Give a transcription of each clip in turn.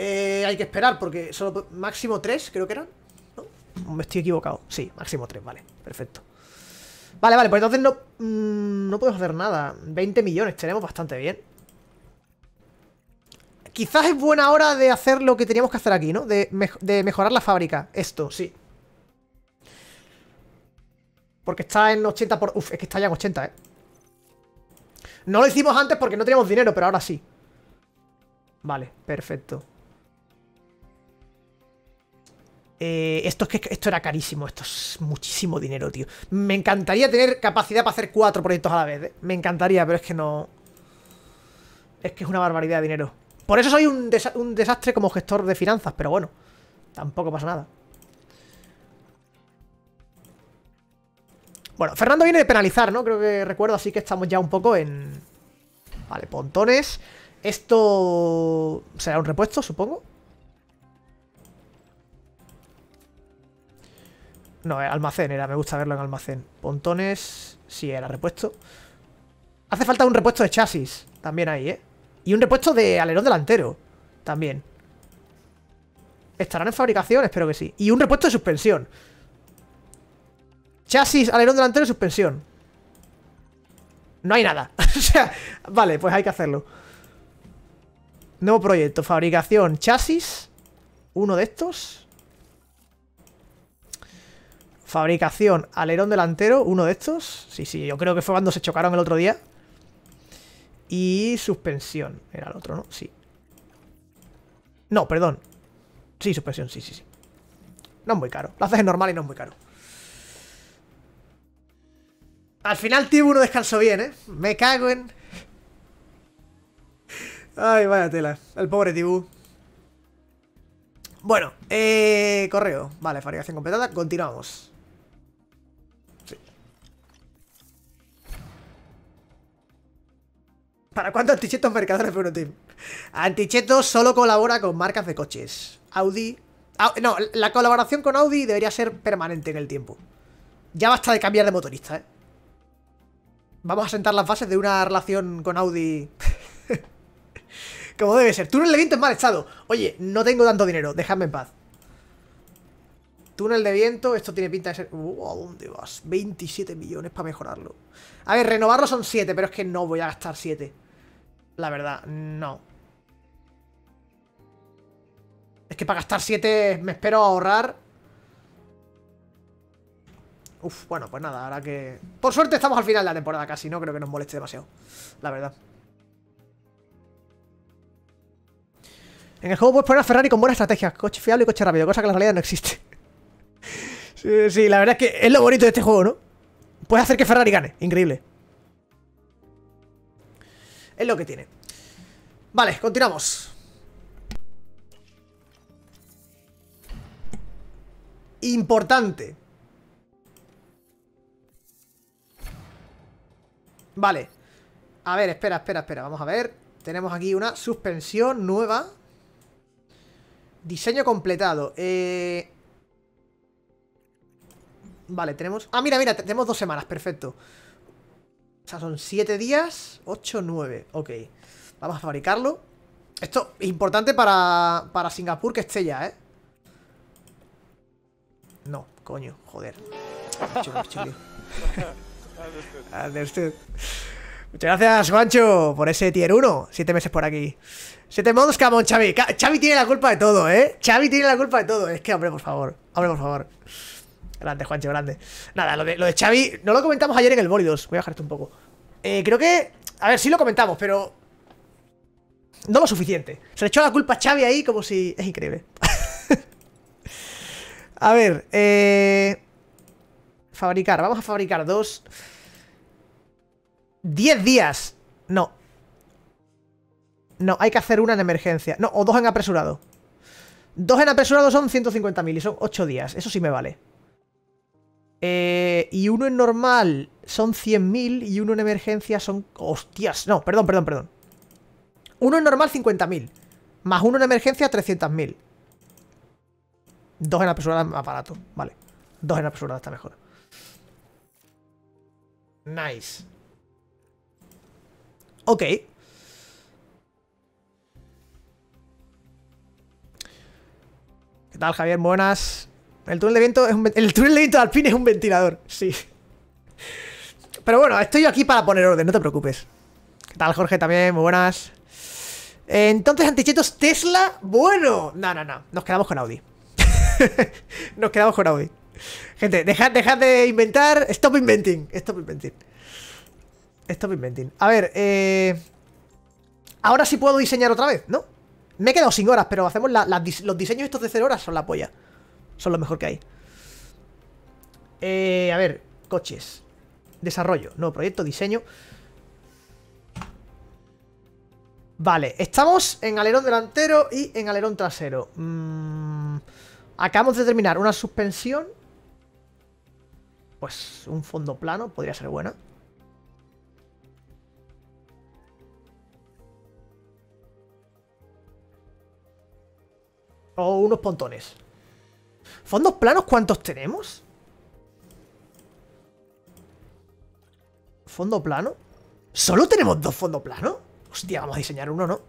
Eh, hay que esperar porque solo máximo 3 creo que eran. ¿No? Mm, me estoy equivocado. Sí, máximo 3, vale. Perfecto. Vale, vale, pues entonces no, mm, no podemos hacer nada. 20 millones, tenemos bastante bien. Quizás es buena hora de hacer lo que teníamos que hacer aquí, ¿no? De, mejorar la fábrica. Esto, sí. Porque está en 80 por... Uf, es que está ya en 80, ¿eh? No lo hicimos antes porque no teníamos dinero, pero ahora sí. Vale, perfecto. Eh, esto, que, esto era carísimo, esto es muchísimo dinero, tío. Me encantaría tener capacidad para hacer cuatro proyectos a la vez. ¿eh? Me encantaría, pero es que no... Es que es una barbaridad de dinero. Por eso soy un, un desastre como gestor de finanzas, pero bueno, tampoco pasa nada. Bueno, Fernando viene de penalizar, ¿no? Creo que recuerdo, así que estamos ya un poco en... Vale, pontones. Esto será un repuesto, supongo. No, eh, almacén era, me gusta verlo en almacén. Pontones, sí, era repuesto. Hace falta un repuesto de chasis, también ahí, ¿eh? Y un repuesto de alerón delantero, también. ¿Estarán en fabricación? Espero que sí. Y un repuesto de suspensión. Chasis, alerón delantero y suspensión. No hay nada. o sea, vale, pues hay que hacerlo. Nuevo proyecto, fabricación, chasis. Uno de estos. Fabricación, alerón delantero, uno de estos. Sí, sí, yo creo que fue cuando se chocaron el otro día. Y suspensión, era el otro, ¿no? Sí. No, perdón. Sí, suspensión, sí, sí, sí. No es muy caro. Lo haces normal y no es muy caro. Al final no descansó bien, ¿eh? Me cago en... Ay, vaya tela. El pobre Tibu. Bueno, eh, correo. Vale, fabricación completada. Continuamos. ¿Para cuánto Antichetos de F1 Antichetos solo colabora con marcas de coches. Audi... No, la colaboración con Audi debería ser permanente en el tiempo. Ya basta de cambiar de motorista, ¿eh? Vamos a sentar las bases de una relación con Audi... Como debe ser. Túnel de viento en mal estado. Oye, no tengo tanto dinero. Dejadme en paz. Túnel de viento. Esto tiene pinta de ser... Uh, ¿A dónde vas? 27 millones para mejorarlo. A ver, renovarlo son 7, pero es que no voy a gastar 7. La verdad, no. Es que para gastar 7 me espero ahorrar. Uf, bueno, pues nada, ahora que... Por suerte estamos al final de la temporada casi, no creo que nos moleste demasiado. La verdad. En el juego puedes poner a Ferrari con buenas estrategias, coche fiable y coche rápido, cosa que en la realidad no existe. sí, sí, la verdad es que es lo bonito de este juego, ¿no? Puedes hacer que Ferrari gane, increíble. Es lo que tiene. Vale, continuamos. Importante. Vale. A ver, espera, espera, espera. Vamos a ver. Tenemos aquí una suspensión nueva. Diseño completado. Eh, vale, tenemos... Ah, mira, mira, tenemos dos semanas, perfecto. O sea, son 7 días, 8, 9. Ok. Vamos a fabricarlo. Esto es importante para, Singapur que esté ya, ¿eh? No, coño, joder. Muchas gracias, guancho por ese tier 1. Siete meses por aquí. Siete modos, camón, Xavi. Xavi tiene la culpa de todo, ¿eh? Xavi tiene la culpa de todo. Es que, hombre, por favor. Hombre, por favor. Grande, Juancho, grande. Nada, lo de, lo Xavi, no lo comentamos ayer en el Bólidos. Voy a bajar un poco. Eh, creo que... A ver, sí lo comentamos, pero... No lo suficiente. Se le echó la culpa a Xavi ahí como si... Es increíble. a ver, eh... Fabricar, vamos a fabricar dos. Diez días. No. No, hay que hacer una en emergencia. No, o dos en apresurado. Dos en apresurado son 150.000 y son ocho días. Eso sí me vale. Eh, y uno en normal son 100.000 y uno en emergencia son... ¡Hostias! No, perdón, perdón, perdón. Uno en normal 50.000. Más uno en emergencia 300.000. Dos en apresurada más barato. Vale. Dos en apresurada está mejor. Nice. Ok. ¿Qué tal, Javier? Buenas. El túnel de viento El túnel de viento Alpine es un ventilador, sí. Pero bueno, estoy yo aquí para poner orden, no te preocupes. ¿Qué tal, Jorge? También, muy buenas. Entonces, antichetos, Tesla, bueno. No, no, no. Nos quedamos con Audi. Nos quedamos con Audi. Gente, dejad, de inventar. Stop inventing. Stop inventing. Stop inventing. A ver, eh... Ahora sí puedo diseñar otra vez, ¿no? Me he quedado sin horas, pero hacemos los diseños estos de cero horas son la polla. Son lo mejor que hay. Eh, a ver, coches. Desarrollo. Nuevo proyecto, diseño. Vale, estamos en alerón delantero y en alerón trasero. Mm, acabamos de terminar una suspensión. Pues un fondo plano podría ser buena. O unos pontones. ¿Fondos planos cuántos tenemos? ¿Fondo plano? ¿Solo tenemos dos fondos planos? Hostia, vamos a diseñar uno, ¿no?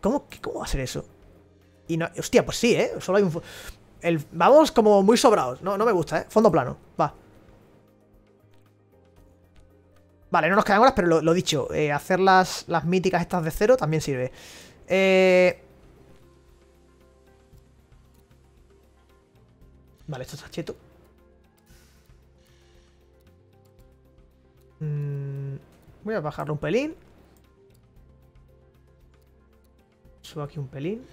¿Cómo, cómo va a ser eso? Y no, hostia, pues sí, ¿eh? Solo hay un... El, vamos como muy sobrados. No, no me gusta, ¿eh? Fondo plano, va. Vale, no nos quedan horas, pero lo, he dicho. Eh, hacer las, las míticas estas de cero también sirve. Eh... Vale, esto está cheto. Mm, voy a bajarlo un pelín. Subo aquí un pelín.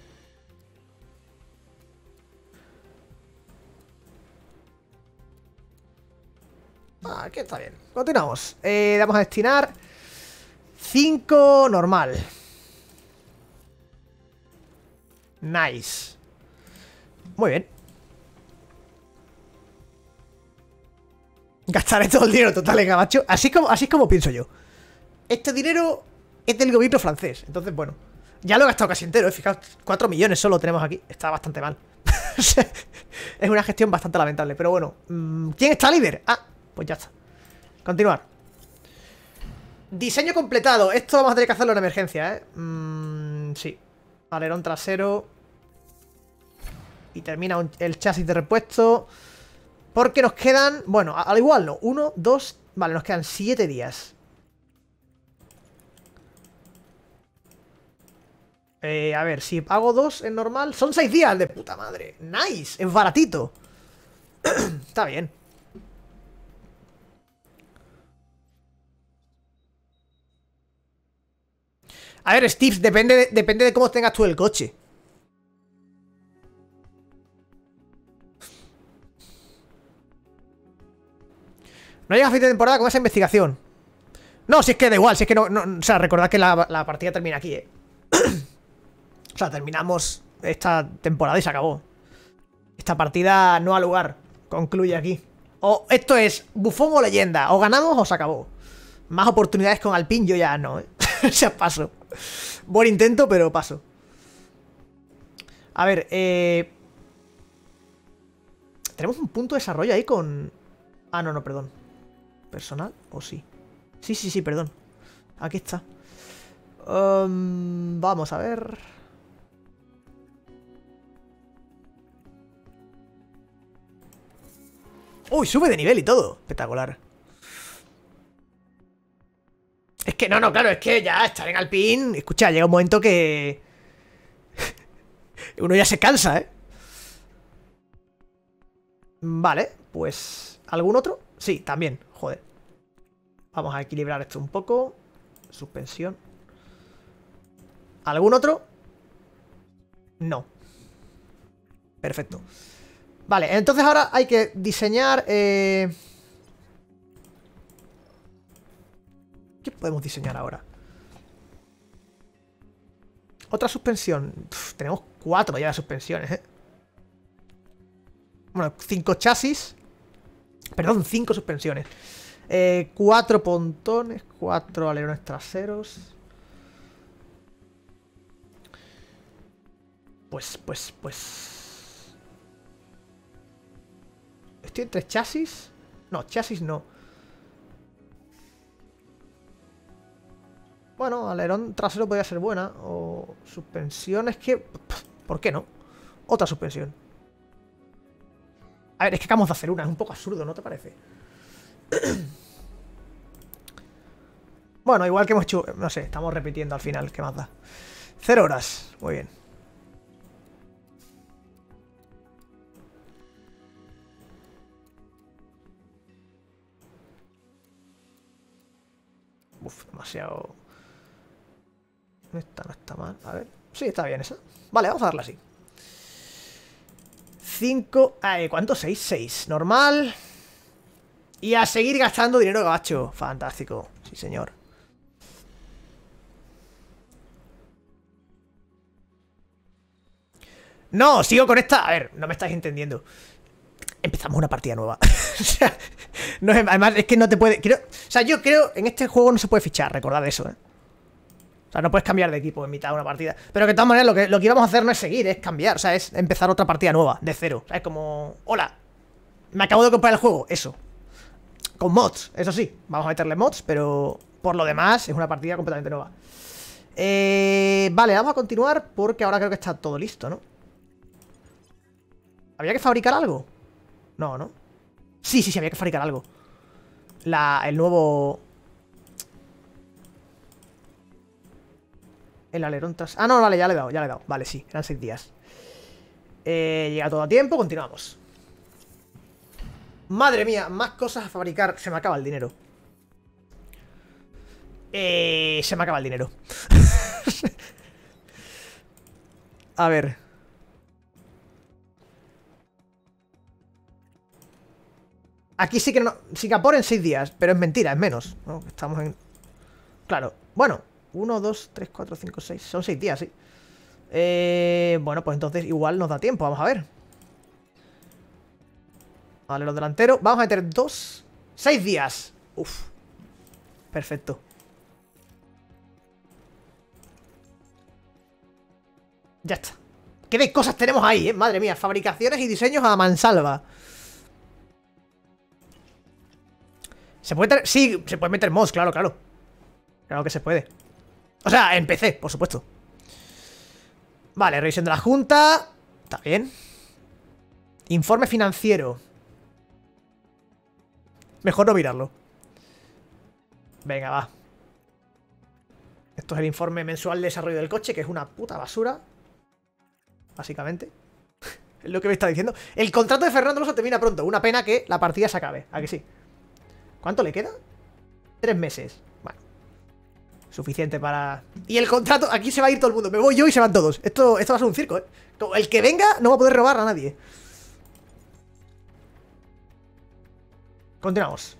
Ah, aquí está bien. Continuamos. Eh, vamos a destinar 5 normal. Nice. Muy bien. Gastaré todo el dinero total en Gabacho. Así, como, así es como pienso yo. Este dinero es del gobierno francés. Entonces, bueno. Ya lo he gastado casi entero, ¿eh? Fijaos, 4 millones solo tenemos aquí. Está bastante mal. es una gestión bastante lamentable. Pero bueno, mm, ¿quién está líder? Ah, pues ya está. Continuar. Diseño completado. Esto vamos a tener que hacerlo en emergencia, ¿eh? Mm, sí. Alerón trasero. Y termina el chasis de repuesto. Porque nos quedan, bueno, al igual no, uno, dos, vale, nos quedan siete días. Eh, a ver, si hago dos en normal, son seis días de puta madre. Nice, es baratito. Está bien. A ver, Steve, depende depende de cómo tengas tú el coche. No llega a fin de temporada con esa investigación. No, si es que da igual, si es que no... o sea, recordad que la, partida termina aquí, ¿eh? o sea, terminamos esta temporada y se acabó. Esta partida no ha lugar. Concluye aquí. O esto es bufón o leyenda. O ganamos o se acabó. Más oportunidades con Alpine yo ya no, eh. se ya paso. Buen intento, pero paso. A ver, eh... Tenemos un punto de desarrollo ahí con... Ah, no, no, perdón personal o sí? Sí, sí, sí, perdón. Aquí está. Em, vamos a ver. ¡Uy! Sube de nivel y todo. Espectacular. Es que no, no, claro, es que ya estar en Alpine... Escucha, llega un momento que... Uno ya se cansa, ¿eh? Vale, pues... ¿Algún otro? Sí, también. Vamos a equilibrar esto un poco. Suspensión. ¿Algún otro? No. Perfecto. Vale, entonces ahora hay que diseñar... Eh, ¿Qué podemos diseñar ahora? Otra suspensión. tenemos cuatro ya de suspensiones, ¿eh? Bueno, cinco chasis. Perdón, cinco suspensiones. Eh, cuatro pontones, cuatro alerones traseros. Pues, pues, pues... Estoy entre chasis. No, chasis no. Bueno, alerón trasero podría ser buena. O suspensión es que... ¿Por qué no? Otra suspensión. A ver, es que acabamos de hacer una. Es un poco absurdo, ¿no te parece? bueno, igual que hemos hecho... No sé, estamos repitiendo al final, ¿qué más da? Cero horas, muy bien. Uf, demasiado... Esta no está mal, a ver... Sí, está bien esa. Vale, vamos a darla así. 5... Ah, eh, ¿Cuánto? 6, 6. Normal. Y a seguir gastando dinero gacho. Fantástico. Sí, señor. No, sigo con esta... A ver, no me estáis entendiendo. Empezamos una partida nueva. o sea, además es que no te puede... o sea, yo creo... En este juego no se puede fichar, recordad eso, ¿eh? O sea, no puedes cambiar de equipo en mitad de una partida. Pero que de todas maneras lo que, lo que íbamos a hacer no es seguir, es cambiar. O sea, es empezar otra partida nueva, de cero. O es como... Hola, me acabo de comprar el juego. Eso. Con mods, eso sí. Vamos a meterle mods, pero por lo demás es una partida completamente nueva. Eh, vale, vamos a continuar porque ahora creo que está todo listo, ¿no? ¿Había que fabricar algo? No, ¿no? Sí, sí, sí, había que fabricar algo. el nuevo... El alerón tras... Ah, no, vale, ya le he dado, ya le he dado. Vale, sí, eran seis días. Eh, llega todo a tiempo, continuamos. Madre mía, más cosas a fabricar. Se me acaba el dinero. Eh, se me acaba el dinero. a ver. Aquí sí que no... Singapur en seis días, pero es mentira, es menos. Estamos en... Claro. Bueno, uno, dos, tres, cuatro, cinco, seis, Son seis días, sí. Eh, bueno, pues entonces igual nos da tiempo, vamos a ver. Vale, los delanteros. Vamos a meter dos. Seis días. Uf. Perfecto. Ya está. ¿Qué de cosas tenemos ahí, eh? Madre mía, fabricaciones y diseños a mansalva. ¿Se puede Sí, se puede meter mods, claro, claro. Claro que se puede. O sea, en PC, por supuesto. Vale, revisión de la Junta. Está bien. Informe financiero. Mejor no mirarlo. Venga, va. Esto es el informe mensual de desarrollo del coche, que es una puta basura. Básicamente. es lo que me está diciendo. El contrato de Fernando se termina pronto. Una pena que la partida se acabe. ¿A que sí? ¿Cuánto le queda? Tres meses. Bueno. Suficiente para... Y el contrato... Aquí se va a ir todo el mundo. Me voy yo y se van todos. Esto, esto va a ser un circo, ¿eh? El que venga no va a poder robar a nadie. Continuamos.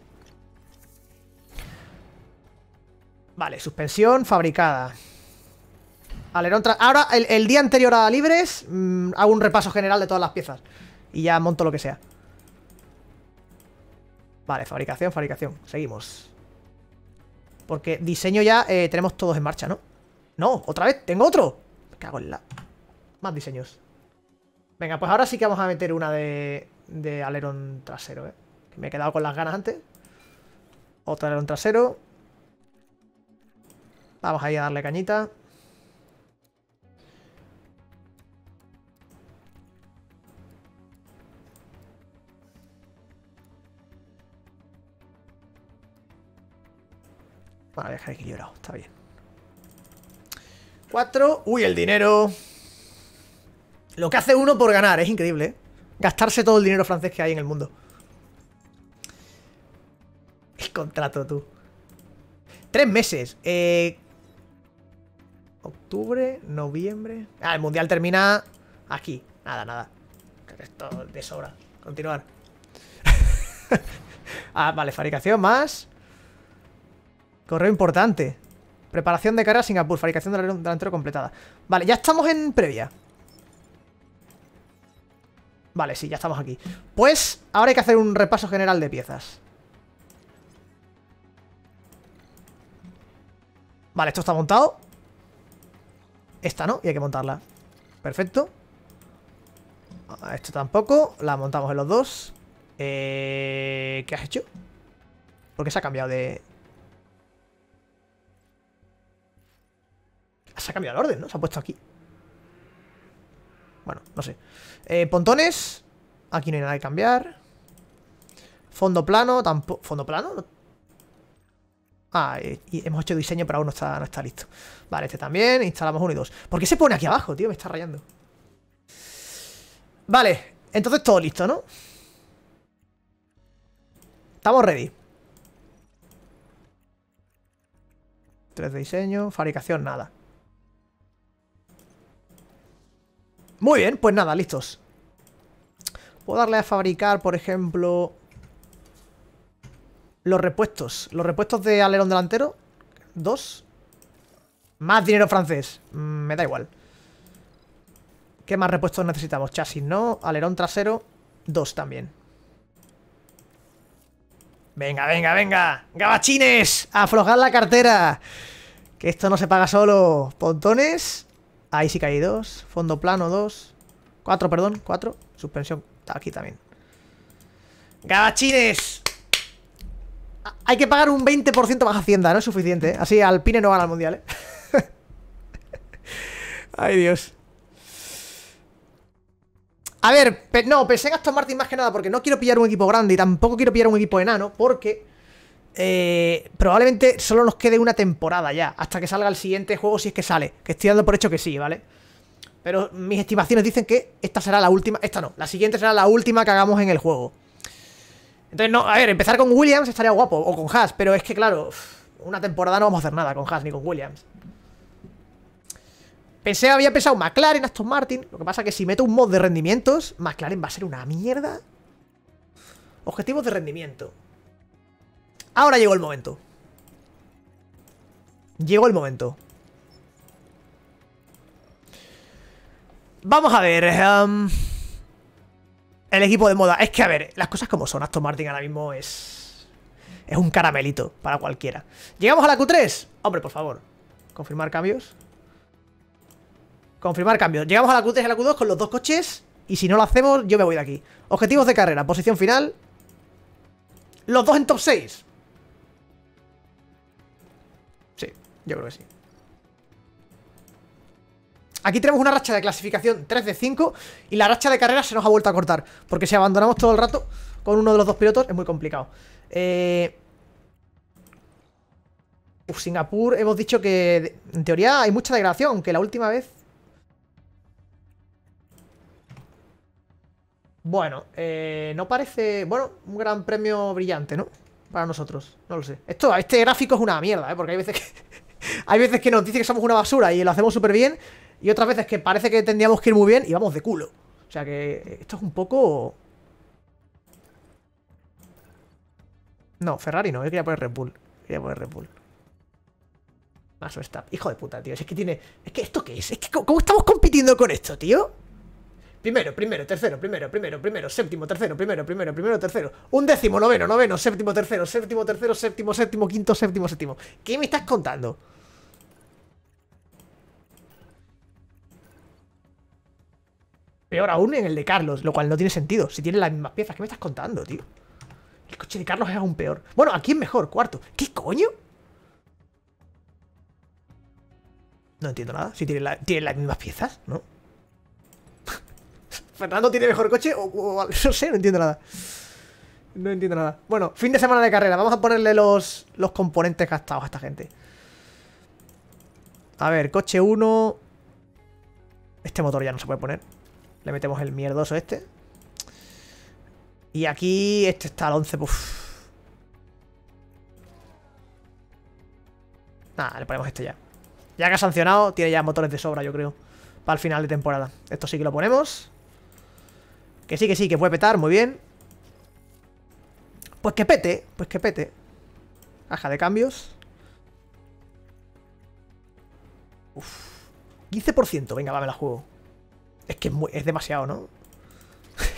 Vale, suspensión fabricada. Alerón Ahora, el, día anterior a libres, mm, hago un repaso general de todas las piezas. Y ya monto lo que sea. Vale, fabricación, fabricación. Seguimos. Porque diseño ya eh, tenemos todos en marcha, ¿no? No, otra vez, tengo otro. Me hago en la... Más diseños. Venga, pues ahora sí que vamos a meter una de, de alerón trasero, ¿eh? me he quedado con las ganas antes. Otro un trasero. Vamos ahí a darle cañita. Vale, dejar equilibrado, está bien. Cuatro. Uy, el dinero. Lo que hace uno por ganar, es increíble. ¿eh? Gastarse todo el dinero francés que hay en el mundo contrato, tú. Tres meses. Eh, octubre, noviembre... Ah, el mundial termina aquí. Nada, nada. Esto de sobra. Continuar. ah, vale, fabricación más. Correo importante. Preparación de carrera Singapur, fabricación del delantero completada. Vale, ya estamos en previa. Vale, sí, ya estamos aquí. Pues ahora hay que hacer un repaso general de piezas. Vale, esto está montado. Esta no, y hay que montarla. Perfecto. Ah, esto tampoco. La montamos en los dos. Eh, ¿Qué has hecho? Porque se ha cambiado de...? Se ha cambiado el orden, ¿no? Se ha puesto aquí. Bueno, no sé. Eh, pontones. Aquí no hay nada que cambiar. Fondo plano, tampoco... ¿Fondo plano? Ah, hemos hecho diseño, pero aún no está, no está listo. Vale, este también. Instalamos uno y dos. ¿Por qué se pone aquí abajo, tío? Me está rayando. Vale, entonces todo listo, ¿no? Estamos ready. Tres de diseño, fabricación, nada. Muy bien, pues nada, listos. Puedo darle a fabricar, por ejemplo... Los repuestos. Los repuestos de alerón delantero. Dos. Más dinero francés. Mm, me da igual. ¿Qué más repuestos necesitamos? Chasis no. Alerón trasero. Dos también. Venga, venga, venga. Gabachines. Aflojar la cartera. Que esto no se paga solo. Pontones. Ahí sí que hay dos. Fondo plano, dos. Cuatro, perdón. Cuatro. Suspensión. Aquí también. Gabachines. Hay que pagar un 20% más Hacienda, no es suficiente. ¿eh? Así Alpine no gana el mundial, ¿eh? Ay, Dios. A ver, no, pensé en Aston Martin más que nada porque no quiero pillar un equipo grande y tampoco quiero pillar un equipo enano porque eh, probablemente solo nos quede una temporada ya, hasta que salga el siguiente juego si es que sale, que estoy dando por hecho que sí, ¿vale? Pero mis estimaciones dicen que esta será la última, esta no, la siguiente será la última que hagamos en el juego. Entonces, no, a ver, empezar con Williams estaría guapo, o con Haas, pero es que, claro, una temporada no vamos a hacer nada con Haas ni con Williams. Pensé, había pensado McLaren, Aston Martin. Lo que pasa es que si meto un mod de rendimientos, McLaren va a ser una mierda. Objetivos de rendimiento. Ahora llegó el momento. Llegó el momento. Vamos a ver. Em, el equipo de moda. Es que, a ver, las cosas como son. Aston Martin ahora mismo es... Es un caramelito para cualquiera. ¿Llegamos a la Q3? Hombre, por favor. Confirmar cambios. Confirmar cambios. Llegamos a la Q3 y a la Q2 con los dos coches. Y si no lo hacemos, yo me voy de aquí. Objetivos de carrera. Posición final. Los dos en top 6. Sí, yo creo que sí. Aquí tenemos una racha de clasificación 3 de 5 y la racha de carrera se nos ha vuelto a cortar. Porque si abandonamos todo el rato con uno de los dos pilotos es muy complicado. Eh, uf, Singapur hemos dicho que en teoría hay mucha degradación, aunque la última vez... Bueno, eh, no parece... Bueno, un gran premio brillante, ¿no? Para nosotros, no lo sé. Esto, este gráfico es una mierda, ¿eh? Porque hay veces que... hay veces que nos dice que somos una basura y lo hacemos súper bien y otras veces que parece que tendríamos que ir muy bien y vamos de culo. O sea que esto es un poco... No, Ferrari no, yo quería poner Red Bull. Quería poner Red Bull. Más Hijo de puta, tío. es que tiene... Es que esto qué es. Es que ¿cómo estamos compitiendo con esto, tío? Primero, primero, tercero, primero, primero, primero, séptimo, tercero, primero, primero, primero, tercero. Un décimo, noveno, noveno, séptimo, tercero, séptimo, tercero, séptimo, séptimo, quinto, séptimo, séptimo. ¿Qué me estás contando? Peor aún en el de Carlos, lo cual no tiene sentido. Si tienen las mismas piezas, ¿qué me estás contando, tío? El coche de Carlos es aún peor. Bueno, aquí es mejor, cuarto. ¿Qué coño? No entiendo nada. Si tienen, las mismas piezas, ¿no? ¿Fernando tiene mejor coche? no sé, no entiendo nada. No entiendo nada. Bueno, fin de semana de carrera. Vamos a ponerle los, los componentes gastados a esta gente. A ver, coche 1. Este motor ya no se puede poner. Le metemos el mierdoso este. Y aquí este está al 11. Uf. Nada, le ponemos este ya. Ya que ha sancionado, tiene ya motores de sobra, yo creo. Para el final de temporada. Esto sí que lo ponemos. Que sí, que sí, que puede petar, muy bien. Pues que pete, pues que pete. Caja de cambios. Uf. 15%, venga, va, me la juego. Es que es, demasiado, ¿no?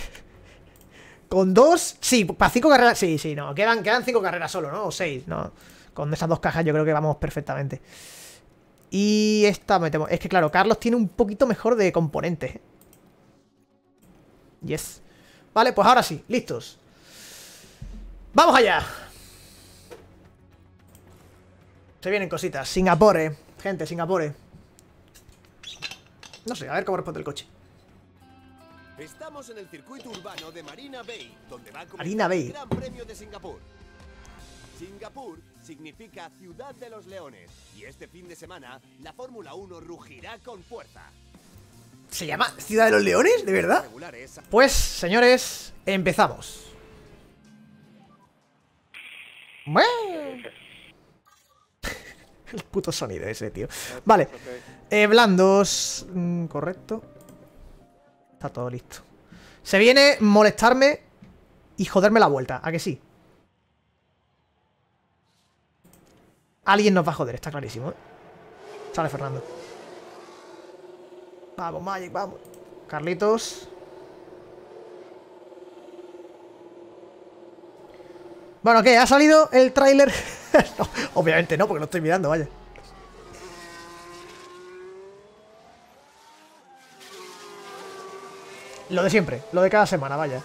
Con dos, sí, para cinco carreras, sí, sí, no. Quedan, quedan cinco carreras solo, ¿no? O seis, ¿no? Con esas dos cajas yo creo que vamos perfectamente. Y esta metemos... Es que claro, Carlos tiene un poquito mejor de componentes. ¿eh? Yes. Vale, pues ahora sí, listos. ¡Vamos allá! Se vienen cositas. Singapore. Gente, Singapore. No sé, a ver cómo responde el coche. Estamos en el circuito urbano de Marina Bay, donde va a Marina el Gran Premio de Singapur. Singapur significa Ciudad de los Leones y este fin de semana la Fórmula 1 rugirá con fuerza. ¿Se llama Ciudad de los Leones? ¿De verdad? Pues, señores, empezamos. El puto sonido ese, tío. Vale. Eh, blandos. Mm, correcto. Está todo listo. Se viene molestarme y joderme la vuelta, ¿a que sí? Alguien nos va a joder, está clarísimo, ¿eh? Sale Fernando. Vamos, Magic, vamos. Carlitos. Bueno, ¿qué? ¿Ha salido el tráiler? obviamente no, porque no estoy mirando, vaya. Lo de siempre, lo de cada semana, vaya.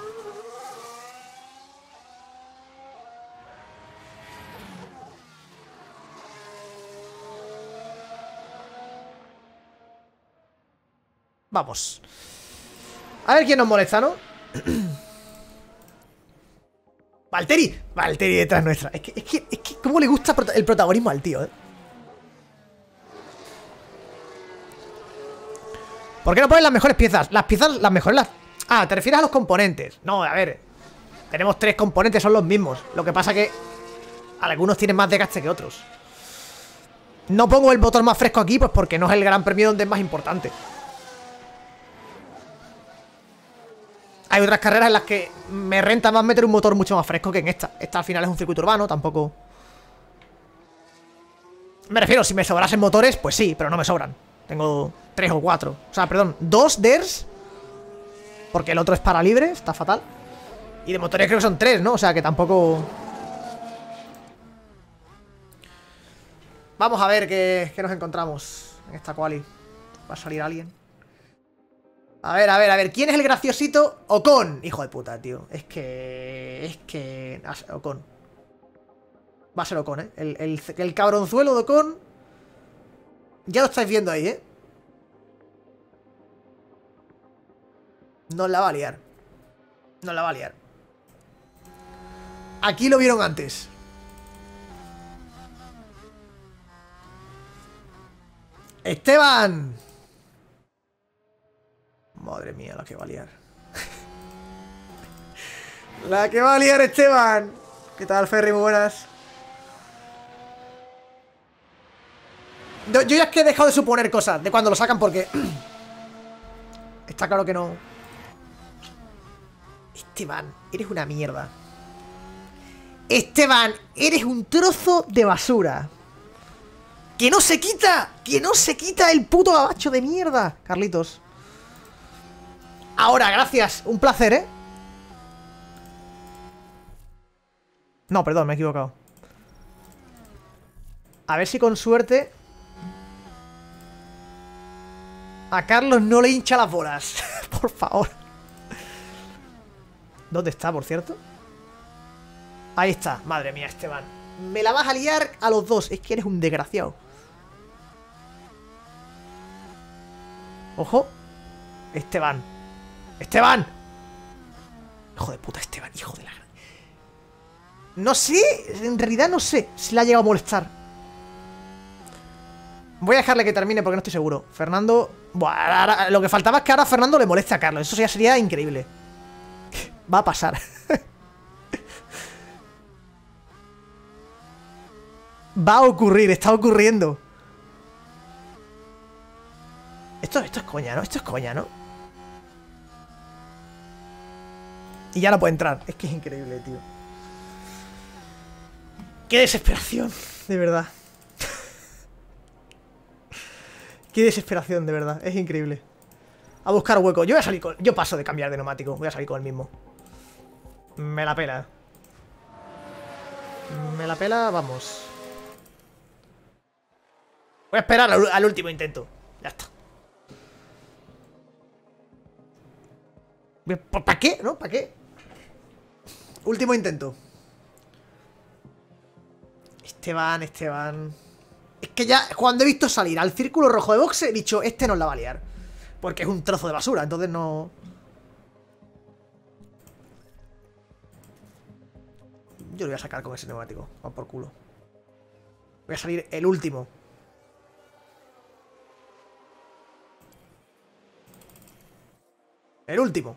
Vamos. A ver quién nos molesta, ¿no? Valteri. Valteri detrás nuestra. Es que, es que, es que, ¿cómo le gusta el protagonismo al tío, eh? ¿Por qué no ponen las mejores piezas? Las piezas, las mejores las... Ah, te refieres a los componentes No, a ver Tenemos tres componentes, son los mismos Lo que pasa que algunos tienen más desgaste que otros No pongo el motor más fresco aquí Pues porque no es el gran premio donde es más importante Hay otras carreras en las que me renta más meter un motor mucho más fresco que en esta Esta al final es un circuito urbano, tampoco... Me refiero, si me sobrasen motores, pues sí, pero no me sobran tengo tres o cuatro. O sea, perdón, dos DERS. Porque el otro es para libre, está fatal. Y de motores creo que son tres, ¿no? O sea, que tampoco... Vamos a ver qué, nos encontramos en esta quali. Va a salir alguien. A ver, a ver, a ver. ¿Quién es el graciosito? Ocon. Hijo de puta, tío. Es que... Es que... Ah, Ocon. Va a ser Ocon, ¿eh? El, el cabronzuelo de Ocon ya lo estáis viendo ahí, ¿eh? No la va a liar. No la va a liar. Aquí lo vieron antes. Esteban. Madre mía, la que va a liar. la que va a liar Esteban. ¿Qué tal, Ferry? Muy buenas. Yo ya es que he dejado de suponer cosas de cuando lo sacan porque... Está claro que no... Esteban, eres una mierda. Esteban, eres un trozo de basura. ¡Que no se quita! ¡Que no se quita el puto abacho de mierda! Carlitos. Ahora, gracias. Un placer, ¿eh? No, perdón, me he equivocado. A ver si con suerte A Carlos no le hincha las bolas. por favor. ¿Dónde está, por cierto? Ahí está. Madre mía, Esteban. Me la vas a liar a los dos. Es que eres un desgraciado. Ojo. Esteban. Esteban. Hijo de puta, Esteban. Hijo de la... No sé. En realidad no sé si la ha llegado a molestar. Voy a dejarle que termine porque no estoy seguro. Fernando lo que faltaba es que ahora Fernando le moleste a Carlos. Eso ya sería increíble. Va a pasar. Va a ocurrir, está ocurriendo. Esto, esto es coña, ¿no? Esto es coña, ¿no? Y ya no puede entrar. Es que es increíble, tío. Qué desesperación, de verdad. Qué desesperación, de verdad. Es increíble. A buscar hueco. Yo voy a salir con... Yo paso de cambiar de neumático. Voy a salir con el mismo. Me la pela. Me la pela, vamos. Voy a esperar al, último intento. Ya está. Pues, ¿Para qué? ¿No? ¿Para qué? Último intento. Esteban, Esteban... Es que ya cuando he visto salir al círculo rojo de boxe he dicho, este no la va a liar. Porque es un trozo de basura, entonces no... Yo lo voy a sacar con ese neumático. Va por culo. Voy a salir el último. El último.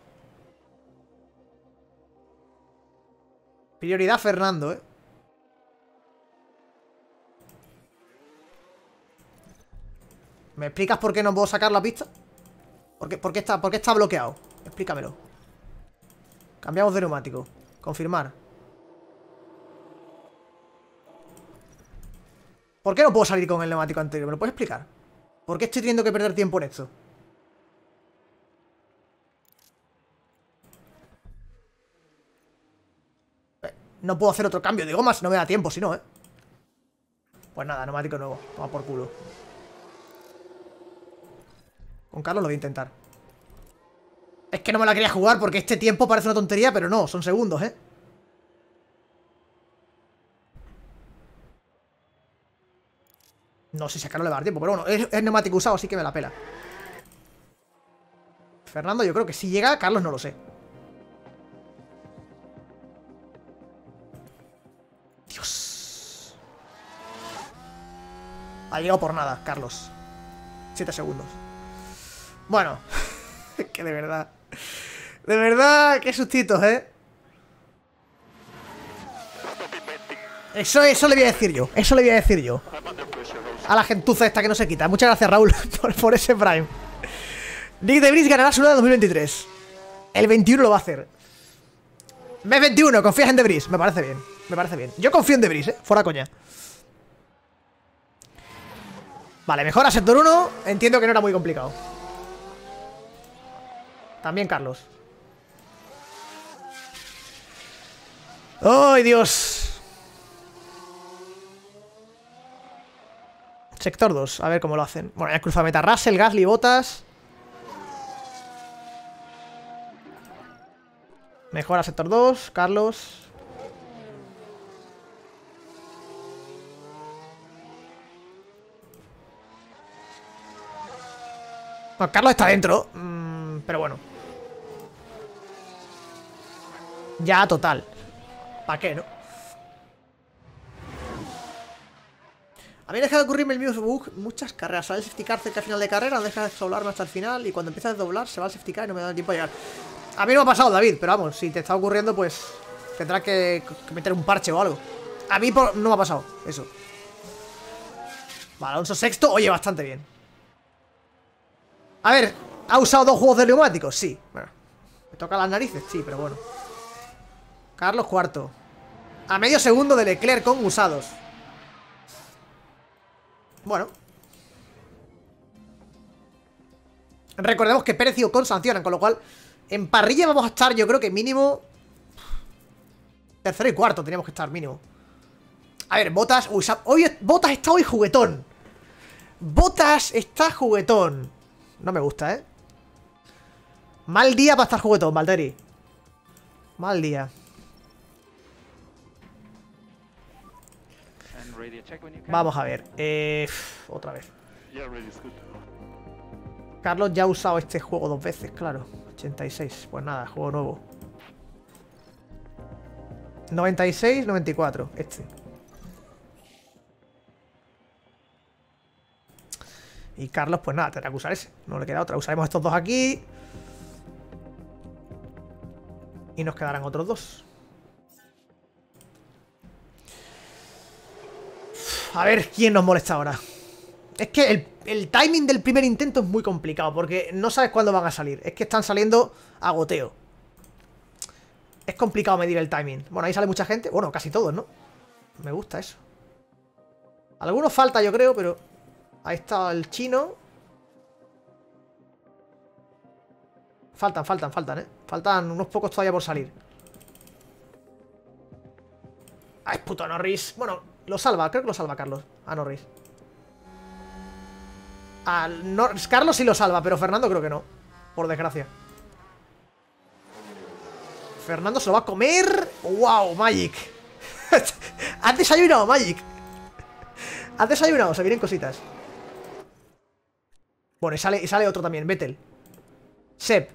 Prioridad Fernando, eh. ¿Me explicas por qué no puedo sacar la pista? ¿Por qué, está, está bloqueado? Explícamelo. Cambiamos de neumático. Confirmar. ¿Por qué no puedo salir con el neumático anterior? ¿Me lo puedes explicar? ¿Por qué estoy teniendo que perder tiempo en esto? Eh, no puedo hacer otro cambio de Si no me da tiempo, si no, ¿eh? Pues nada, neumático nuevo. Vamos por culo. Con Carlos lo voy a intentar. Es que no me la quería jugar porque este tiempo parece una tontería, pero no, son segundos, ¿eh? No sé si a Carlos le va a dar tiempo, pero bueno, es, neumático usado, así que me la pela. Fernando, yo creo que si llega, Carlos no lo sé. Dios. Ha llegado por nada, Carlos. Siete segundos. Bueno, que de verdad. De verdad, qué sustitos, ¿eh? Eso, eso le voy a decir yo, eso le voy a decir yo A la gentuza esta que no se quita Muchas gracias Raúl por, ese Prime Nick Debris ganará su de 2023 El 21 lo va a hacer Mes 21, confías en Debris Me parece bien, me parece bien Yo confío en Debris, eh, fuera coña Vale, mejora sector 1 Entiendo que no era muy complicado también Carlos. ¡Ay, Dios! Sector 2, a ver cómo lo hacen. Bueno, ya meta Russell, Gasly, Botas. Mejora sector 2, Carlos. Carlos está dentro, mm, pero bueno. Ya total. ¿Para qué, no? A mí me dejado de ocurrirme el mismo bug muchas carreras. Sale el safety cerca al final de carrera, no deja de doblarme hasta el final y cuando empieza a doblar se va el safety car y no me da tiempo a llegar. A mí no me ha pasado, David, pero vamos, si te está ocurriendo, pues tendrás que, meter un parche o algo. A mí no me ha pasado eso. Vale, Alonso sexto, oye, bastante bien. A ver, ¿ha usado dos juegos de neumáticos? Sí. me toca las narices, sí, pero bueno. Carlos cuarto. A medio segundo de Leclerc con usados. Bueno. Recordemos que Pérez y Ocon sancionan, con lo cual en parrilla vamos a estar yo creo que mínimo... Tercero y cuarto teníamos que estar mínimo. A ver, Botas... Uy, hoy, Botas está hoy juguetón. Botas está juguetón. No me gusta, ¿eh? Mal día para estar juguetón, Valtteri. Mal día. Vamos a ver. Eh, otra vez. Carlos ya ha usado este juego dos veces, claro. 86. Pues nada, juego nuevo. 96, 94. Este. Y Carlos, pues nada, tendrá que usar ese. No le queda otra. Usaremos estos dos aquí. Y nos quedarán otros dos. A ver quién nos molesta ahora. Es que el, timing del primer intento es muy complicado porque no sabes cuándo van a salir. Es que están saliendo a goteo. Es complicado medir el timing. Bueno, ahí sale mucha gente. Bueno, casi todos, ¿no? Me gusta eso. Algunos falta, yo creo, pero... Ahí está el chino. Faltan, faltan, faltan, ¿eh? Faltan unos pocos todavía por salir. ¡Ay, puto Norris! Bueno, lo salva, creo que lo salva Carlos. A Norris. A Carlos sí lo salva, pero Fernando creo que no. Por desgracia. Fernando se lo va a comer. ¡Wow! Magic. ha desayunado, Magic. Ha desayunado, se vienen cositas. Bueno, y sale, sale otro también, Vettel. antes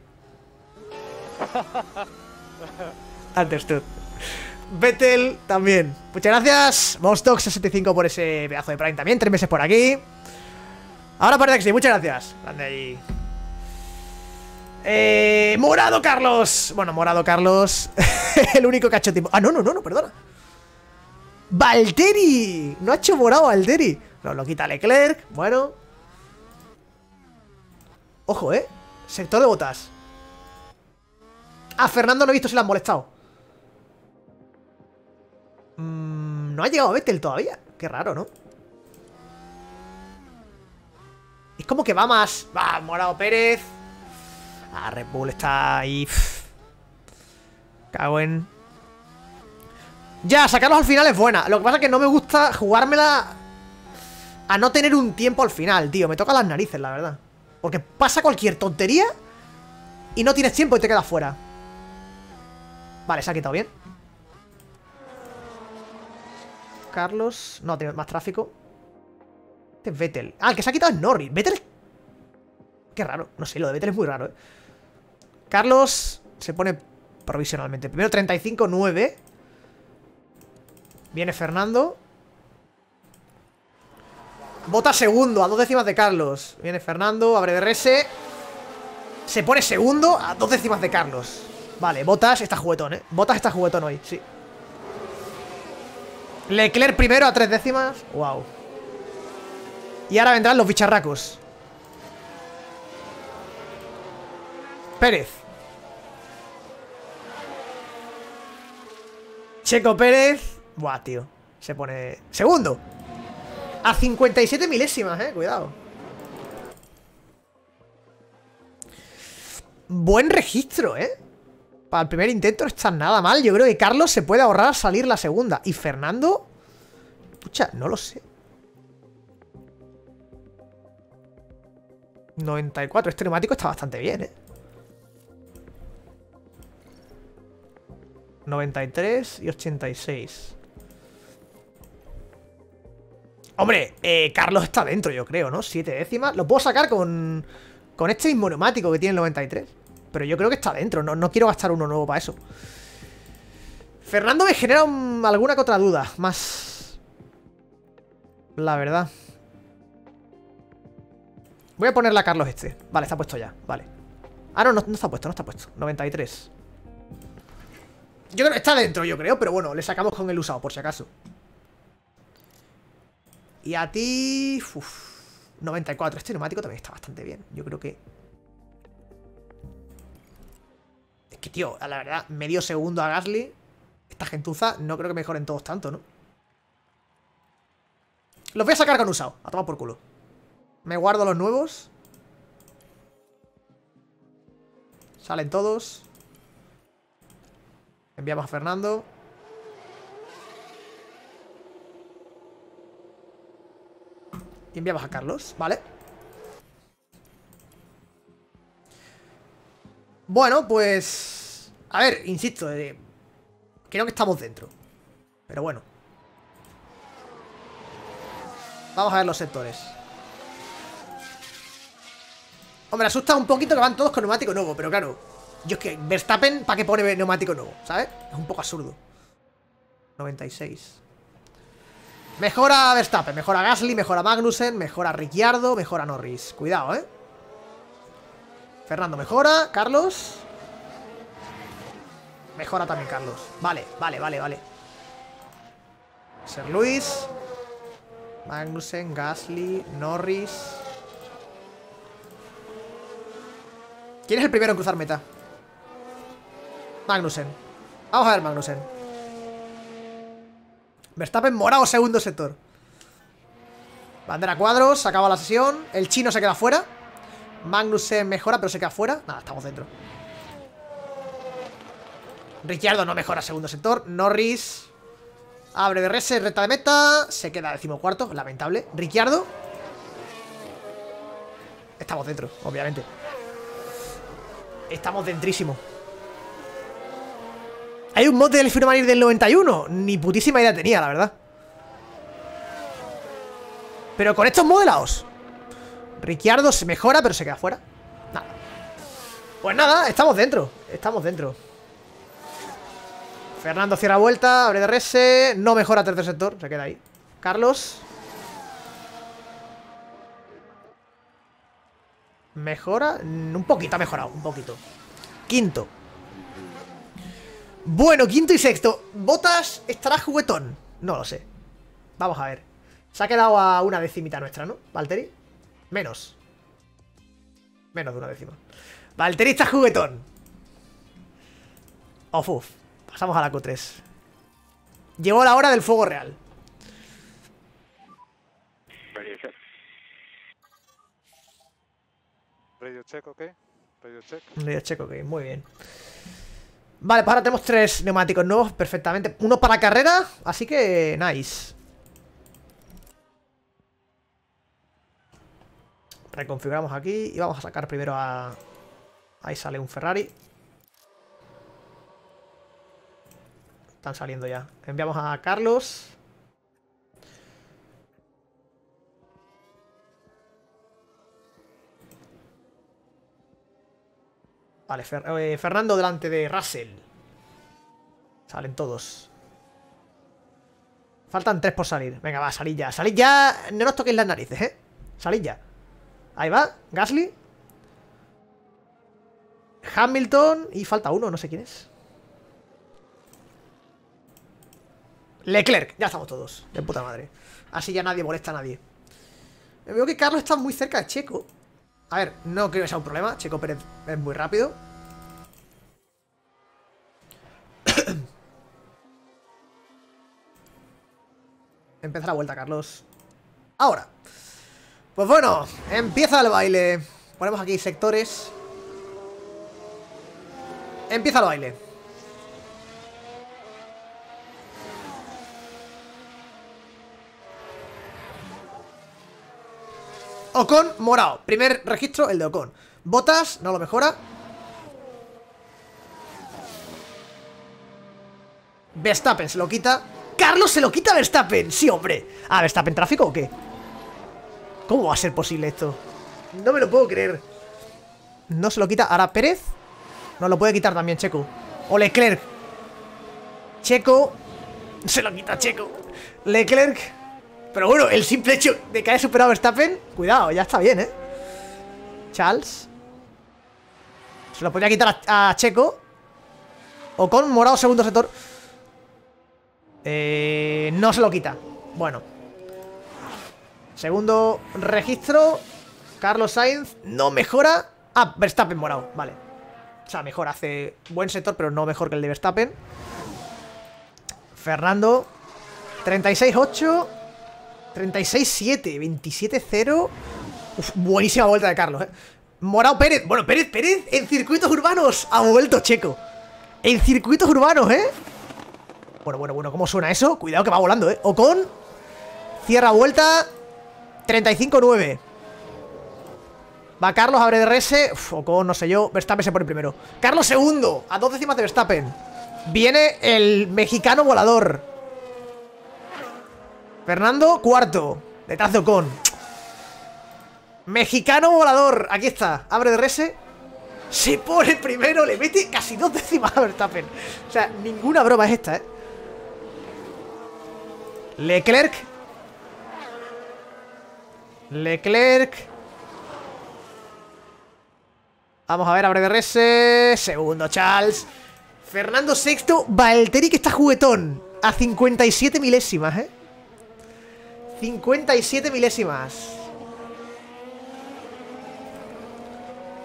Understood. Vettel también. Muchas gracias. Mostox65 por ese pedazo de Prime también. Tres meses por aquí. Ahora parece que sí. Muchas gracias. Grande Eh, Morado Carlos. Bueno, Morado Carlos. el único que ha hecho tipo. Ah, no, no, no, no, perdona. Valteri. No ha hecho morado Valteri. No, lo quita Leclerc. Bueno. Ojo, eh. Sector de botas. A ah, Fernando no he visto si le han molestado. Mm, no ha llegado Vettel todavía. Qué raro, ¿no? Es como que va más... Va, Morado Pérez. Ah, Red Bull está ahí. Cago en... Ya, sacarlos al final es buena. Lo que pasa es que no me gusta jugármela a no tener un tiempo al final, tío. Me toca las narices, la verdad. Porque pasa cualquier tontería y no tienes tiempo y te quedas fuera. Vale, se ha quitado bien. Carlos... No, tiene más tráfico. Este es Vettel. Ah, el que se ha quitado es Norris. Vettel... Qué raro. No sé, lo de Vettel es muy raro, ¿eh? Carlos se pone provisionalmente. Primero 35-9. Viene Fernando. Bota segundo, a dos décimas de Carlos. Viene Fernando, abre de rese. Se pone segundo a dos décimas de Carlos. Vale, Botas está juguetón, ¿eh? Botas está juguetón hoy, sí. Leclerc primero a tres décimas. Wow. Y ahora vendrán los bicharracos. Pérez. Checo Pérez. Buah, tío. Se pone... Segundo. A 57 milésimas, eh. Cuidado. Buen registro, eh. Para el primer intento no está nada mal. Yo creo que Carlos se puede ahorrar salir la segunda. Y Fernando... Pucha, no lo sé. 94. Este neumático está bastante bien, ¿eh? 93 y 86. Hombre, eh, Carlos está dentro, yo creo, ¿no? Siete décimas. Lo puedo sacar con, con este mismo neumático que tiene el 93. Pero yo creo que está dentro, no, no quiero gastar uno nuevo para eso Fernando me genera alguna que otra duda Más La verdad Voy a ponerle a Carlos este Vale, está puesto ya, vale Ah, no, no, está puesto, no está puesto 93 Yo creo que está dentro, yo creo Pero bueno, le sacamos con el usado, por si acaso Y a ti... Uf, 94, este neumático también está bastante bien Yo creo que que, tío, a la verdad, medio segundo a Gasly. Esta gentuza no creo que mejoren todos tanto, ¿no? Los voy a sacar con usado. A tomar por culo. Me guardo los nuevos. Salen todos. Enviamos a Fernando. Y enviamos a Carlos, ¿vale? vale Bueno, pues... A ver, insisto, eh, creo que estamos dentro. Pero bueno. Vamos a ver los sectores. Hombre, asusta un poquito que van todos con neumático nuevo, pero claro. Yo es que Verstappen, ¿para qué pone neumático nuevo? ¿Sabes? Es un poco absurdo. 96. Mejora Verstappen, mejora Gasly, mejora Magnussen, mejora Ricciardo, mejora Norris. Cuidado, ¿eh? Fernando mejora, Carlos Mejora también Carlos Vale, vale, vale, vale Ser Luis Magnussen, Gasly, Norris ¿Quién es el primero en cruzar meta? Magnussen Vamos a ver Magnussen Verstappen morado segundo sector Bandera cuadros, acaba la sesión El chino se queda fuera Magnus se mejora, pero se queda afuera Nada, estamos dentro. Ricciardo no mejora segundo sector. Norris. Abre de res, recta de meta. Se queda decimocuarto, lamentable. Ricciardo. Estamos dentro, obviamente. Estamos dentrísimo. Hay un mod del Firmanir del 91. Ni putísima idea tenía, la verdad. Pero con estos modelados. Ricciardo se mejora, pero se queda fuera. Nada. Pues nada, estamos dentro. Estamos dentro. Fernando cierra vuelta, abre de rese, No mejora tercer sector, se queda ahí. Carlos. Mejora. Mm, un poquito ha mejorado, un poquito. Quinto. Bueno, quinto y sexto. Botas estará juguetón. No lo sé. Vamos a ver. Se ha quedado a una decimita nuestra, ¿no? Valteri Menos. Menos de una décima. Valterista juguetón. oh uf. Pasamos a la Q3. Llegó la hora del fuego real. check. Radio check, ok. Radio check. Radio check, ok. Muy bien. Vale, pues ahora tenemos tres neumáticos nuevos perfectamente. Uno para carrera, así que nice. Reconfiguramos aquí y vamos a sacar primero a... Ahí sale un Ferrari. Están saliendo ya. Enviamos a Carlos. Vale, eh, Fernando delante de Russell. Salen todos. Faltan tres por salir. Venga, va, salid ya. Salid ya. No nos toquéis las narices, ¿eh? Salid ya. Ahí va, Gasly. Hamilton y falta uno, no sé quién es. Leclerc, ya estamos todos, de puta madre. Así ya nadie molesta a nadie. Me eh, veo que Carlos está muy cerca de Checo. A ver, no creo que sea un problema. Checo Pérez es muy rápido. Empieza la vuelta, Carlos. Ahora. Pues bueno, empieza el baile. Ponemos aquí sectores. Empieza el baile. Ocon morado. Primer registro, el de Ocon. Botas, no lo mejora. Verstappen se lo quita. ¡Carlos se lo quita a Verstappen! Sí, hombre. ¿A Verstappen tráfico o qué? ¿Cómo va a ser posible esto? No me lo puedo creer. No se lo quita. Ahora Pérez. No lo puede quitar también Checo. O Leclerc. Checo. Se lo quita Checo. Leclerc. Pero bueno, el simple hecho de que haya superado a Verstappen. Cuidado, ya está bien, ¿eh? Charles. Se lo podría quitar a, Checo. O con morado segundo sector. Eh, no se lo quita. Bueno. Segundo registro. Carlos Sainz no mejora. Ah, Verstappen morado, vale. O sea, mejora... hace buen sector, pero no mejor que el de Verstappen. Fernando. 36-8. 36-7. 27-0. Buenísima vuelta de Carlos, eh. Morado, Pérez. Bueno, Pérez, Pérez en circuitos urbanos. Ha vuelto Checo. En circuitos urbanos, ¿eh? Bueno, bueno, bueno, ¿cómo suena eso? Cuidado que va volando, ¿eh? Ocon. Cierra vuelta. 35-9. Va Carlos, abre de rese foco no sé yo. Verstappen se pone primero. Carlos segundo, a dos décimas de Verstappen. Viene el mexicano volador. Fernando, cuarto. Detrás de Mexicano volador. Aquí está. Abre de rese Se pone primero. Le mete casi dos décimas a Verstappen. O sea, ninguna broma es esta, ¿eh? Leclerc Leclerc. Vamos a ver, a de rese. Segundo, Charles. Fernando VI, Valtteri que está juguetón. A 57 milésimas, ¿eh? 57 milésimas.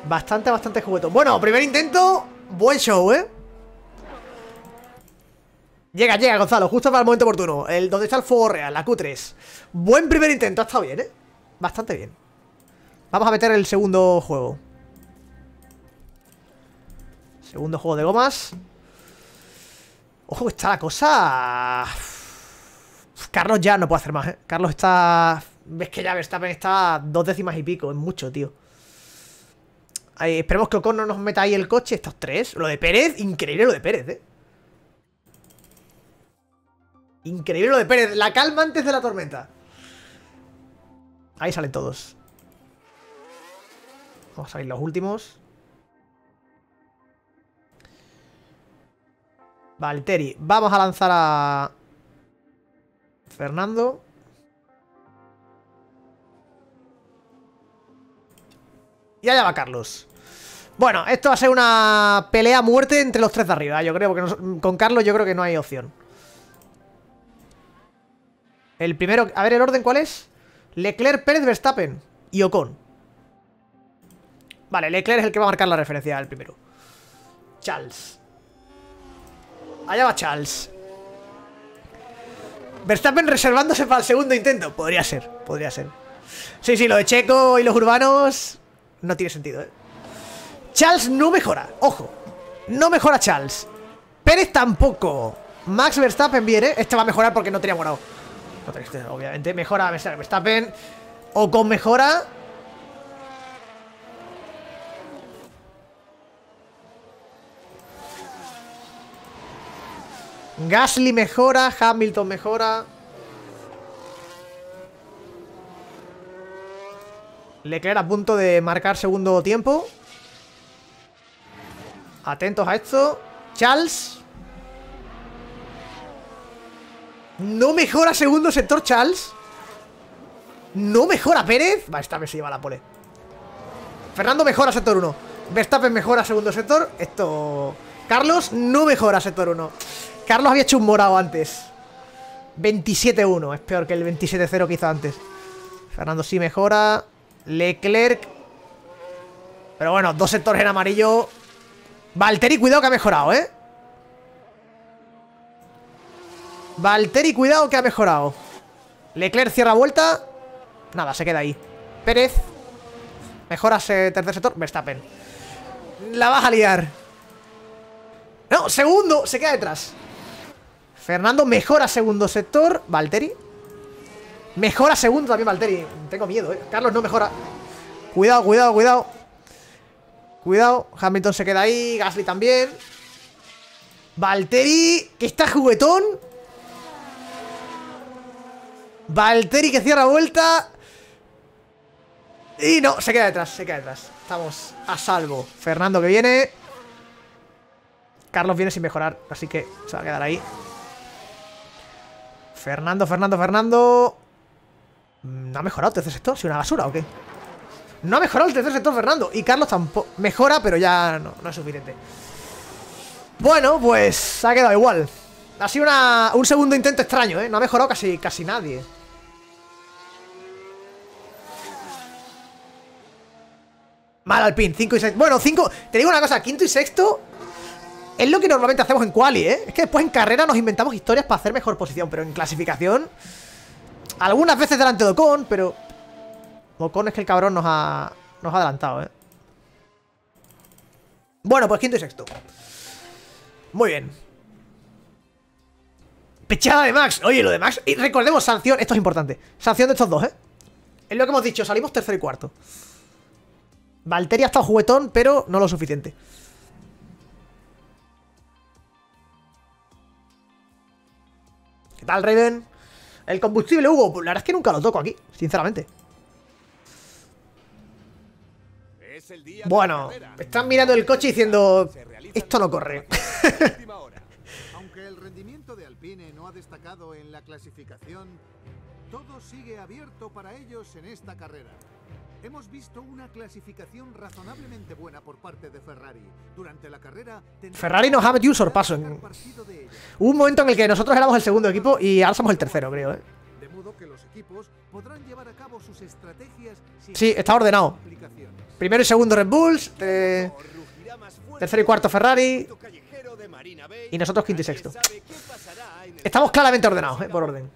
Bastante, bastante juguetón. Bueno, primer intento. Buen show, ¿eh? Llega, llega, Gonzalo. Justo para el momento oportuno. El donde está el fuego real, la Q3. Buen primer intento. Ha estado bien, ¿eh? bastante bien. Vamos a meter el segundo juego. Segundo juego de gomas. Ojo, está la cosa... Carlos ya no puede hacer más, ¿eh? Carlos está... Ves que ya Verstappen está dos décimas y pico. Es mucho, tío. esperemos que Ocon no nos meta ahí el coche. Estos tres. Lo de Pérez, increíble lo de Pérez, ¿eh? Increíble lo de Pérez. La calma antes de la tormenta. Ahí salen todos. Vamos a salir los últimos. Valteri. Vamos a lanzar a... Fernando. Y allá va Carlos. Bueno, esto va a ser una pelea a muerte entre los tres de arriba, yo creo, que con Carlos yo creo que no hay opción. El primero... A ver, ¿el orden cuál es? Leclerc, Pérez, Verstappen y Ocon. Vale, Leclerc es el que va a marcar la referencia al primero. Charles. Allá va Charles. Verstappen reservándose para el segundo intento. Podría ser, podría ser. Sí, sí, lo de Checo y los urbanos no tiene sentido, ¿eh? Charles no mejora, ojo. No mejora Charles. Pérez tampoco. Max Verstappen viene. Este va a mejorar porque no tenía morado. Obviamente mejora Verstappen O con mejora Gasly mejora Hamilton mejora Leclerc a punto de marcar segundo tiempo Atentos a esto Charles No mejora segundo sector Charles. No mejora Pérez. Va, esta vez se lleva la pole. Fernando mejora sector 1. Verstappen mejora segundo sector. Esto... Carlos no mejora sector 1. Carlos había hecho un morado antes. 27-1. Es peor que el 27-0 que hizo antes. Fernando sí mejora. Leclerc. Pero bueno, dos sectores en amarillo. Valtteri, cuidado que ha mejorado, ¿eh? Valtteri, cuidado que ha mejorado. Leclerc cierra vuelta. Nada, se queda ahí. Pérez. Mejora ese tercer sector. Verstappen. La vas a liar. No, segundo. Se queda detrás. Fernando mejora segundo sector. Valtteri. Mejora segundo también Valtteri. Tengo miedo, eh. Carlos no mejora. Cuidado, cuidado, cuidado. Cuidado. Hamilton se queda ahí. Gasly también. Valtteri, que está juguetón. Valtteri que cierra vuelta. Y no, se queda detrás, se queda detrás. Estamos a salvo. Fernando que viene. Carlos viene sin mejorar, así que se va a quedar ahí. Fernando, Fernando, Fernando. ¿No ha mejorado el tercer sector? ¿Si una basura o qué? No ha mejorado el tercer sector, Fernando. Y Carlos tampoco. Mejora, pero ya no, no es suficiente. Bueno, pues ha quedado igual. Ha sido un segundo intento extraño, ¿eh? No ha mejorado casi, casi nadie. Mal al pin, 5 y 6. Bueno, 5. Te digo una cosa, quinto y sexto. Es lo que normalmente hacemos en quali, ¿eh? Es que después en carrera nos inventamos historias para hacer mejor posición, pero en clasificación. Algunas veces delante de Ocon, pero. Ocon es que el cabrón nos ha. Nos ha adelantado, ¿eh? Bueno, pues quinto y sexto. Muy bien. Pechada de Max. Oye, lo de Max. Y recordemos, sanción. Esto es importante. Sanción de estos dos, ¿eh? Es lo que hemos dicho. Salimos tercero y cuarto. Valteria ha estado juguetón, pero no lo suficiente. ¿Qué tal, Raven? El combustible, Hugo. La verdad es que nunca lo toco aquí, sinceramente. Bueno, están mirando el coche diciendo... Esto no corre destacado en la clasificación, todo sigue abierto para ellos en esta carrera. Hemos visto una clasificación razonablemente buena por parte de Ferrari. Durante la carrera... Ferrari nos ha metido un sorpaso. un momento en el que nosotros éramos el segundo equipo y ahora somos el tercero, creo. ¿eh? De modo que los equipos podrán llevar a cabo sus estrategias... Sí, está ordenado. Primero y segundo Red Bulls. Eh, tercero y cuarto Ferrari. Y nosotros quinto y sexto. Estamos claramente ordenados, ¿eh? Por orden.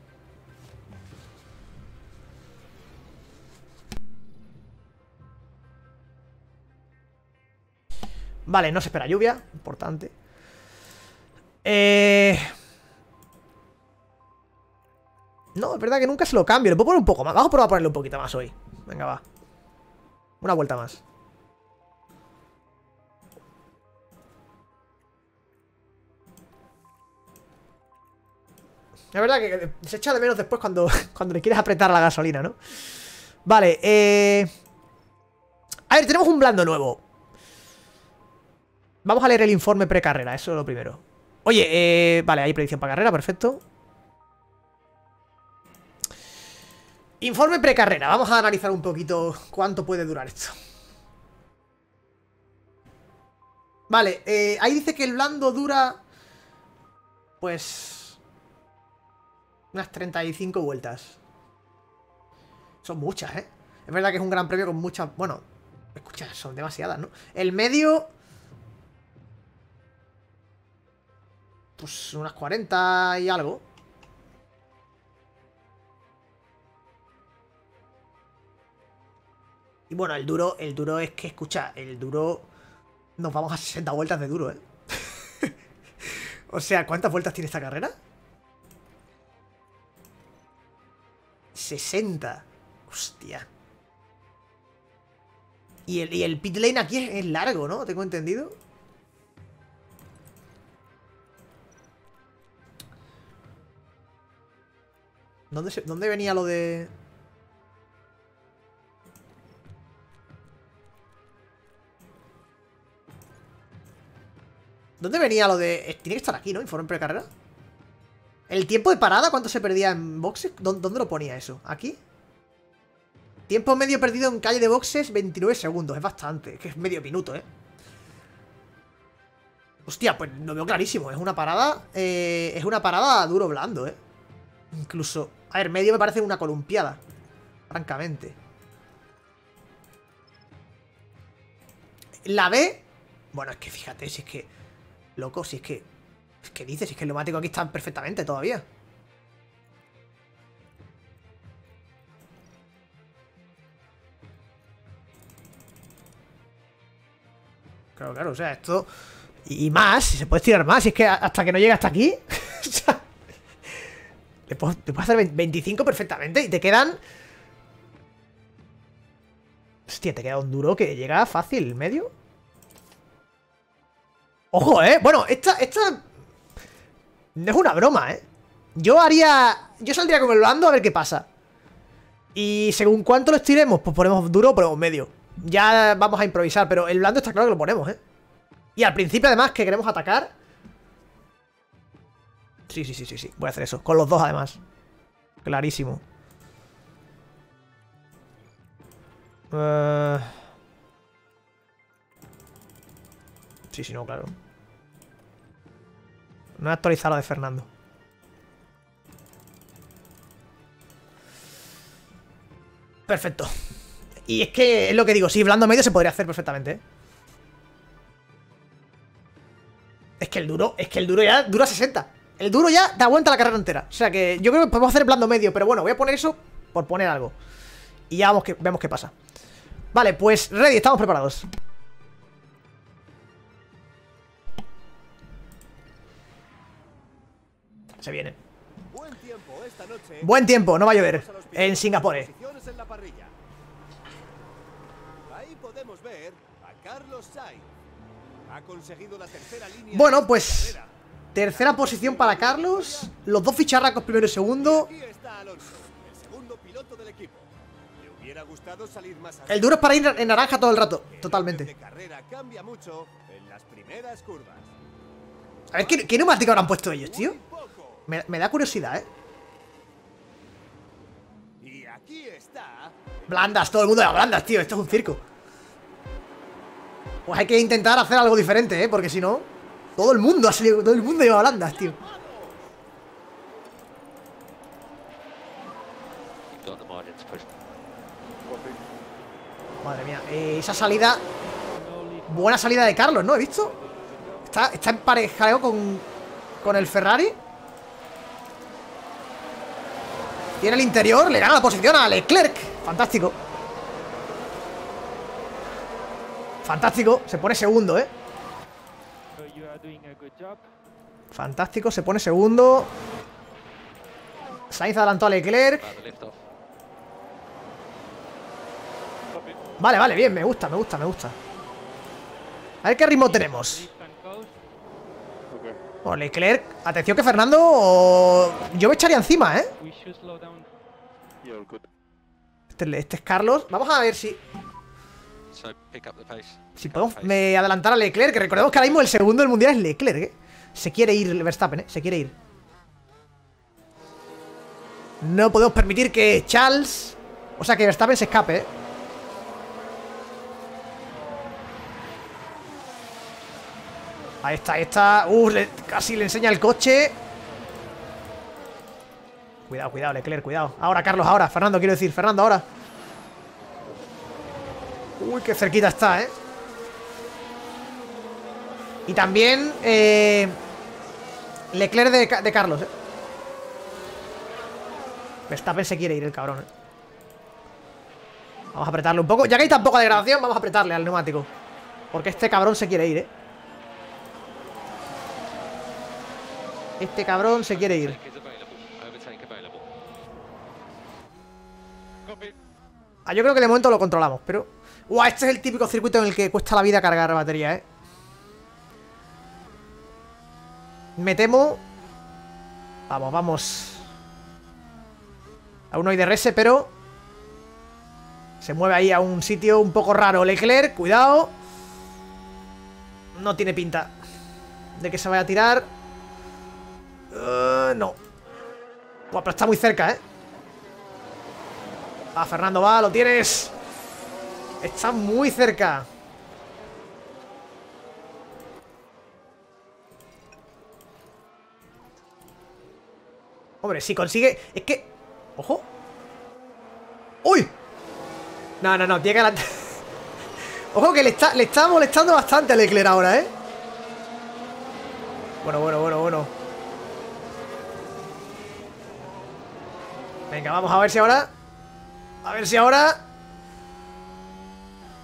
Vale, no se espera lluvia, importante. Eh... No, es verdad que nunca se lo cambio. Le puedo poner un poco más. Vamos a probar a ponerle un poquito más hoy. Venga, va. Una vuelta más. La verdad que se echa de menos después cuando, cuando le quieres apretar la gasolina, ¿no? Vale, eh... A ver, tenemos un blando nuevo. Vamos a leer el informe precarrera, eso es lo primero. Oye, eh, vale, hay predicción para carrera, perfecto. Informe precarrera, vamos a analizar un poquito cuánto puede durar esto. Vale, eh, ahí dice que el blando dura... Pues unas 35 vueltas. Son muchas, ¿eh? Es verdad que es un gran premio con muchas... Bueno, escucha, son demasiadas, ¿no? El medio... Pues unas 40 y algo. Y bueno, el duro, el duro es que, escucha, el duro... Nos vamos a 60 vueltas de duro, ¿eh? o sea, ¿cuántas vueltas tiene esta carrera? 60. Hostia. Y el, y pit lane aquí es, largo, ¿no? Tengo entendido. ¿Dónde, ¿Dónde, venía lo de...? ¿Dónde venía lo de...? Eh, tiene que estar aquí, ¿no? Informe precarrera. ¿El tiempo de parada? ¿Cuánto se perdía en boxes? ¿Dónde lo ponía eso? ¿Aquí? Tiempo medio perdido en calle de boxes, 29 segundos. Es bastante. Es que es medio minuto, ¿eh? Hostia, pues lo veo clarísimo. Es una parada... Eh, es una parada duro blando, ¿eh? Incluso... A ver, medio me parece una columpiada. Francamente. La B... Bueno, es que fíjate, si es que... Loco, si es que ¿Qué dices? Es que el neumático aquí está perfectamente todavía. Claro, claro, o sea, esto... Y más, si se puede estirar más, si es que hasta que no llega hasta aquí... o sea, Te puedo, hacer 25 perfectamente y te quedan... Hostia, te queda un duro que llega fácil, medio. Ojo, ¿eh? Bueno, esta, esta no es una broma, ¿eh? Yo haría... Yo saldría con el blando a ver qué pasa. Y según cuánto lo estiremos, pues ponemos duro o ponemos medio. Ya vamos a improvisar, pero el blando está claro que lo ponemos, ¿eh? Y al principio, además, que queremos atacar... Sí, sí, sí, sí, sí. Voy a hacer eso. Con los dos, además. Clarísimo. Eh. Sí, sí, no, claro. No he actualizado la de Fernando. Perfecto. Y es que es lo que digo, Si, blando medio se podría hacer perfectamente, ¿eh? Es que el duro, es que el duro ya dura 60. El duro ya da vuelta la carrera entera. O sea que yo creo que podemos hacer blando medio, pero bueno, voy a poner eso por poner algo. Y ya vamos que, vemos qué pasa. Vale, pues ready, estamos preparados. Se viene. Buen tiempo, no va a llover. En Singapur. bueno, pues... Tercera posición para Carlos. Los dos ficharracos primero y segundo. el duro es para ir en naranja todo el rato. Totalmente. A ver, ¿qué, qué habrán puesto ellos, tío? Me, da curiosidad, ¿eh? Y aquí está. Blandas, todo el mundo de blandas, tío. Esto es un circo. Pues hay que intentar hacer algo diferente, ¿eh? Porque si no, todo el mundo ha salido, todo el mundo lleva blandas, tío. Madre mía, eh, esa salida Buena salida de Carlos, ¿no? ¿He visto? Está, está ¿eh? con, con el Ferrari Tiene el interior, le da la posición a Leclerc. Fantástico. Fantástico, se pone segundo, ¿eh? Fantástico, se pone segundo. Sainz adelantó a Leclerc. Vale, vale, bien, me gusta, me gusta, me gusta. A ver qué ritmo tenemos. O Leclerc. Atención que Fernando... Yo me echaría encima, ¿eh? Este, este, es Carlos. Vamos a ver si... Si podemos me adelantar a Leclerc, que recordemos que ahora mismo el segundo del mundial es Leclerc, ¿eh? Se quiere ir Verstappen, ¿eh? Se quiere ir. No podemos permitir que Charles... O sea, que Verstappen se escape, ¿eh? Ahí está, esta. Uh, casi le enseña el coche. Cuidado, cuidado, Leclerc, cuidado. Ahora, Carlos, ahora. Fernando, quiero decir. Fernando, ahora. Uy, qué cerquita está, ¿eh? Y también... Eh, Leclerc de, Carlos, ¿eh? Verstappen se quiere ir el cabrón, ¿eh? Vamos a apretarle un poco. Ya que hay tan poca degradación, vamos a apretarle al neumático. Porque este cabrón se quiere ir, ¿eh? Este cabrón se quiere ir. Ah, yo creo que de momento lo controlamos, pero... guau, este es el típico circuito en el que cuesta la vida cargar batería, ¿eh? Me temo... Vamos, vamos. Aún no hay DRS, pero... Se mueve ahí a un sitio un poco raro. Leclerc, cuidado. No tiene pinta de que se vaya a tirar. Eh, no. Buah, pero está muy cerca, ¿eh? Va, Fernando, va, lo tienes. Está muy cerca. Hombre, si consigue... Es que... ¡Ojo! ¡Uy! No, no, no, tiene que la... Ojo que le está, le está molestando bastante al Leclerc ahora, ¿eh? Bueno, bueno, bueno, bueno. Venga, vamos a ver si ahora A ver si ahora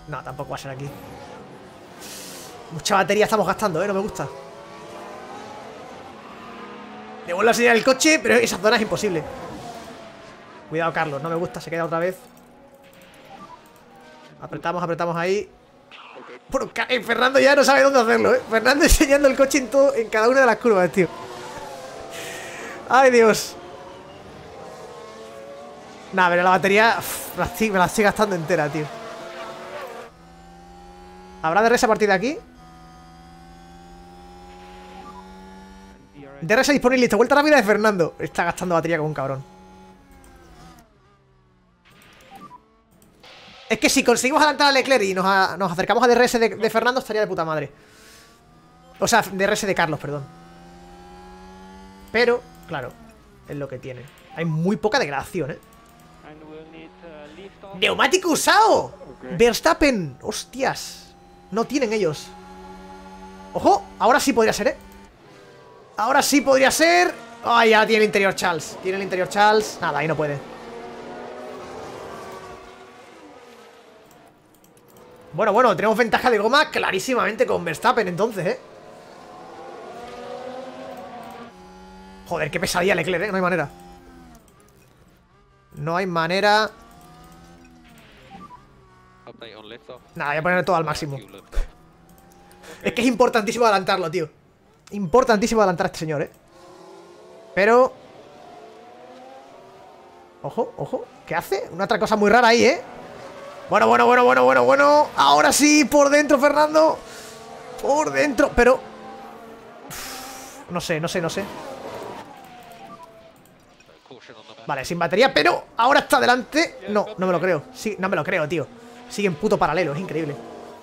No, tampoco va a ser aquí Mucha batería estamos gastando, eh, no me gusta Le vuelvo a enseñar el coche, pero esa zona es imposible Cuidado, Carlos, no me gusta, se queda otra vez Apretamos, apretamos ahí eh, Fernando ya no sabe dónde hacerlo, ¿eh? Fernando enseñando el coche en, en cada una de las curvas, tío Ay, Dios Nada, pero la batería me la estoy gastando entera, tío. ¿Habrá DRS a partir de aquí? DRS disponible, listo. Vuelta rápida de Fernando. Está gastando batería como un cabrón. Es que si conseguimos adelantar a Leclerc y nos, acercamos a DRS de, de, Fernando, estaría de puta madre. O sea, DRS de Carlos, perdón. Pero, claro, es lo que tiene. Hay muy poca degradación, ¿eh? ¡Neumático usado! Verstappen, hostias. No tienen ellos. ¡Ojo! Ahora sí podría ser, ¿eh? Ahora sí podría ser. ¡Ay, ya tiene el interior Charles! Tiene el interior Charles. Nada, ahí no puede. Bueno, bueno, tenemos ventaja de goma clarísimamente con Verstappen entonces, ¿eh? Joder, qué pesadilla Leclerc, ¿eh? No hay manera. No hay manera. Nada, voy a poner todo al máximo. Es que es importantísimo adelantarlo, tío. Importantísimo adelantar a este señor, eh. Pero... Ojo, ojo. ¿Qué hace? Una otra cosa muy rara ahí, eh. Bueno, bueno, bueno, bueno, bueno, bueno. Ahora sí, por dentro, Fernando. Por dentro, pero... no sé, no sé, no sé. Vale, sin batería, pero ahora está adelante. No, no me lo creo. Sí, no me lo creo, tío. Sigue en puto paralelo, es increíble.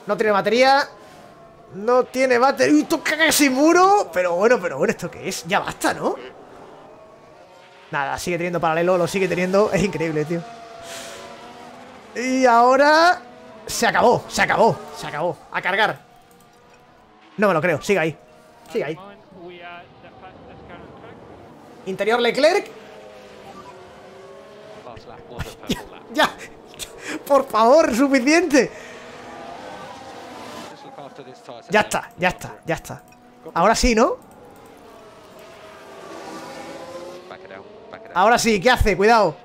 No tiene batería. No tiene batería. ¡Uy, toca casi muro! Pero bueno, pero bueno, ¿esto qué es? Ya basta, ¿no? Nada, sigue teniendo paralelo, lo sigue teniendo. Es increíble, tío. Y ahora... Se acabó, se acabó, se acabó. A cargar. No me lo creo, sigue ahí. Sigue ahí. Interior Leclerc. ya, por favor, suficiente. Ya está, ya está, ya está. Ahora sí, ¿no? Ahora sí, ¿qué hace? Cuidado.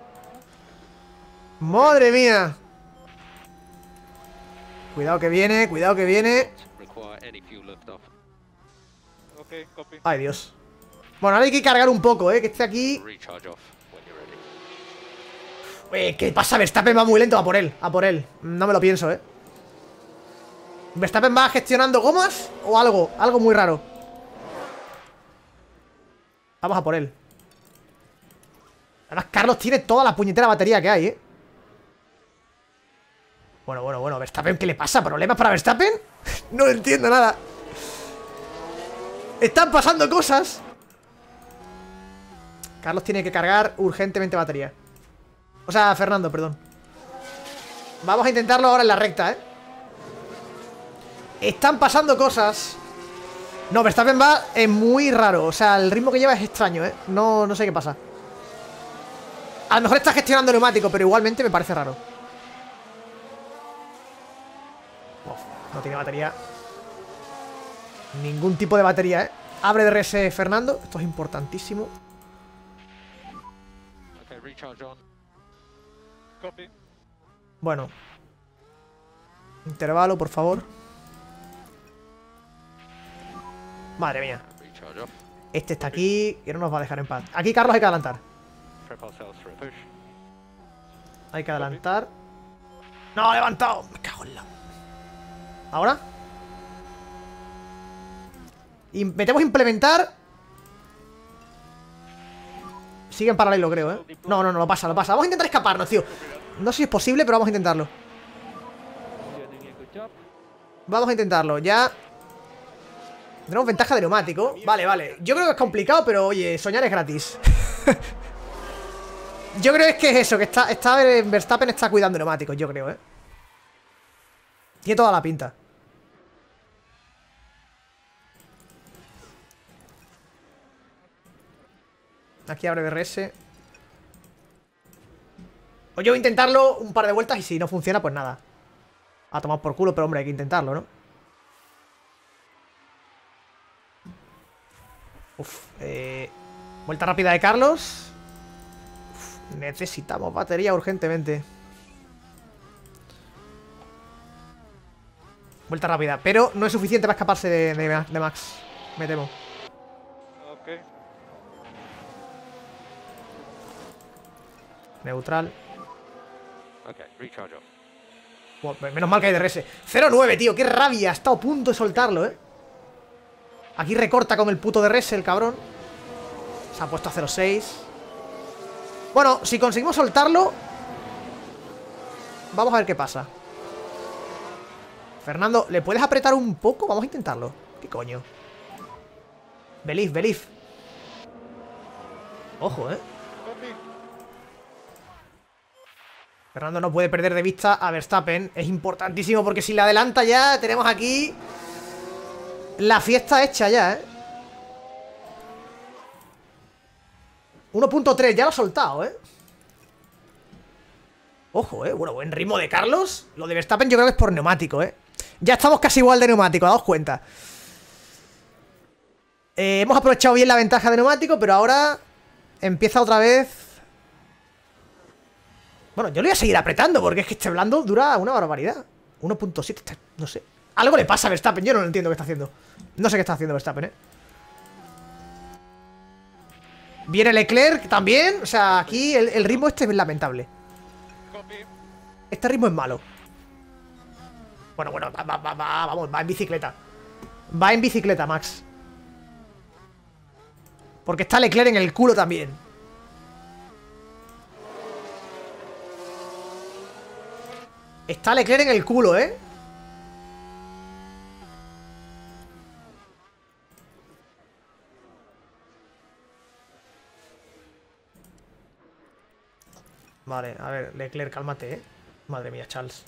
Madre mía. Cuidado que viene, cuidado que viene. Ay, Dios. Bueno, ahora hay que cargar un poco, ¿eh? Que esté aquí... Pues, ¿Qué pasa? Verstappen va muy lento, a por él, a por él No me lo pienso, eh ¿Verstappen va gestionando gomas? ¿O algo? Algo muy raro Vamos a por él Además, Carlos tiene toda la puñetera batería que hay, eh Bueno, bueno, bueno Verstappen, ¿qué le pasa? ¿Problemas para Verstappen? no entiendo nada Están pasando cosas Carlos tiene que cargar urgentemente batería o sea, Fernando, perdón. Vamos a intentarlo ahora en la recta, ¿eh? Están pasando cosas. No, pero Verstappen va es muy raro. O sea, el ritmo que lleva es extraño, ¿eh? No, no sé qué pasa. A lo mejor está gestionando neumático, pero igualmente me parece raro. no tiene batería. Ningún tipo de batería, ¿eh? Abre DRS eh, Fernando. Esto es importantísimo. recharge bueno. Intervalo, por favor. Madre mía. Este está aquí y no nos va a dejar en paz. Aquí, Carlos, hay que adelantar. Hay que adelantar. ¡No, levantado! Me cago en la... ¿Ahora? Intentemos metemos implementar... Sigue en paralelo, creo, ¿eh? No, no, no, lo pasa, lo pasa. Vamos a intentar escaparnos, tío. No sé si es posible, pero vamos a intentarlo. Vamos a intentarlo, ya Tenemos ventaja de neumático Vale, vale, yo creo que es complicado Pero oye, soñar es gratis Yo creo que es eso Que está, está eh, Verstappen está cuidando neumáticos Yo creo, eh Tiene toda la pinta Aquí abre BRS o yo voy a intentarlo un par de vueltas y si no funciona, pues nada. Ha tomar por culo, pero hombre, hay que intentarlo, ¿no? Uf, eh, Vuelta rápida de Carlos. necesitamos batería urgentemente. Vuelta rápida, pero no es suficiente para escaparse de, Max. Me temo. Neutral menos mal que hay DRS. 0-9, tío, qué rabia. Está a punto de soltarlo, ¿eh? Aquí recorta con el puto DRS el cabrón. Se ha puesto a 0 Bueno, si conseguimos soltarlo... Vamos a ver qué pasa. Fernando, ¿le puedes apretar un poco? Vamos a intentarlo. ¿Qué coño? Belif, Belif Ojo, ¿eh? Fernando no puede perder de vista a Verstappen. Es importantísimo porque si le adelanta ya, tenemos aquí la fiesta hecha ya, ¿eh? 1.3, ya lo ha soltado, ¿eh? Ojo, ¿eh? Bueno, buen ritmo de Carlos. Lo de Verstappen yo creo que es por neumático, ¿eh? Ya estamos casi igual de neumático, daos cuenta. Eh, hemos aprovechado bien la ventaja de neumático, pero ahora empieza otra vez bueno, yo lo voy a seguir apretando porque es que este blando dura una barbaridad. 1.7, este, no sé. Algo le pasa a Verstappen, yo no lo entiendo qué está haciendo. No sé qué está haciendo Verstappen, ¿eh? Viene Leclerc también. O sea, aquí el, ritmo este es lamentable. Este ritmo es malo. Bueno, bueno, vamos, va en bicicleta. Va en bicicleta, Max. Porque está Leclerc en el culo también. Está Leclerc en el culo, ¿eh? Vale, a ver, Leclerc, cálmate, ¿eh? Madre mía, Charles.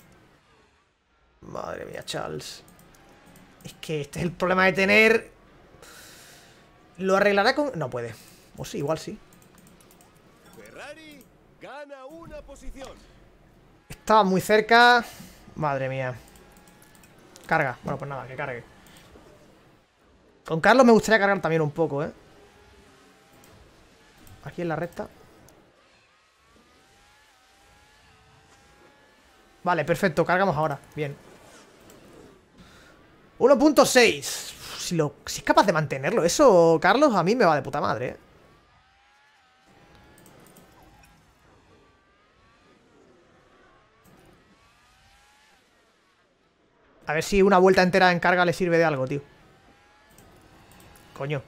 Madre mía, Charles. Es que este es el problema de tener... ¿Lo arreglará con...? No puede. O pues sí, igual sí. Ferrari gana una posición. Estaba muy cerca. Madre mía. Carga. Bueno, pues nada, que cargue. Con Carlos me gustaría cargar también un poco, ¿eh? Aquí en la recta. Vale, perfecto. Cargamos ahora. Bien. 1.6. Si, lo, si es capaz de mantenerlo eso, Carlos, a mí me va de puta madre, ¿eh? A ver si una vuelta entera en carga le sirve de algo, tío. Coño.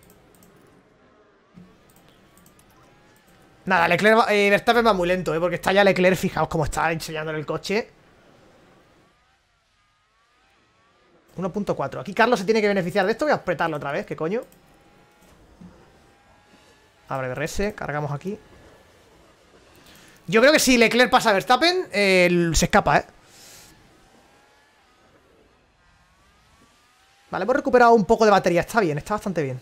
Nada, Leclerc eh, Verstappen va muy lento, ¿eh? Porque está ya Leclerc, fijaos cómo está enseñándole el coche. 1.4. Aquí Carlos se tiene que beneficiar de esto. Voy a apretarlo otra vez. ¿Qué coño? Abre RS, eh, Cargamos aquí. Yo creo que si Leclerc pasa a Verstappen, eh, se escapa, ¿eh? Vale, hemos recuperado un poco de batería. Está bien, está bastante bien.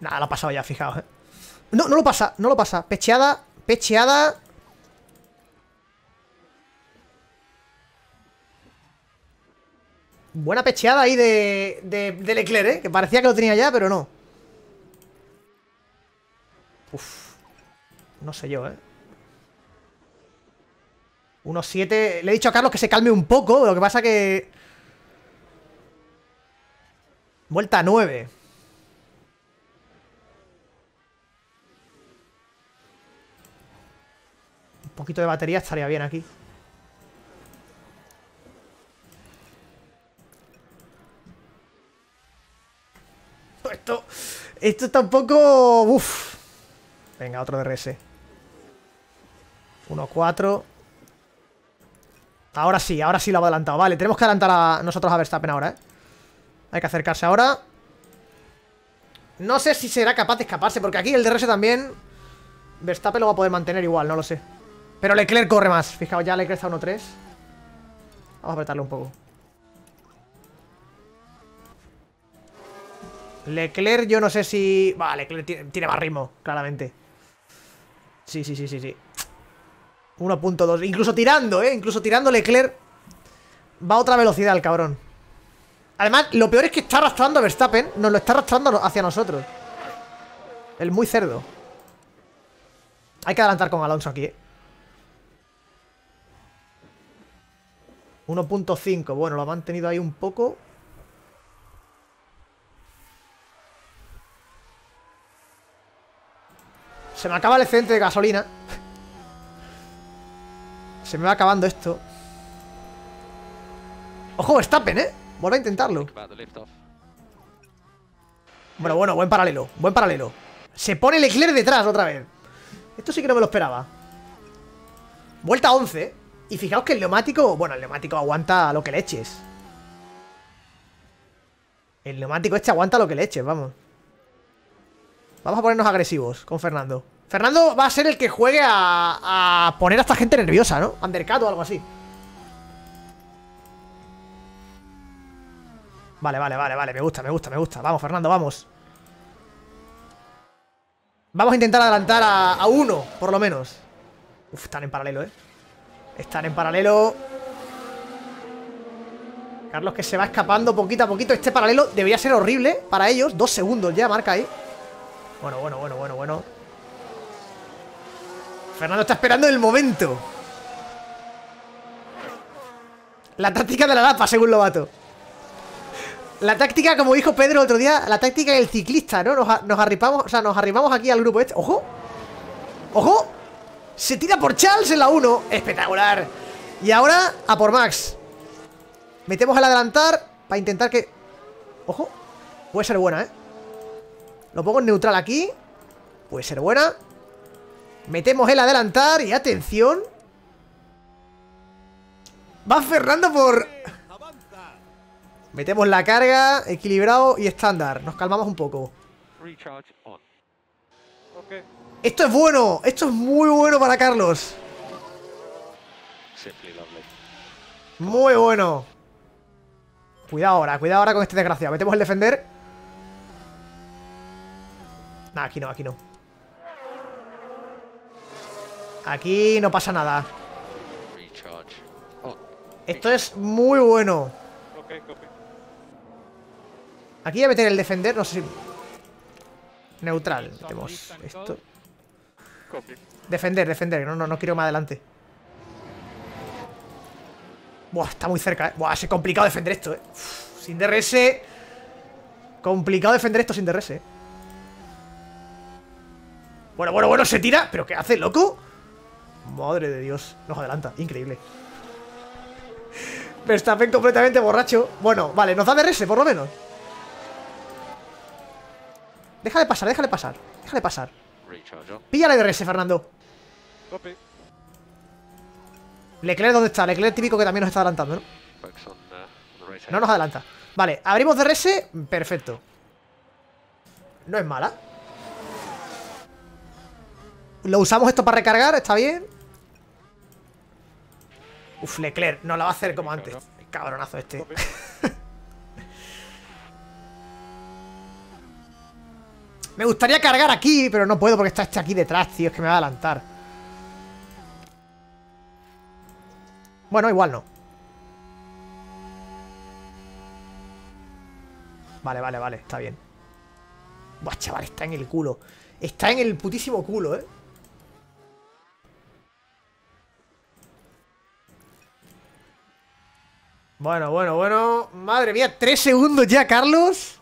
Nada, lo ha pasado ya, fijaos, ¿eh? No, no lo pasa, no lo pasa. Pecheada, pecheada. Buena pecheada ahí de, de, de Leclerc, ¿eh? Que parecía que lo tenía ya, pero no. Uf. No sé yo, eh Unos siete... Le he dicho a Carlos que se calme un poco. Lo que pasa que... Vuelta 9. Un poquito de batería estaría bien aquí. Esto... Esto tampoco... Uf. Venga, otro DRS. 1-4. Ahora sí, ahora sí lo ha adelantado. Vale, tenemos que adelantar a nosotros a Verstappen ahora, ¿eh? Hay que acercarse ahora No sé si será capaz de escaparse Porque aquí el DRS también Verstappen lo va a poder mantener igual, no lo sé Pero Leclerc corre más Fijaos, ya Leclerc está 1-3 Vamos a apretarlo un poco Leclerc yo no sé si... Vale, Leclerc tiene más ritmo, claramente Sí, sí, sí, sí, sí 1.2, incluso tirando, eh Incluso tirando Leclerc Va a otra velocidad el cabrón Además, lo peor es que está arrastrando Verstappen. Nos lo está arrastrando hacia nosotros. El muy cerdo. Hay que adelantar con Alonso aquí, 1.5. Eh. Bueno, lo ha mantenido ahí un poco. Se me acaba el excedente de gasolina. Se me va acabando esto. ¡Ojo, Verstappen, eh! Vuelve a intentarlo. Bueno, bueno, buen paralelo. Buen paralelo. Se pone el Leclerc detrás otra vez. Esto sí que no me lo esperaba. Vuelta 11. Y fijaos que el neumático... Bueno, el neumático aguanta lo que le eches. El neumático este aguanta lo que le eches, vamos. Vamos a ponernos agresivos con Fernando. Fernando va a ser el que juegue a, a poner a esta gente nerviosa, ¿no? Undercut o algo así. Vale, vale, vale, vale. Me gusta, me gusta, me gusta. Vamos, Fernando, vamos. Vamos a intentar adelantar a, uno, por lo menos. Uf, están en paralelo, ¿eh? Están en paralelo. Carlos que se va escapando poquito a poquito. Este paralelo debería ser horrible para ellos. Dos segundos ya, marca ahí. Bueno, bueno, bueno, bueno, bueno. Fernando está esperando el momento. La táctica de la lapa, según Lobato. La táctica, como dijo Pedro el otro día, la táctica del ciclista, ¿no? Nos, nos o nos arribamos aquí al grupo este. ¡Ojo! ¡Ojo! Se tira por Charles en la 1. Espectacular. Y ahora a por Max. Metemos el adelantar para intentar que... ¡Ojo! Puede ser buena, ¿eh? Lo pongo en neutral aquí. Puede ser buena. Metemos el adelantar y atención. Va Fernando por... Metemos la carga, equilibrado y estándar. Nos calmamos un poco. Esto es bueno, esto es muy bueno para Carlos. Muy bueno. Cuidado ahora, cuidado ahora con este desgracia. Metemos el defender. Nah, aquí no, aquí no. Aquí no pasa nada. Esto es muy bueno. Aquí voy a meter el defender, no sé si... Neutral, metemos esto. Defender, defender, no, no, no quiero más adelante. Buah, está muy cerca, eh. Buah, es complicado defender esto, eh. sin DRS... Complicado defender esto sin DRS, eh. Bueno, bueno, bueno, se tira. ¿Pero qué hace, loco? Madre de Dios. Nos adelanta. Increíble. Pero Verstappen completamente borracho. Bueno, vale, nos da DRS, por lo menos. Déjale pasar, déjale pasar. Déjale pasar. Píllale de Fernando. Leclerc, ¿dónde está? Leclerc típico que también nos está adelantando, ¿no? Uh, no nos adelanta. Vale, abrimos de Perfecto. No es mala. Lo usamos esto para recargar, está bien. Uf, Leclerc, no la va a hacer como antes. cabronazo este. Me gustaría cargar aquí, pero no puedo porque está este aquí detrás, tío. Es que me va a adelantar. Bueno, igual no. Vale, vale, vale. Está bien. Buah, chaval, está en el culo. Está en el putísimo culo, ¿eh? Bueno, bueno, bueno. Madre mía, tres segundos ya, Carlos.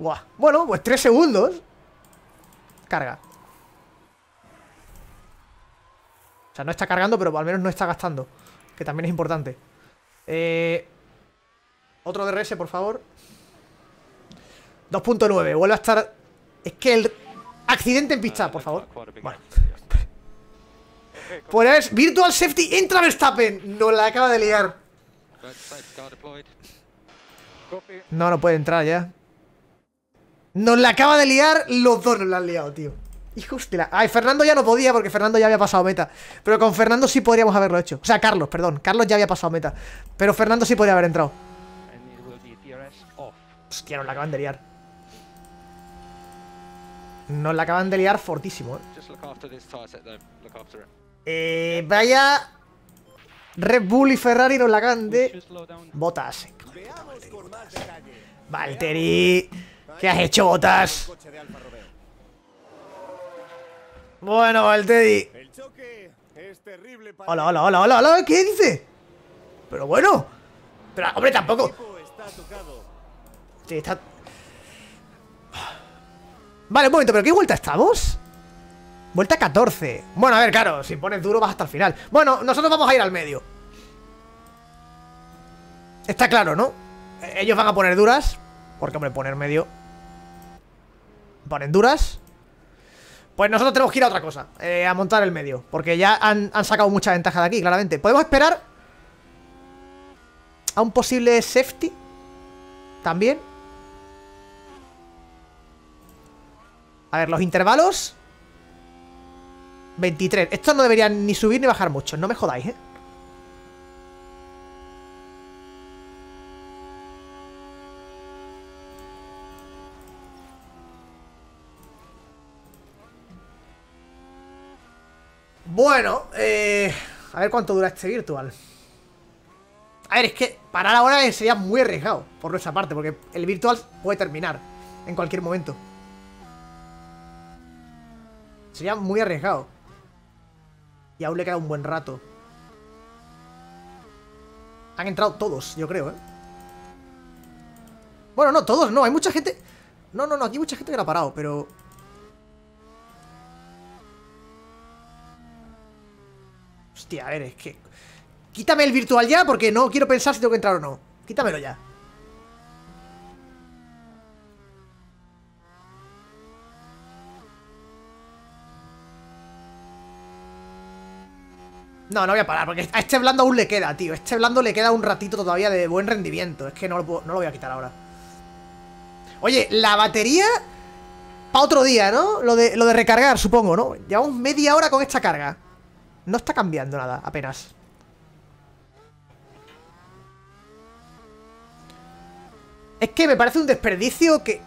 Buah. Bueno, pues tres segundos. Carga. O sea, no está cargando, pero al menos no está gastando. Que también es importante. Eh... Otro DRS, por favor. 2.9. Vuelve a estar... Es que el... Accidente en pista, por favor. Bueno Pues Virtual Safety entra Verstappen. No la acaba de liar. No, no puede entrar ya. Nos la acaba de liar, los dos nos la han liado, tío Hijo de la... Ay, Fernando ya no podía porque Fernando ya había pasado meta Pero con Fernando sí podríamos haberlo hecho O sea, Carlos, perdón, Carlos ya había pasado meta Pero Fernando sí podía haber entrado Hostia, nos pues la acaban de liar Nos la acaban de liar fortísimo, eh eh, vaya Red Bull y Ferrari nos la acaban de Botas Valtteri ¿Qué has hecho, botas? Bueno, el Teddy. Hola, hola, hola, hola, hola, ¿qué dice? Pero bueno. Pero, hombre, tampoco. Sí, está... Vale, un momento, ¿pero qué vuelta estamos? Vuelta 14. Bueno, a ver, claro, si pones duro vas hasta el final. Bueno, nosotros vamos a ir al medio. Está claro, ¿no? E-, ellos van a poner duras. Porque, hombre, poner medio por Enduras Pues nosotros tenemos que ir a otra cosa eh, A montar el medio Porque ya han, han, sacado mucha ventaja de aquí, claramente Podemos esperar A un posible safety También A ver, los intervalos 23 Estos no deberían ni subir ni bajar mucho No me jodáis, eh Bueno, eh, a ver cuánto dura este virtual. A ver, es que parar ahora sería muy arriesgado por nuestra parte, porque el virtual puede terminar en cualquier momento. Sería muy arriesgado. Y aún le queda un buen rato. Han entrado todos, yo creo, ¿eh? Bueno, no, todos no, hay mucha gente... No, no, no, aquí hay mucha gente que ha parado, pero... Hostia, a ver, es que... Quítame el virtual ya porque no quiero pensar si tengo que entrar o no. Quítamelo ya. No, no voy a parar, porque a este blando aún le queda, tío. A este blando le queda un ratito todavía de buen rendimiento. Es que no lo, voy a quitar ahora. Oye, la batería... Para otro día, ¿no? Lo de, lo de recargar, supongo, ¿no? Llevamos media hora con esta carga. No está cambiando nada, apenas. Es que me parece un desperdicio que,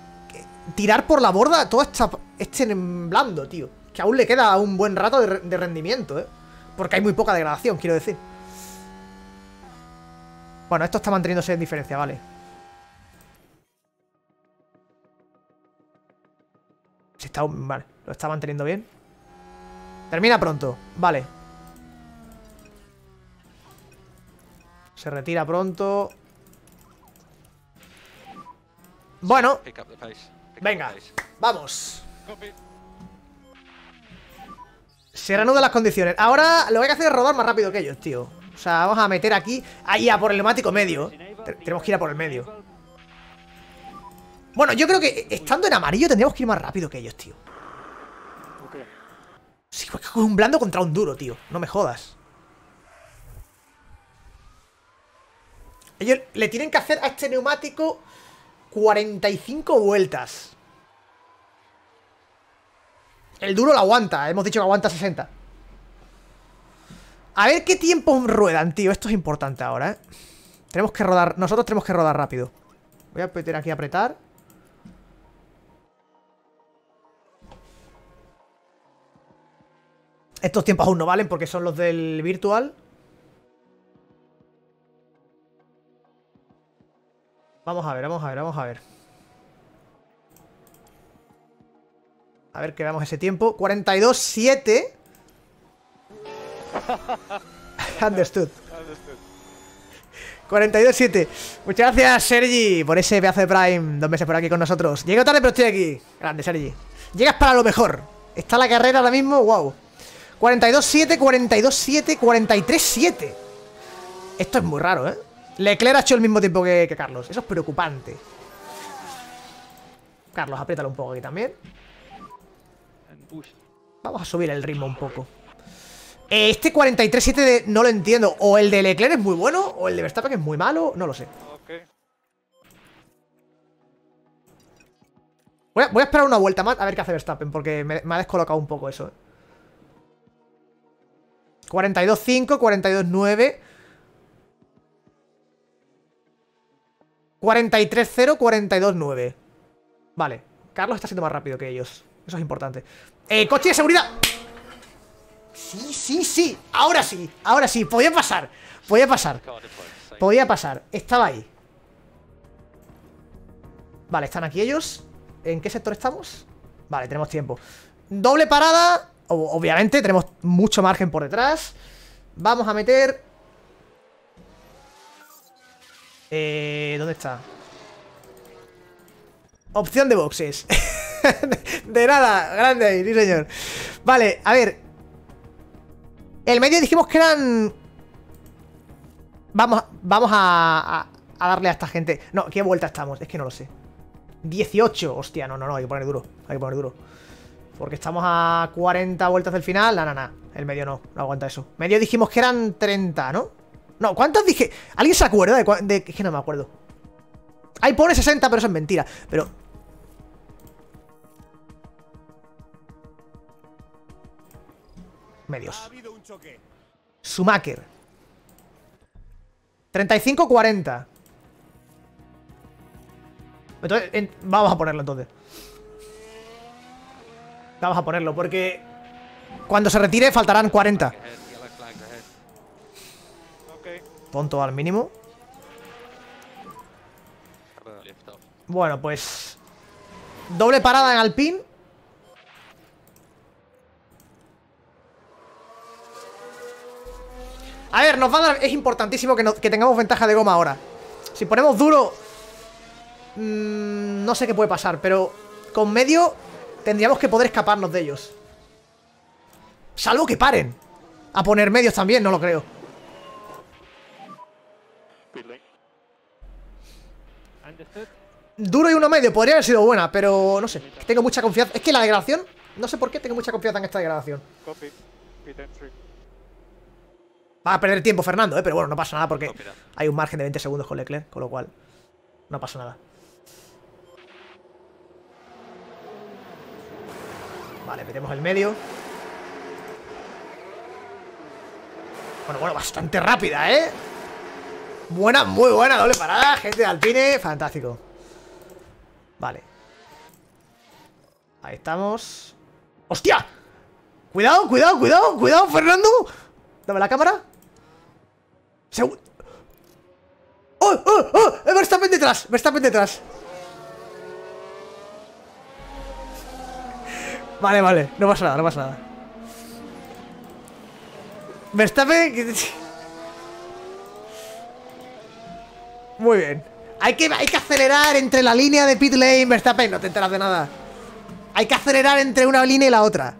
tirar por la borda todo está este blando, tío. Que aún le queda un buen rato de, rendimiento, ¿eh? Porque hay muy poca degradación, quiero decir. Bueno, esto está manteniéndose en diferencia, vale. Se está... Vale, lo está manteniendo bien. Termina pronto, vale. Se retira pronto. Bueno. Venga, vamos. Se de las condiciones. Ahora lo que hay que hacer es rodar más rápido que ellos, tío. O sea, vamos a meter aquí... Ahí, a por el neumático medio. Tenemos que ir a por el medio. Bueno, yo creo que estando en amarillo tendríamos que ir más rápido que ellos, tío. Sí, un blando contra un duro, tío. No me jodas. le tienen que hacer a este neumático 45 vueltas. El duro lo aguanta, hemos dicho que aguanta 60. A ver qué tiempo ruedan, tío. Esto es importante ahora, ¿eh? Tenemos que rodar, nosotros tenemos que rodar rápido. Voy a meter aquí a apretar. Estos tiempos aún no valen porque son los del virtual. Vamos a ver, vamos a ver, vamos a ver. A ver que veamos ese tiempo. 42-7. Understood. 42-7. Muchas gracias, Sergi, por ese pedazo de Prime. Dos meses por aquí con nosotros. Llego tarde, pero estoy aquí. Grande, Sergi. Llegas para lo mejor. Está la carrera ahora mismo, wow. 42-7, 42-7, 43-7. Esto es muy raro, ¿eh? Leclerc ha hecho el mismo tiempo que, Carlos. Eso es preocupante. Carlos, apriétalo un poco aquí también. Vamos a subir el ritmo un poco. Este 43-7 no lo entiendo. O el de Leclerc es muy bueno, o el de Verstappen es muy malo. No lo sé. Voy a, esperar una vuelta más a ver qué hace Verstappen, porque me, me ha descolocado un poco eso. 42-5, ¿eh? 42-9... 43-0, 42-9. Vale. Carlos está siendo más rápido que ellos. Eso es importante. Eh, coche de seguridad. Sí, sí, sí. Ahora sí. Ahora sí. Podía pasar. Podía pasar. Podía pasar. Estaba ahí. Vale, están aquí ellos. ¿En qué sector estamos? Vale, tenemos tiempo. Doble parada. Obviamente, tenemos mucho margen por detrás. Vamos a meter eh, ¿Dónde está? Opción de boxes. de nada, grande ahí, sí señor. Vale, a ver. El medio dijimos que eran... Vamos, vamos a, a, darle a esta gente. No, ¿qué vuelta estamos? Es que no lo sé. 18, hostia, no, no, no, hay que poner duro. Hay que poner duro. Porque estamos a 40 vueltas del final. No, no, no. El medio no, no aguanta eso. Medio dijimos que eran 30, ¿no? No, ¿cuántos dije? ¿Alguien se acuerda de, de que no me acuerdo? Ahí pone 60, pero eso es mentira. Pero... Medios. Sumaker 35-40. Entonces, vamos a ponerlo entonces. Vamos a ponerlo, porque... Cuando se retire faltarán 40. Ponto al mínimo. Bueno, pues... Doble parada en alpin A ver, nos va a dar... Es importantísimo que, tengamos ventaja de goma ahora. Si ponemos duro... Mm, no sé qué puede pasar, pero... Con medio tendríamos que poder escaparnos de ellos. Salvo que paren. A poner medios también, no lo creo. Duro y uno medio, podría haber sido buena, pero no sé. Tengo mucha confianza. Es que la degradación, no sé por qué tengo mucha confianza en esta degradación. Va a perder tiempo Fernando, ¿eh? pero bueno, no pasa nada porque hay un margen de 20 segundos con Leclerc, con lo cual no pasa nada. Vale, metemos el medio. Bueno, bueno, bastante rápida, ¿eh? Buena, muy buena doble parada, gente de Alpine, fantástico. Vale. Ahí estamos. ¡Hostia! Cuidado, cuidado, cuidado, cuidado, Fernando. Dame la cámara. ¡Seguro! ¡Oh, ¡Oh, oh, oh! Eh, Verstappen detrás, Verstappen detrás. Vale, vale, no pasa nada, no pasa nada. Me Verstappen... Muy bien. Hay que, hay que acelerar entre la línea de pit lane, Verstappen. No te enteras de nada. Hay que acelerar entre una línea y la otra.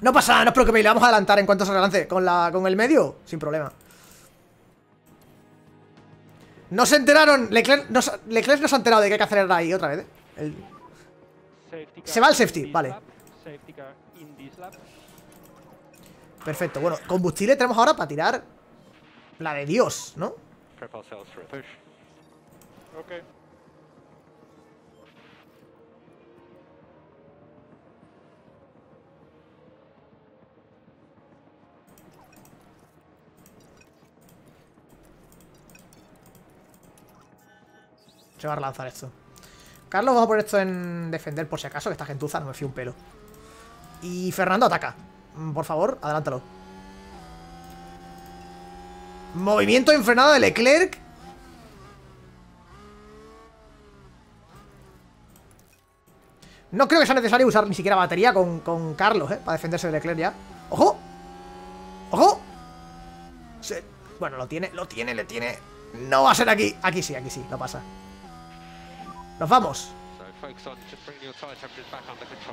No pasa nada, no os preocupéis. Le vamos a adelantar en cuanto se relance. Con, la, con el medio, sin problema. No se enteraron. Leclerc no, se ha enterado de que hay que acelerar ahí otra vez. ¿eh? Se va al safety, vale. Perfecto, bueno, combustible tenemos ahora para tirar la de Dios, ¿no? Se va a relanzar esto. Carlos, vamos a poner esto en defender por si acaso, que esta gentuza no me fío un pelo. Y Fernando ataca. Mm, por favor, adelántalo. Movimiento enfrenado de Leclerc. No creo que sea necesario usar ni siquiera batería con, Carlos, ¿eh? Para defenderse de Leclerc ya. ¡Ojo! ¡Ojo! Bueno, lo tiene, lo tiene, le tiene... No va a ser aquí. Aquí sí, aquí sí, lo pasa. Nos vamos.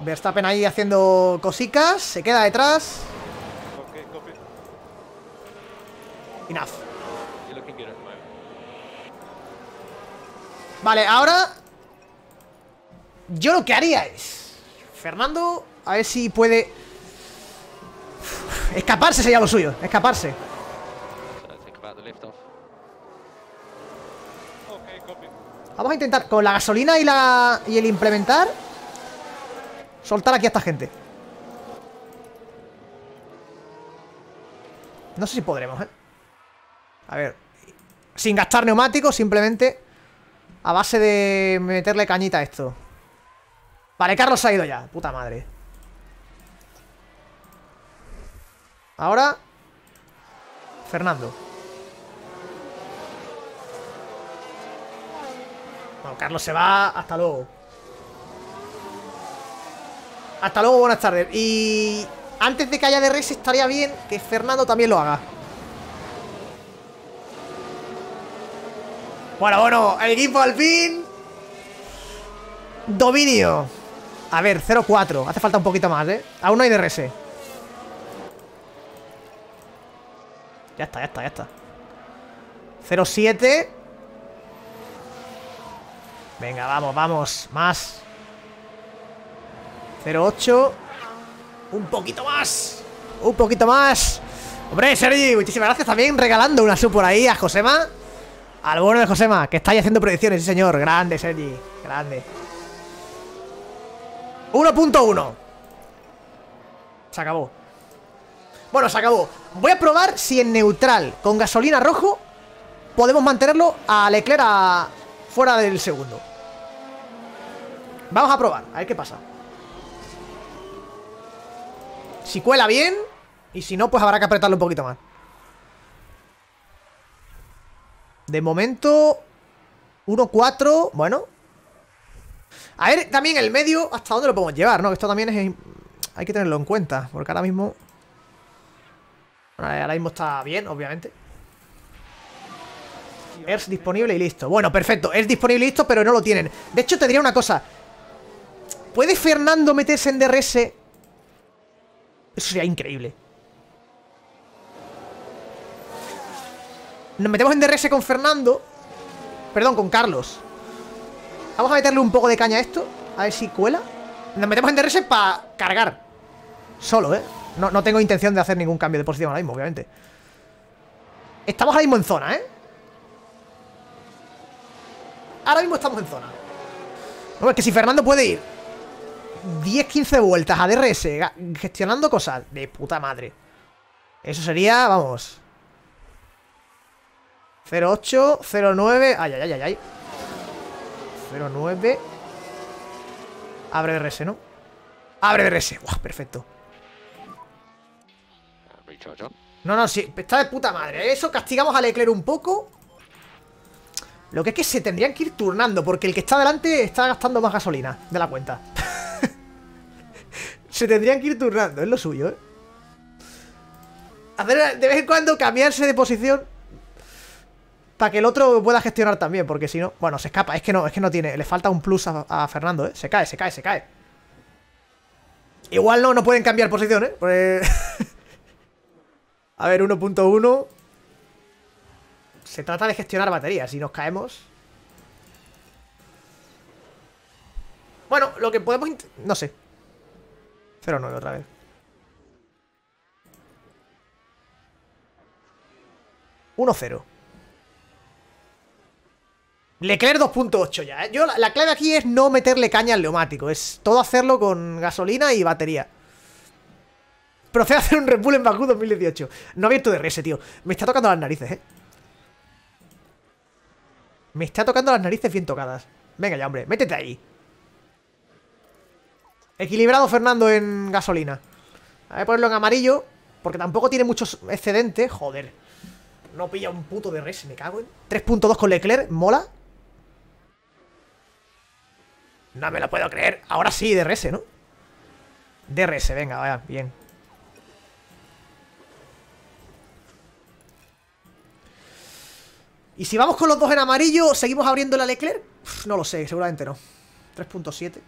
Verstappen ahí haciendo cositas. Se queda detrás. Vale, ahora... Yo lo que haría es... Fernando, a ver si puede... Escaparse sería lo suyo, escaparse. Vamos a intentar con la gasolina y, la, y el implementar Soltar aquí a esta gente No sé si podremos, eh a ver, sin gastar neumáticos, simplemente a base de meterle cañita a esto. Vale, Carlos se ha ido ya, puta madre. Ahora, Fernando. Bueno, Carlos se va, hasta luego. Hasta luego, buenas tardes. Y antes de que haya de res estaría bien que Fernando también lo haga. Bueno, bueno, el equipo al fin Dominio A ver, 0-4 Hace falta un poquito más, ¿eh? Aún no hay DRS Ya está, ya está, ya está 0-7 Venga, vamos, vamos Más 0-8 Un poquito más Un poquito más Hombre, Sergi, muchísimas gracias también Regalando una sub por ahí a Josema al bueno de Josema, que estáis haciendo predicciones, sí señor. Grande, Sergi. Grande. 1.1. Se acabó. Bueno, se acabó. Voy a probar si en neutral, con gasolina rojo, podemos mantenerlo a Leclerc a... fuera del segundo. Vamos a probar, a ver qué pasa. Si cuela bien, y si no, pues habrá que apretarlo un poquito más. De momento, 1-4, bueno. A ver también el medio, hasta dónde lo podemos llevar, ¿no? Esto también es... Hay que tenerlo en cuenta, porque ahora mismo... Ahora mismo está bien, obviamente. Es disponible y listo. Bueno, perfecto. Es disponible y listo, pero no lo tienen. De hecho, te diría una cosa. ¿Puede Fernando meterse en DRS? Eso sería increíble. Nos metemos en DRS con Fernando Perdón, con Carlos Vamos a meterle un poco de caña a esto A ver si cuela Nos metemos en DRS para cargar Solo, ¿eh? No, tengo intención de hacer ningún cambio de posición ahora mismo, obviamente Estamos ahora mismo en zona, ¿eh? Ahora mismo estamos en zona No, es que si Fernando puede ir 10-15 vueltas a DRS Gestionando cosas De puta madre Eso sería, vamos 08, 09. Ay, ay, ay, ay, ay. 09. Abre R.S., ¿no? Abre DRS. ¡guau, perfecto. No, no, sí. Está de puta madre. Eso castigamos al Leclerc un poco. Lo que es que se tendrían que ir turnando, porque el que está delante está gastando más gasolina de la cuenta. se tendrían que ir turnando, es lo suyo, ¿eh? de vez en cuando cambiarse de posición para que el otro pueda gestionar también, porque si no... Bueno, se escapa, es que no, es que no tiene, le falta un plus a, Fernando, ¿eh? Se cae, se cae, se cae. Igual no, no pueden cambiar posición, ¿eh? a ver, 1.1. Se trata de gestionar baterías, si nos caemos... Bueno, lo que podemos... No sé. 0-9 otra vez. 1 0 Leclerc 2.8 ya, ¿eh? Yo, la, clave aquí es no meterle caña al neumático. Es todo hacerlo con gasolina y batería. Procedo a hacer un Red en Bakú 2018. No abierto de res, tío. Me está tocando las narices, ¿eh? Me está tocando las narices bien tocadas. Venga ya, hombre. Métete ahí. Equilibrado Fernando en gasolina. A ver, ponerlo en amarillo. Porque tampoco tiene muchos excedentes. Joder. No pilla un puto de res, me cago en. 3.2 con Leclerc, mola. No me lo puedo creer. Ahora sí, DRS, ¿no? DRS, venga, vaya, bien. Y si vamos con los dos en amarillo, ¿seguimos abriendo la Leclerc? no lo sé, seguramente no. 3.7.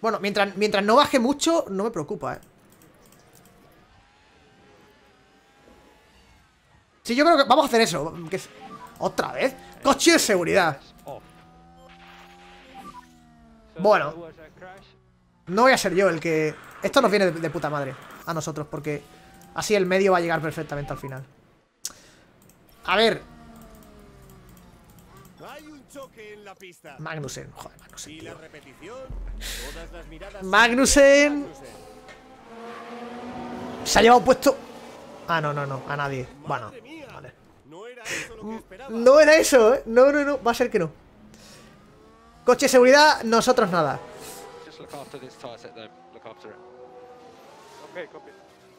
Bueno, mientras, mientras no baje mucho, no me preocupa, ¿eh? Sí, yo creo que vamos a hacer eso. ¿Otra vez? Coche de seguridad. Bueno. No voy a ser yo el que... Esto nos viene de, puta madre a nosotros, porque así el medio va a llegar perfectamente al final. A ver. Magnusen, Magnussen, joder, Magnussen. Magnusen, Magnussen. Se ha llevado puesto. Ah, no, no, no, a nadie. bueno. Mm, no era eso, ¿eh? No, no, no. Va a ser que no. Coche de seguridad, nosotros nada.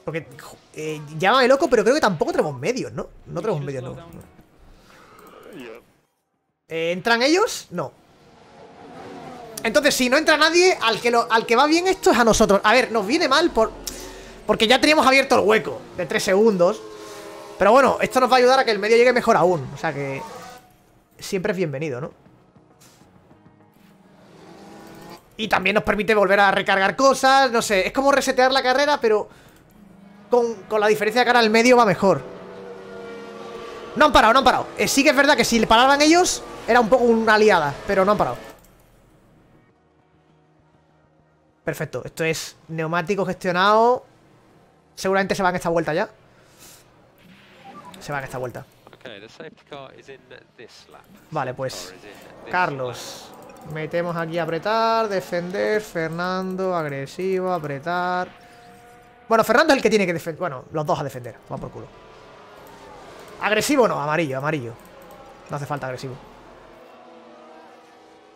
Porque eh, el loco, pero creo que tampoco tenemos medios, ¿no? No tenemos medios, no. Eh, ¿Entran ellos? No. Entonces, si no entra nadie, al que, al que va bien esto es a nosotros. A ver, nos viene mal por... Porque ya teníamos abierto el hueco de tres segundos. Pero bueno, esto nos va a ayudar a que el medio llegue mejor aún. O sea que... Siempre es bienvenido, ¿no? Y también nos permite volver a recargar cosas, no sé. Es como resetear la carrera, pero... Con, la diferencia de cara al medio va mejor. No han parado, no han parado. Eh, sí que es verdad que si le paraban ellos, era un poco una aliada, pero no han parado. Perfecto, esto es neumático gestionado. Seguramente se van esta vuelta ya. Se van esta vuelta. Vale, pues Carlos Metemos aquí a apretar, defender Fernando, agresivo, apretar Bueno, Fernando es el que tiene que defender Bueno, los dos a defender, va por culo Agresivo no, amarillo, amarillo No hace falta agresivo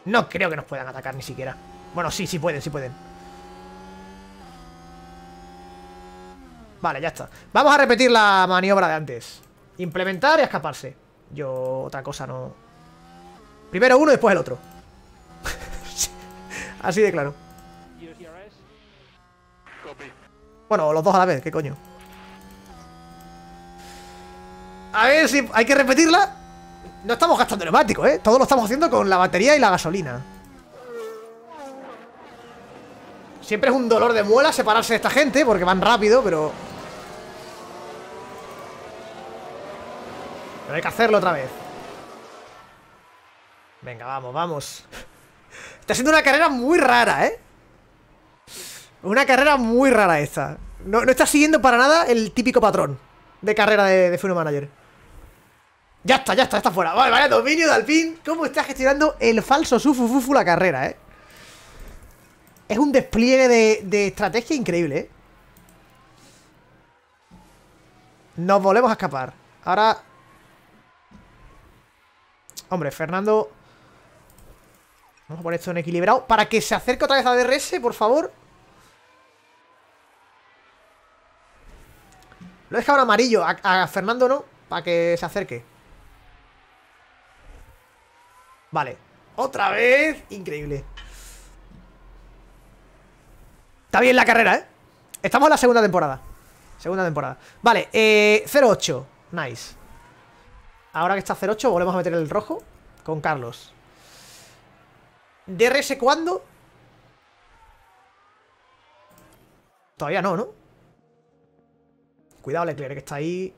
No creo que nos puedan atacar ni siquiera Bueno, sí, sí pueden, sí pueden Vale, ya está Vamos a repetir la maniobra de antes Implementar y escaparse. Yo otra cosa no... Primero uno y después el otro. Así de claro. Bueno, los dos a la vez, qué coño. A ver si hay que repetirla. No estamos gastando neumático, ¿eh? Todo lo estamos haciendo con la batería y la gasolina. Siempre es un dolor de muela separarse de esta gente porque van rápido, pero hay que hacerlo otra vez. Venga, vamos, vamos. Está siendo una carrera muy rara, ¿eh? Una carrera muy rara esta. No, está siguiendo para nada el típico patrón de carrera de, de Manager. Ya está, ya está, está fuera. Vale, vale, dominio de Alpine. ¿Cómo está gestionando el falso Sufufufu la carrera, eh? Es un despliegue de, de estrategia increíble, eh. Nos volvemos a escapar. Ahora Hombre, Fernando... Vamos a poner esto en equilibrado. Para que se acerque otra vez a DRS, por favor. Lo he dejado en amarillo. A, Fernando no. Para que se acerque. Vale. Otra vez. Increíble. Está bien la carrera, ¿eh? Estamos en la segunda temporada. Segunda temporada. Vale, eh, 0-8. Nice. Ahora que está 0-8 volvemos a meter el rojo con Carlos. ¿DRS cuándo? Todavía no, ¿no? Cuidado Leclerc, que está ahí.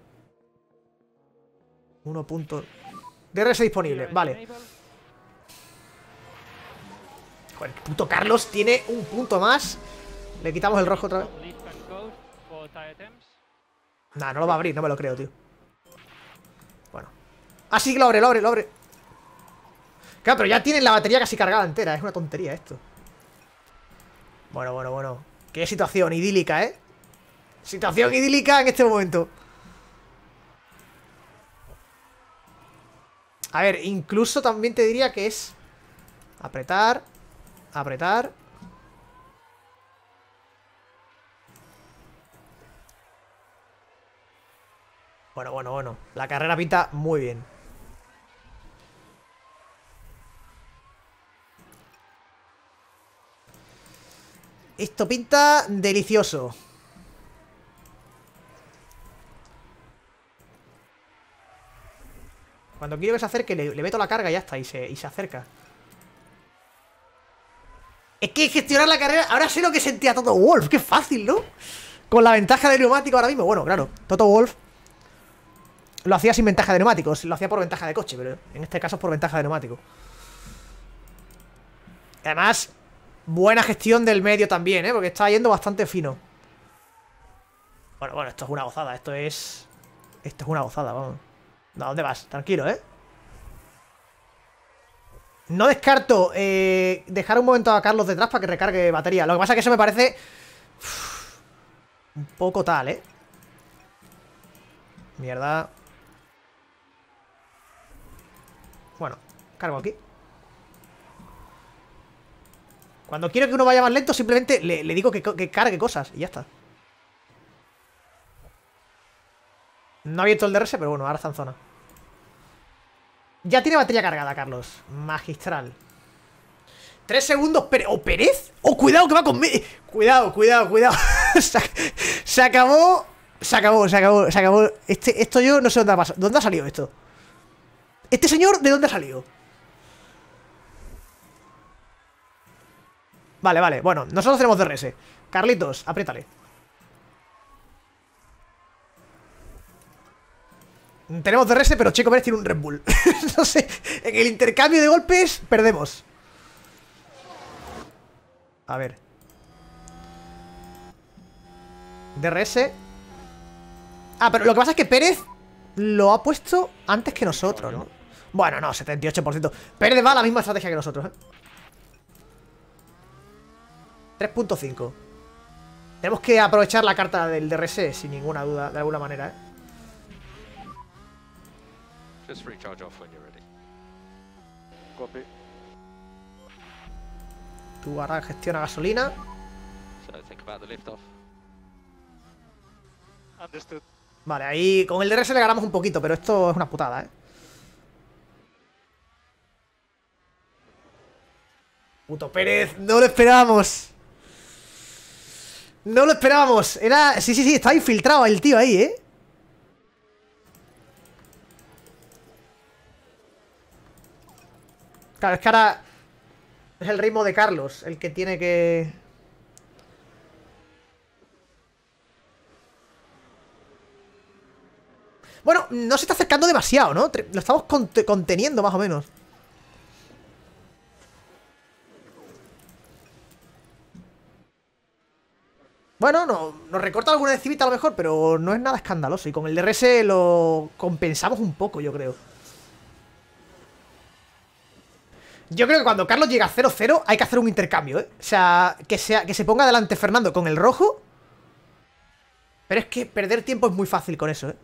Uno punto... DRS disponible, vale. el puto Carlos tiene un punto más. Le quitamos el rojo otra vez. Nah, no lo va a abrir, no me lo creo, tío. Ah, sí, lo abre, lo abre, lo abre Claro, pero ya tienen la batería casi cargada entera Es una tontería esto Bueno, bueno, bueno Qué situación idílica, ¿eh? Situación idílica en este momento A ver, incluso también te diría que es Apretar Apretar Bueno, bueno, bueno La carrera pinta muy bien Esto pinta delicioso. Cuando quiero que se acerque, le, meto la carga y ya está, y se, y se acerca. Es que gestionar la carrera... Ahora sé lo que sentía Toto Wolf, qué fácil, ¿no? Con la ventaja de neumático ahora mismo. Bueno, claro, Toto Wolf lo hacía sin ventaja de neumáticos, lo hacía por ventaja de coche, pero en este caso es por ventaja de neumático. Además, Buena gestión del medio también, ¿eh? Porque está yendo bastante fino. Bueno, bueno, esto es una gozada. Esto es... Esto es una gozada, vamos. ¿dónde vas? Tranquilo, ¿eh? No descarto eh, dejar un momento a Carlos detrás para que recargue batería. Lo que pasa es que eso me parece... un poco tal, ¿eh? Mierda. Bueno, cargo aquí. Cuando quiero que uno vaya más lento, simplemente le, digo que, cargue cosas y ya está. No ha abierto el DRS, pero bueno, ahora está en zona. Ya tiene batería cargada, Carlos. Magistral. Tres segundos, pero... o Pérez! ¡Oh, cuidado que va con... Cuidado, cuidado, cuidado. se, acabó... Se acabó, se acabó, se acabó. Este, esto yo no sé dónde ha pasado. ¿Dónde ha salido esto? ¿Este señor de dónde ha salido? Vale, vale, bueno, nosotros tenemos DRS Carlitos, apriétale Tenemos DRS, pero Chico Pérez tiene un Red Bull No sé, en el intercambio de golpes Perdemos A ver DRS Ah, pero lo que pasa es que Pérez Lo ha puesto antes que nosotros, ¿no? Bueno, no, 78% Pérez va a la misma estrategia que nosotros, ¿eh? 3.5. Tenemos que aprovechar la carta del DRC sin ninguna duda, de alguna manera, ¿eh? Just recharge Tú gestiona gasolina. Vale, ahí con el DRC le ganamos un poquito, pero esto es una putada, ¿eh? Puto Pérez, no lo esperamos. No lo esperábamos. Era... Sí, sí, sí, estaba infiltrado el tío ahí, ¿eh? Claro, es que ahora es el ritmo de Carlos el que tiene que... Bueno, no se está acercando demasiado, ¿no? Lo estamos conteniendo más o menos. Bueno, no, nos recorta alguna decimita a lo mejor, pero no es nada escandaloso. Y con el DRS lo compensamos un poco, yo creo. Yo creo que cuando Carlos llega a 0-0 hay que hacer un intercambio, ¿eh? O sea, que, sea, que se ponga adelante Fernando con el rojo. Pero es que perder tiempo es muy fácil con eso, ¿eh?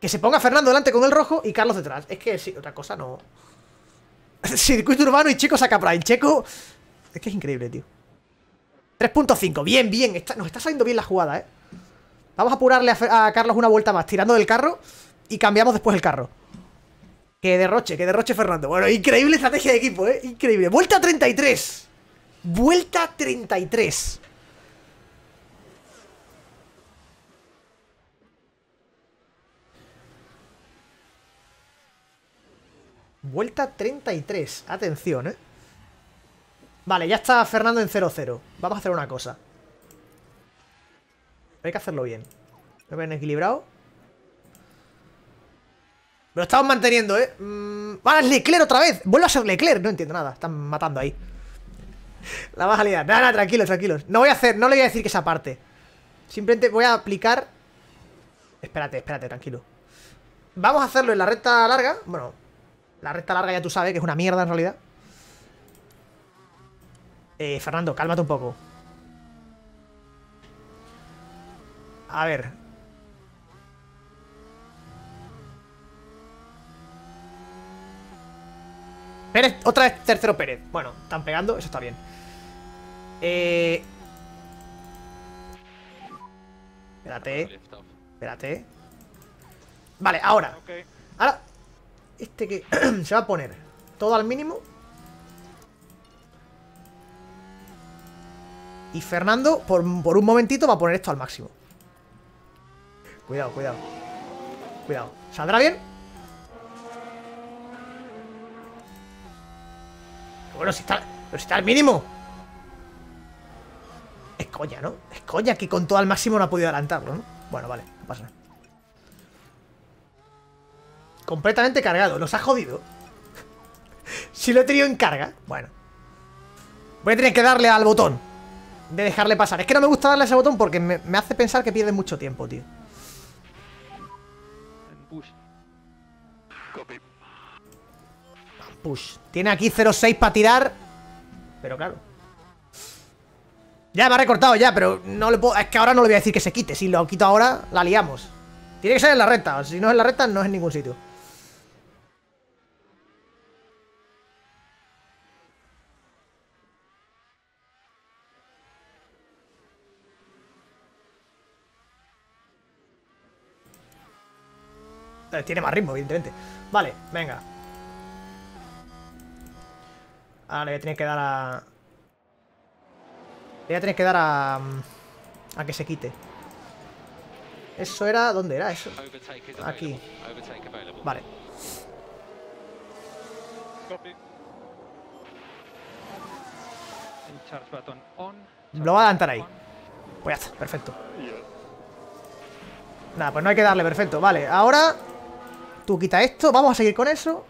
Que se ponga Fernando delante con el rojo y Carlos detrás. Es que sí, otra cosa no... Circuito urbano y Checo saca en Checo... Es que es increíble, tío. 3.5, bien, bien Nos está saliendo bien la jugada, eh Vamos a apurarle a, a, Carlos una vuelta más Tirando del carro y cambiamos después el carro Que derroche, que derroche Fernando Bueno, increíble estrategia de equipo, eh Increíble, vuelta 33 Vuelta 33 Vuelta 33, atención, eh Vale, ya está Fernando en 0-0 Vamos a hacer una cosa Hay que hacerlo bien Lo ven equilibrado Lo estamos manteniendo, eh mm, Vale, Leclerc otra vez! ¡Vuelve a ser Leclerc! No entiendo nada, están matando ahí La vas a liar Nada, nada, tranquilos, tranquilos No voy a hacer, no le voy a decir que esa parte Simplemente voy a aplicar Espérate, espérate, tranquilo Vamos a hacerlo en la recta larga Bueno, la recta larga ya tú sabes que es una mierda en realidad eh, Fernando, cálmate un poco. A ver. Pérez, otra vez tercero Pérez. Bueno, están pegando, eso está bien. Eh... Espérate. Espérate. Vale, ahora. Ahora. Este que se va a poner todo al mínimo Y Fernando, por, un momentito, va a poner esto al máximo. Cuidado, cuidado. Cuidado. ¿Saldrá bien? Bueno, si está, pero si está al mínimo. Es coña, ¿no? Es coña que con todo al máximo no ha podido adelantarlo, ¿no? Bueno, vale, no pasa nada. Completamente cargado, nos ha jodido. si lo he tenido en carga, bueno. Voy a tener que darle al botón de dejarle pasar. Es que no me gusta darle ese botón porque me, hace pensar que pierde mucho tiempo, tío. Push. Tiene aquí 0.6 para tirar. Pero claro. Ya, me ha recortado ya, pero no le puedo... Es que ahora no le voy a decir que se quite. Si lo quito ahora, la liamos. Tiene que ser en la recta. Si no es en la recta, no es en ningún sitio. tiene más ritmo, evidentemente. Vale, venga. Ahora le voy a tener que dar a... Le voy a tener que dar a... Mm, a que se quite. Eso era... ¿Dónde era eso? Aquí. Vale. Lo va a adelantar ahí. Pues ya está, perfecto. Nada, pues no hay que darle, perfecto. Vale, ahora Tú quita esto, vamos a seguir con eso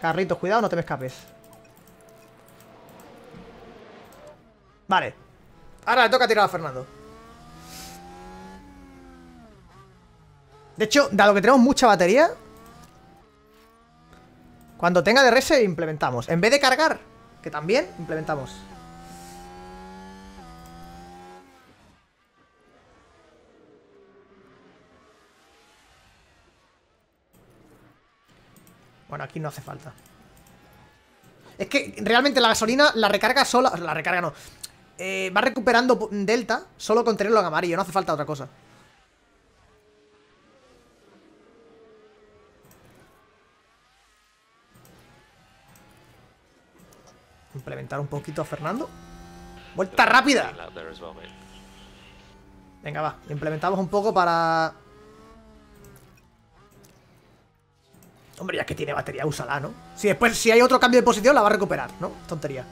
Carritos, cuidado, no te me escapes Vale Ahora le toca tirar a Fernando De hecho, dado que tenemos mucha batería Cuando tenga DRS implementamos En vez de cargar, que también implementamos Bueno, aquí no hace falta. Es que realmente la gasolina la recarga sola... La recarga no. Eh, va recuperando delta solo con tenerlo en amarillo. No hace falta otra cosa. Implementar un poquito a Fernando. ¡Vuelta rápida! Venga, va. Implementamos un poco para Hombre, ya que tiene batería, úsala, ¿no? Si después, si hay otro cambio de posición, la va a recuperar, ¿no? Tontería.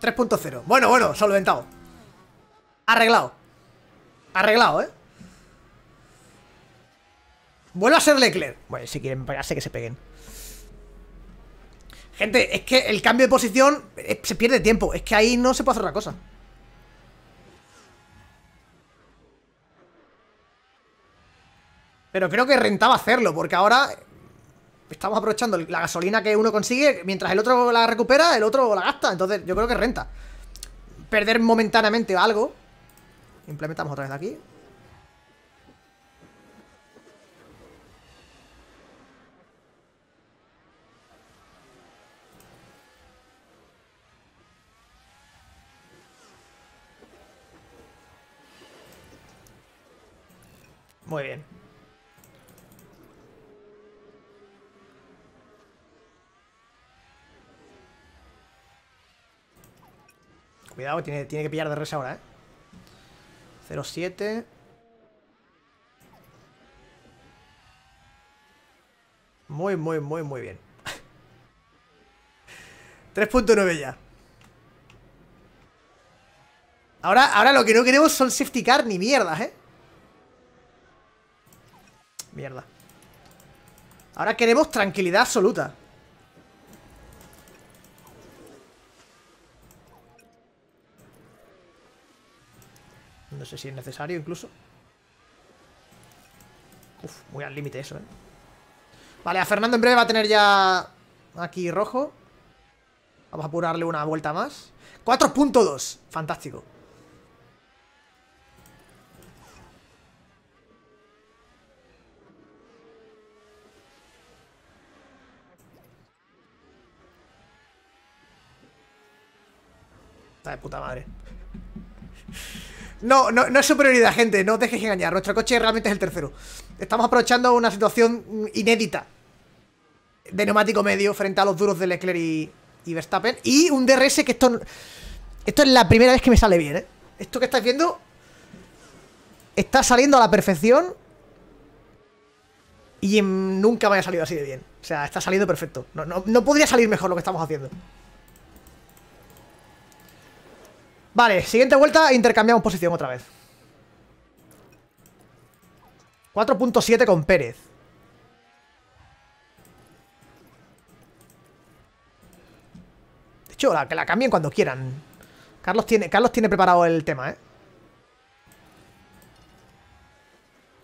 3.0, Bueno, bueno, solventado Arreglado Arreglado, ¿eh? Vuelve a ser Leclerc Bueno, si quieren pegarse que se peguen Gente, es que el cambio de posición eh, se pierde tiempo. Es que ahí no se puede hacer otra cosa. Pero creo que rentaba hacerlo, porque ahora estamos aprovechando la gasolina que uno consigue, mientras el otro la recupera, el otro la gasta. Entonces yo creo que renta. Perder momentáneamente algo. Implementamos otra vez aquí. Muy bien. Cuidado, tiene, tiene que pillar de res ahora, ¿eh? 07. Muy, muy, muy, muy bien. 3.9 ya. Ahora, ahora lo que no queremos son safety car ni mierdas, ¿eh? Mierda. Ahora queremos tranquilidad absoluta. No sé si es necesario incluso. Uf, muy al límite eso, ¿eh? Vale, a Fernando en breve va a tener ya aquí rojo. Vamos a apurarle una vuelta más. 4.2, fantástico. puta madre. No, no, no es superioridad, gente, no os dejéis engañar. Nuestro coche realmente es el tercero. Estamos aprovechando una situación inédita de neumático medio frente a los duros de Leclerc y, Verstappen. Y un DRS que esto. Esto es la primera vez que me sale bien, ¿eh? Esto que estáis viendo está saliendo a la perfección. Y nunca me haya salido así de bien. O sea, está saliendo perfecto. no, no podría salir mejor lo que estamos haciendo. Vale, siguiente vuelta intercambiamos posición otra vez 4.7 con Pérez De hecho, la, que la cambien cuando quieran Carlos tiene, Carlos tiene preparado el tema, ¿eh?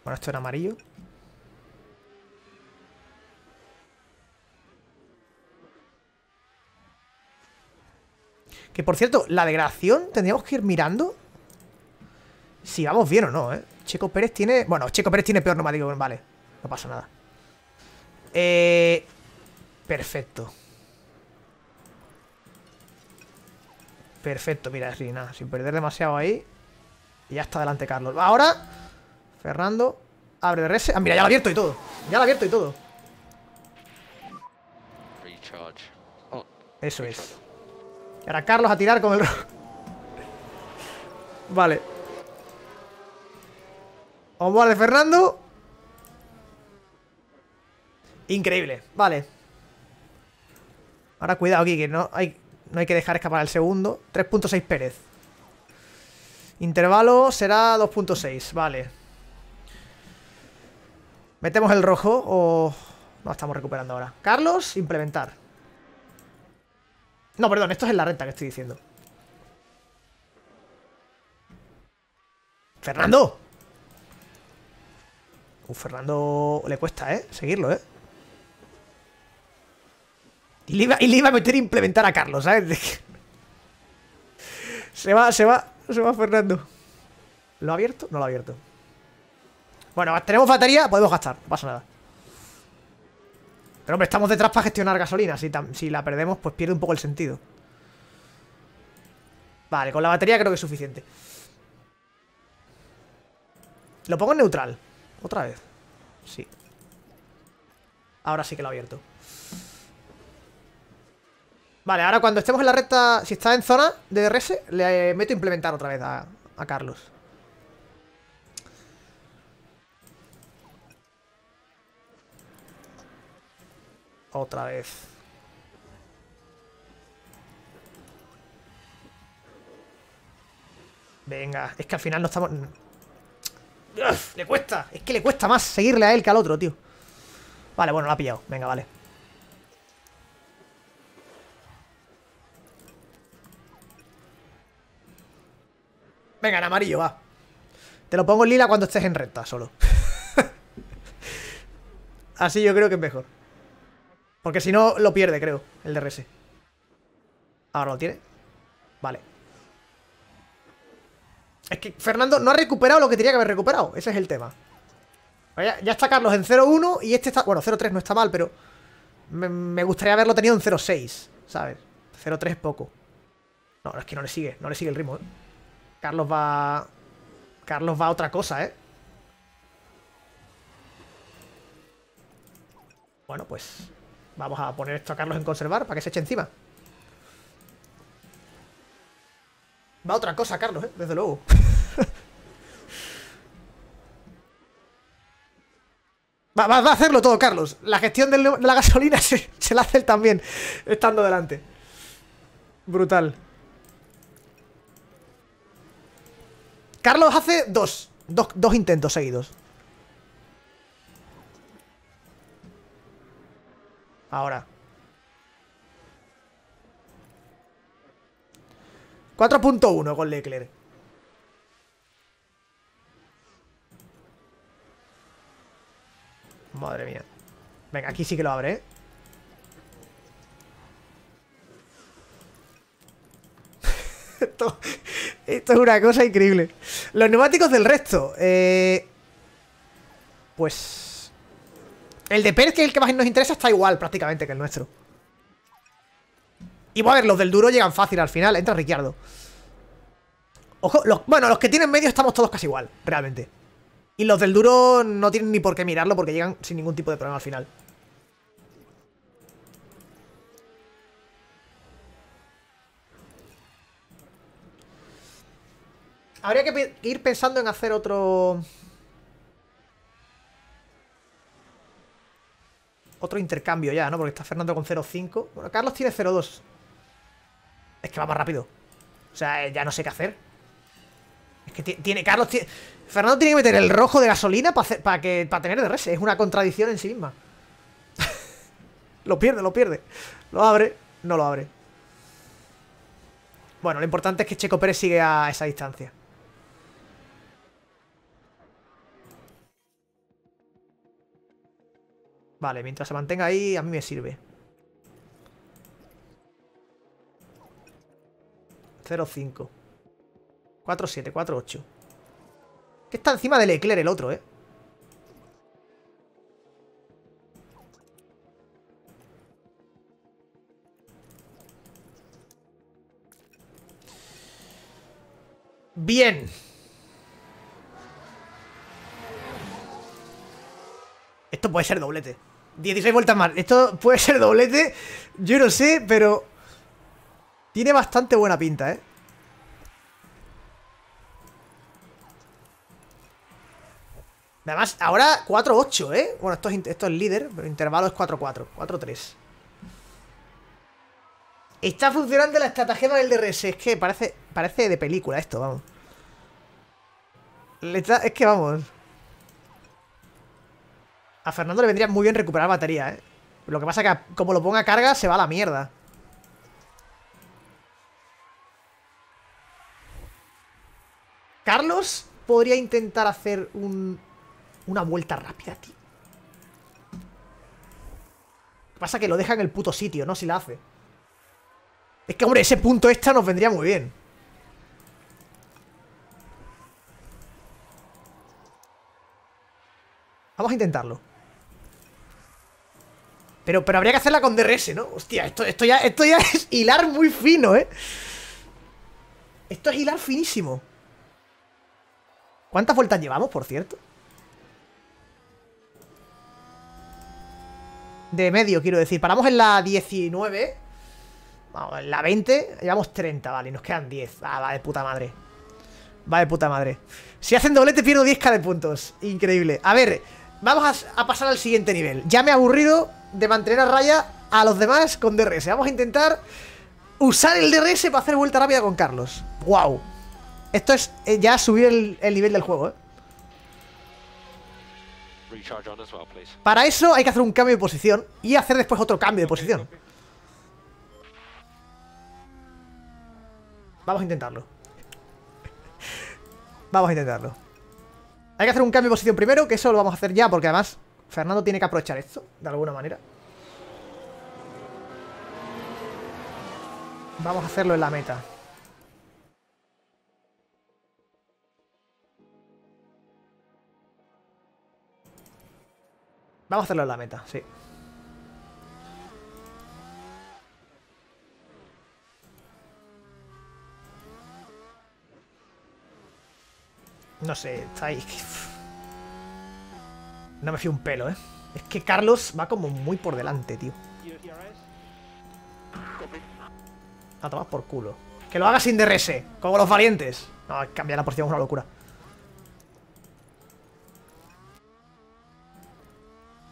Bueno, esto era amarillo Que por cierto, la degradación tendríamos que ir mirando si vamos bien o no, ¿eh? Checo Pérez tiene... Bueno, Checo Pérez tiene peor neumático. Vale, no pasa nada. Eh... Perfecto. Perfecto, mira, nada, sin perder demasiado ahí. Y ya está adelante Carlos. Ahora, Fernando, abre de Ah, mira, ya lo abierto y todo. Ya lo abierto y todo. Oh, Eso es. Y Carlos a tirar con el rojo. Vale. a de Fernando. Increíble. Vale. Ahora cuidado aquí, que no hay, no hay que dejar escapar el segundo. 3.6 Pérez. Intervalo será 2.6. Vale. Metemos el rojo o... No, estamos recuperando ahora. Carlos, implementar. No, perdón, esto es en la renta que estoy diciendo. ¡Fernando! Uh, Fernando le cuesta, ¿eh? Seguirlo, ¿eh? Y le, iba, y le iba a meter a implementar a Carlos, ¿sabes? se va, se va, se va Fernando. ¿Lo ha abierto? No lo ha abierto. Bueno, tenemos batería, podemos gastar, no pasa nada. Pero hombre, estamos detrás para gestionar gasolina. Si, la perdemos, pues pierde un poco el sentido. Vale, con la batería creo que es suficiente. Lo pongo en neutral. Otra vez. Sí. Ahora sí que lo he abierto. Vale, ahora cuando estemos en la recta... Si está en zona de DRS, le meto a implementar otra vez a Carlos. Otra vez. Venga, es que al final no estamos... le cuesta, es que le cuesta más seguirle a él que al otro, tío Vale, bueno, lo ha pillado, venga, vale Venga, en amarillo, va Te lo pongo en lila cuando estés en recta, solo Así yo creo que es mejor porque si no, lo pierde, creo, el DRS. Ahora lo tiene. Vale. Es que Fernando no ha recuperado lo que tenía que haber recuperado. Ese es el tema. Ya, está Carlos en 0-1 y este está... Bueno, 0-3 no está mal, pero... Me, gustaría haberlo tenido en 0-6, ¿sabes? 0-3 es poco. No, es que no le sigue. No le sigue el ritmo, ¿eh? Carlos va... Carlos va a otra cosa, ¿eh? Bueno, pues... Vamos a poner esto a Carlos en conservar para que se eche encima. Va otra cosa, Carlos, ¿eh? desde luego. va, a hacerlo todo, Carlos. La gestión de la gasolina se, la hace él también, estando delante. Brutal. Carlos hace dos, dos intentos seguidos. Ahora. ...4.1 con Leclerc. Madre mía. Venga, aquí sí que lo abre, ¿eh? esto, es una cosa increíble. Los neumáticos del resto. Eh, pues... El de Pérez, que es el que más nos interesa, está igual prácticamente que el nuestro. Y bueno, a ver, los del duro llegan fácil al final. Entra Ricciardo. Ojo, bueno, los que tienen medio estamos todos casi igual, realmente. Y los del duro no tienen ni por qué mirarlo porque llegan sin ningún tipo de problema al final. Habría que ir pensando en hacer otro... otro intercambio ya, ¿no? Porque está Fernando con 0.5. Bueno, Carlos tiene 0.2. Es que va más rápido. O sea, ya no sé qué hacer. Es que tiene... Carlos tiene... Fernando tiene que meter el rojo de gasolina para tener que para tener DRS. Es una contradicción en sí misma. lo pierde, lo pierde. Lo abre, no lo abre. Bueno, lo importante es que Checo Pérez sigue a esa distancia. Vale, mientras se mantenga ahí, a mí me sirve. 0-5. 4-7, 4-8. Que está encima del ecler el otro, ¿eh? Bien. Esto puede ser doblete. 16 vueltas más. Esto puede ser doblete. Yo no sé, pero... Tiene bastante buena pinta, ¿eh? Además, ahora 4-8, ¿eh? Bueno, esto es, líder, pero el intervalo es 4-4. 4-3. Está funcionando la estratagema del DRS. Es que parece, parece de película esto, vamos. es que vamos... A Fernando le vendría muy bien recuperar batería, ¿eh? Lo que pasa que como lo ponga a carga, se va a la mierda. Carlos podría intentar hacer un, una vuelta rápida, tío. Lo que pasa que lo deja en el puto sitio, ¿no? Si la hace. Es que, hombre, ese punto extra nos vendría muy bien. Vamos a intentarlo. Pero, habría que hacerla con DRS, ¿no? Hostia, esto, esto, ya, esto ya es hilar muy fino, ¿eh? Esto es hilar finísimo. ¿Cuántas vueltas llevamos, por cierto? De medio, quiero decir. Paramos en la 19. Vamos, en la 20. Llevamos 30, vale. Y nos quedan 10. Ah, va de puta madre. Va de puta madre. Si hacen doblete pierdo 10k de puntos. Increíble. A ver, vamos a, a pasar al siguiente nivel. Ya me he aburrido de mantener a raya a los demás con DRS. Vamos a intentar usar el DRS para hacer vuelta rápida con Carlos. ¡Wow! Esto es eh, ya subir el, el, nivel del juego, ¿eh? Para eso hay que hacer un cambio de posición y hacer después otro cambio de posición. Vamos a intentarlo. vamos a intentarlo. Hay que hacer un cambio de posición primero, que eso lo vamos a hacer ya, porque además Fernando tiene que aprovechar esto, de alguna manera. Vamos a hacerlo en la meta. Vamos a hacerlo en la meta, sí. No sé, está ahí... No me fío un pelo, ¿eh? Es que Carlos va como muy por delante, tío. A tomar por culo. Que lo haga sin DRS, como los valientes. No, cambiar la porción es una locura.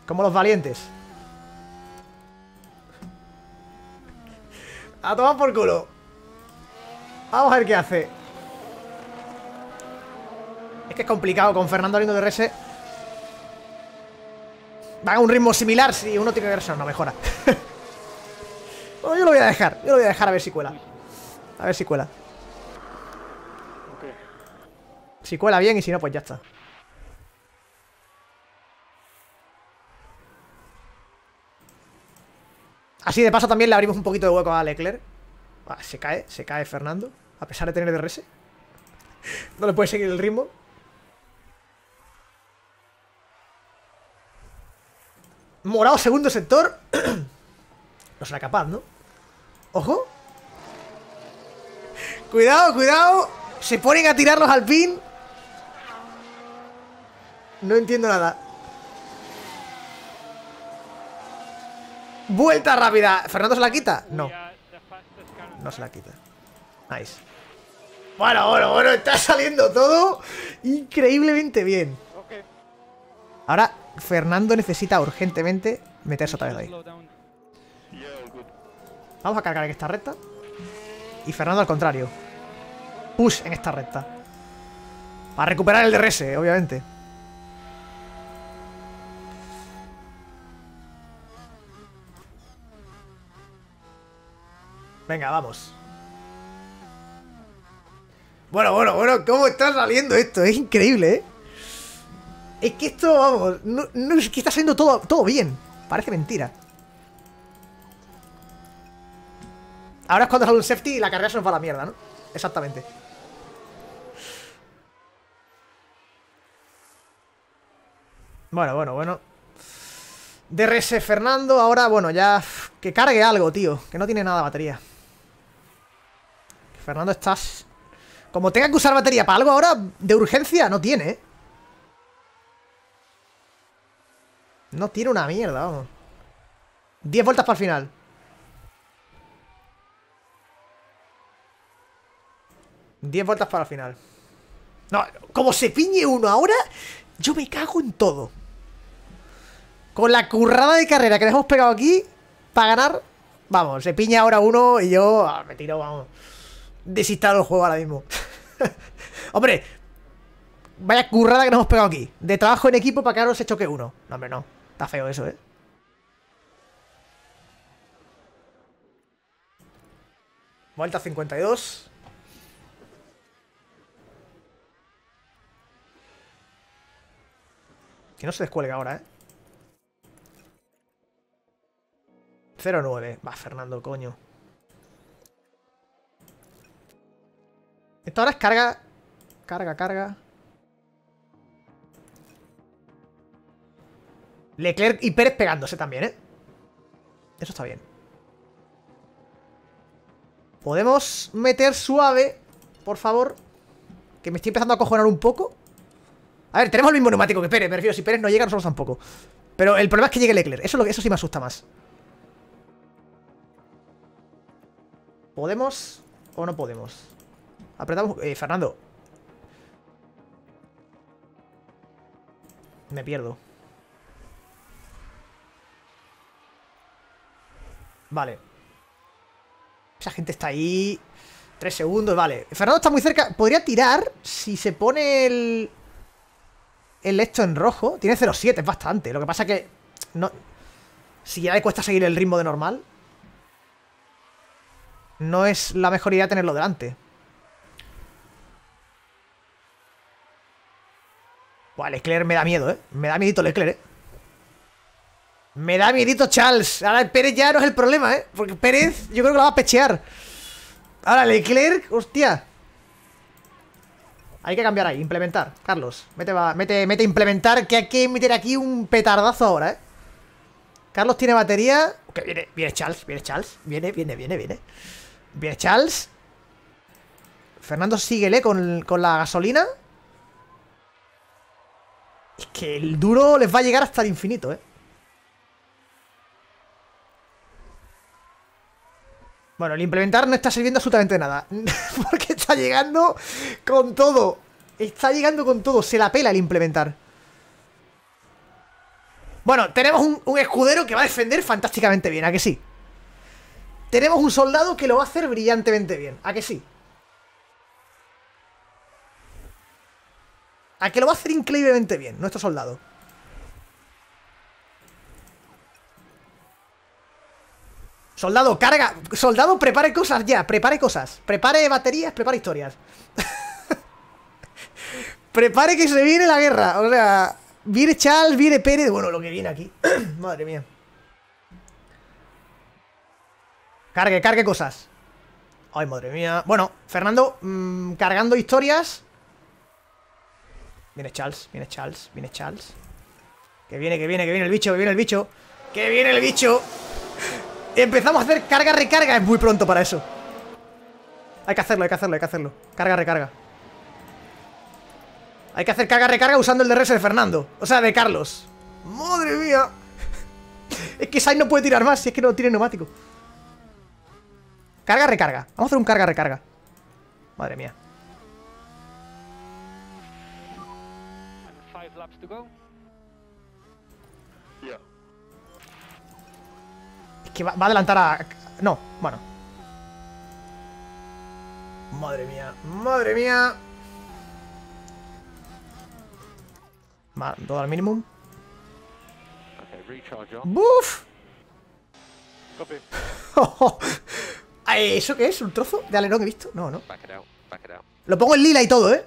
Como los valientes. A tomar por culo. Vamos a ver qué hace. Es que es complicado con Fernando de DRS Va a un ritmo similar si uno tiene versión, no mejora. bueno, yo lo voy a dejar, yo lo voy a dejar a ver si cuela. A ver si cuela. Si cuela bien y si no, pues ya está. Así de paso también le abrimos un poquito de hueco a Leclerc. Ah, se cae, se cae Fernando. A pesar de tener DRS. no le puede seguir el ritmo. Morado segundo sector. no será capaz, ¿no? Ojo. Cuidado, cuidado. Se ponen a tirarlos al pin. No entiendo nada. Vuelta rápida. ¿Fernando se la quita? No. No se la quita. Nice. Bueno, bueno, bueno. Está saliendo todo increíblemente bien. Ahora Fernando necesita urgentemente meterse otra vez ahí. Vamos a cargar en esta recta. Y Fernando al contrario. Push en esta recta. Para recuperar el DRS, obviamente. Venga, vamos. Bueno, bueno, bueno, ¿cómo está saliendo esto? Es increíble, ¿eh? Es que esto, vamos, no, no, es que está saliendo todo, todo bien. Parece mentira. Ahora es cuando sale un safety y la carrera se nos va a la mierda, ¿no? Exactamente. Bueno, bueno, bueno. DRS Fernando, ahora, bueno, ya... Que cargue algo, tío. Que no tiene nada de batería. Fernando, estás... Como tenga que usar batería para algo ahora, de urgencia, no tiene, ¿eh? No tiene una mierda, vamos. Diez vueltas para el final. Diez vueltas para el final. No, como se piñe uno ahora, yo me cago en todo. Con la currada de carrera que nos hemos pegado aquí para ganar, vamos, se piña ahora uno y yo ah, me tiro, vamos. desistado el juego ahora mismo. hombre, vaya currada que nos hemos pegado aquí. De trabajo en equipo para que ahora se choque uno. No, hombre, no. Está feo eso, ¿eh? Vuelta 52. Que no se descuelga ahora, ¿eh? 0-9. Va, Fernando, coño. Esto ahora es carga. Carga, carga. Leclerc y Pérez pegándose también, ¿eh? Eso está bien. Podemos meter suave, por favor. Que me estoy empezando a acojonar un poco. A ver, tenemos el mismo neumático que Pérez, me refiero. Si Pérez no llega, nosotros tampoco. Pero el problema es que llegue Leclerc. Eso, lo que, eso sí me asusta más. ¿Podemos o no podemos? Apretamos... Eh, Fernando. Me pierdo. Vale. Esa gente está ahí. Tres segundos, vale. Fernando está muy cerca. Podría tirar si se pone el... El esto en rojo. Tiene 0,7, es bastante. Lo que pasa que... No... Si ya le cuesta seguir el ritmo de normal. No es la mejor idea tenerlo delante. Buah, Leclerc me da miedo, ¿eh? Me da miedito Leclerc, ¿eh? Me da miedito Charles. Ahora el Pérez ya no es el problema, ¿eh? Porque Pérez yo creo que lo va a pechear. Ahora Leclerc, hostia. Hay que cambiar ahí, implementar. Carlos, mete, va, mete, mete implementar, que hay que meter aquí un petardazo ahora, ¿eh? Carlos tiene batería. Que viene, viene Charles, viene Charles. Viene, viene, viene, viene. Viene Charles. Fernando síguele con, con la gasolina. Es que el duro les va a llegar hasta el infinito, ¿eh? Bueno, el implementar no está sirviendo absolutamente nada. Porque está llegando con todo. Está llegando con todo. Se la pela el implementar. Bueno, tenemos un, un, escudero que va a defender fantásticamente bien, ¿a que sí? Tenemos un soldado que lo va a hacer brillantemente bien, ¿a que sí? ¿A que lo va a hacer increíblemente bien, nuestro soldado? Soldado, carga. Soldado, prepare cosas ya. Prepare cosas. Prepare baterías, prepare historias. prepare que se viene la guerra. O sea, viene Charles, viene Pérez. Bueno, lo que viene aquí. Madre mía. Cargue, cargue cosas. Ay, madre mía. Bueno, Fernando, mm, cargando historias. Viene Charles, viene Charles, viene Charles. Que viene, que viene, que viene el bicho, que viene el bicho. Que viene el bicho. Empezamos a hacer carga-recarga. Es muy pronto para eso. Hay que hacerlo, hay que hacerlo, hay que hacerlo. Carga-recarga. Hay que hacer carga-recarga usando el DRS de Fernando. O sea, de Carlos. ¡Madre mía! es que Sainz no puede tirar más si es que no tiene neumático. Carga-recarga. Vamos a hacer un carga-recarga. Madre mía. laps to go. que va, a adelantar a... No, bueno. Madre mía, madre mía. Vale, todo al mínimo. ¡Buf! ¿Eso qué es? ¿Un trozo de alerón he visto? No, no. Lo pongo en lila y todo, ¿eh?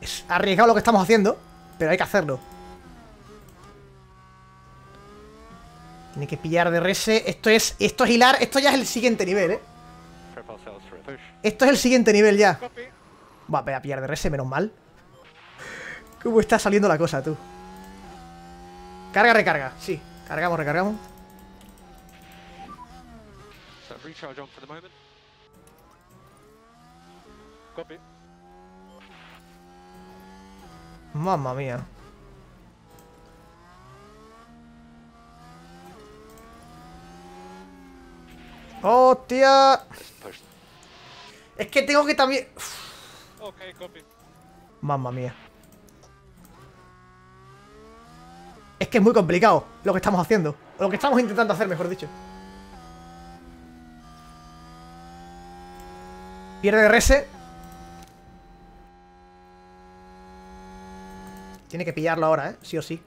Es arriesgado lo que estamos haciendo, pero hay que hacerlo. Tiene que pillar de rese. Esto es, esto es hilar. Esto ya es el siguiente nivel, ¿eh? Esto es el siguiente nivel ya. Va a pillar de rese, menos mal. ¿Cómo está saliendo la cosa, tú? Carga, recarga. Sí. Cargamos, recargamos. Mamma mía. ¡Hostia! Pues- es que tengo que también... Ok, Mamma mía. Es que es muy complicado lo que estamos haciendo. Lo que estamos intentando hacer, mejor dicho. Pierde Rese. Tiene que pillarlo ahora, ¿eh? Sí o sí.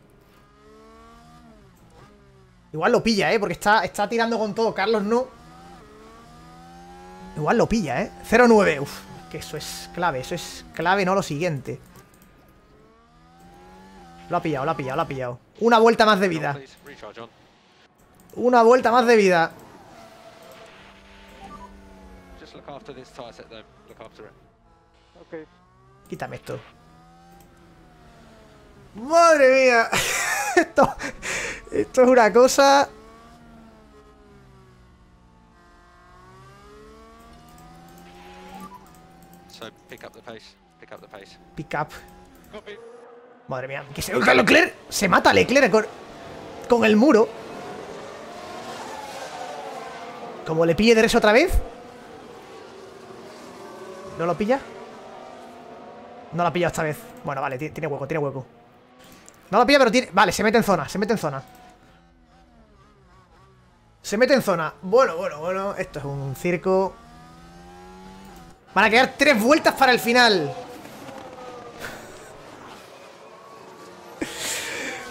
Igual lo pilla, ¿eh? Porque está, está tirando con todo. Carlos no. Igual lo pilla, ¿eh? 0-9. Uf, que eso es clave. Eso es clave, no lo siguiente. Lo ha pillado, lo ha pillado, lo ha pillado. Una vuelta más de vida. Una vuelta más de vida. Quítame esto. ¡Madre mía! esto, esto es una cosa... pick up Madre mía, ¿Qué se Leclerc. Se mata Leclerc con, el muro. Como le pille Derecho otra vez. ¿No lo pilla? No lo pilla esta vez. Bueno, vale, tiene hueco, tiene hueco. No lo pilla, pero tiene... Vale, se mete en zona, se mete en zona. Se mete en zona. Bueno, bueno, bueno. Esto es un circo. Van a quedar tres vueltas para el final.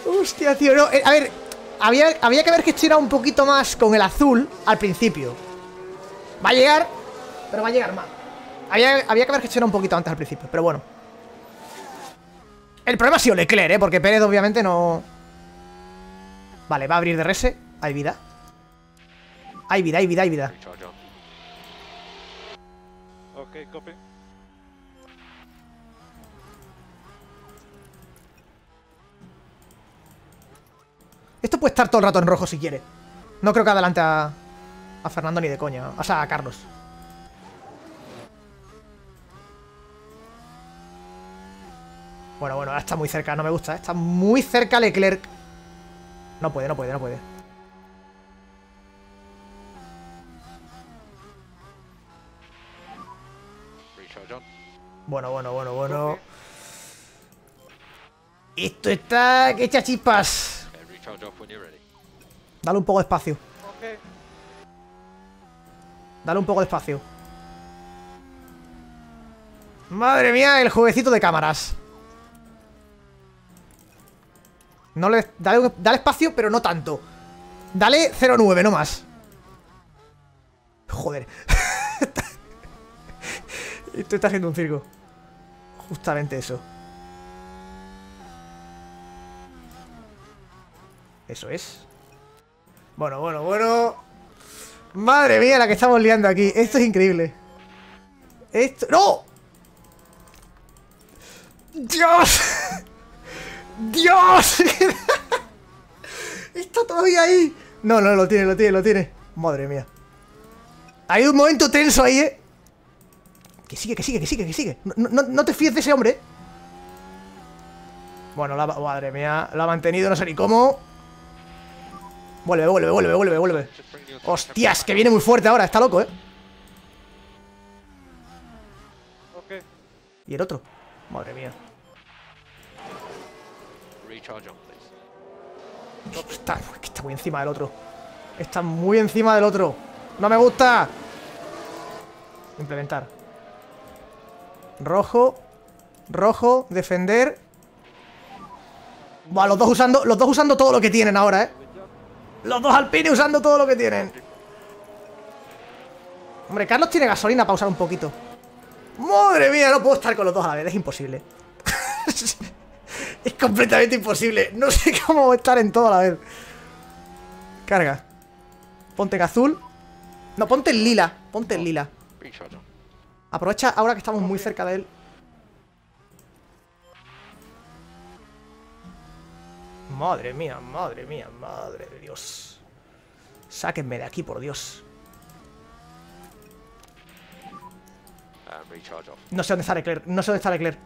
Hostia, tío, no. Eh, a ver, había, que haber gestionado un poquito más con el azul al principio. Va a llegar, pero va a llegar más. Había, que haber gestionado un poquito antes al principio, pero bueno. El problema ha sido Leclerc, ¿eh? Porque Pérez obviamente no... Vale, va a abrir de rese, Hay vida. Hay vida, hay vida, hay vida. Esto puede estar todo el rato en rojo si quiere. No creo que adelante a, a Fernando ni de coña. O sea, a Carlos. Bueno, bueno, está muy cerca, no me gusta. ¿eh? Está muy cerca Leclerc. No puede, no puede, no puede. Bueno, bueno, bueno, bueno. Esto está que echa chispas. Dale un poco de espacio. Dale un poco de espacio. Madre mía, el jueguecito de cámaras. No le, dale, dale espacio, pero no tanto. Dale 0,9, no más. Joder. Esto está haciendo un circo justamente eso. Eso es. Bueno, bueno, bueno. Madre mía, la que estamos liando aquí. Esto es increíble. Esto... ¡No! ¡Dios! ¡Dios! Está todavía ahí. No, no, lo tiene, lo tiene, lo tiene. Madre mía. Hay un momento tenso ahí, ¿eh? Que sigue, que sigue, que sigue, que sigue. No, te fíes de ese hombre. Bueno, la, madre mía, Lo ha mantenido, no sé ni cómo. Vuelve, vuelve, vuelve, vuelve, vuelve. Hostias, que viene muy fuerte ahora, está loco, ¿eh? Y el otro. Madre mía. está muy encima del otro. Está muy encima del otro. No me gusta. Implementar. Rojo. Rojo. Defender. Buah, los dos usando, los dos usando todo lo que tienen ahora, ¿eh? Los dos alpines usando todo lo que tienen. Hombre, Carlos tiene gasolina para usar un poquito. ¡Madre mía! No puedo estar con los dos a la vez, es imposible. es completamente imposible. No sé cómo estar en todo a la vez. Carga. Ponte en azul. No, ponte en lila. Ponte en lila. Aprovecha ahora que estamos muy cerca de él. Madre mía, madre mía, madre de Dios. Sáquenme de aquí, por Dios. No sé dónde está Leclerc, no sé dónde está Leclerc.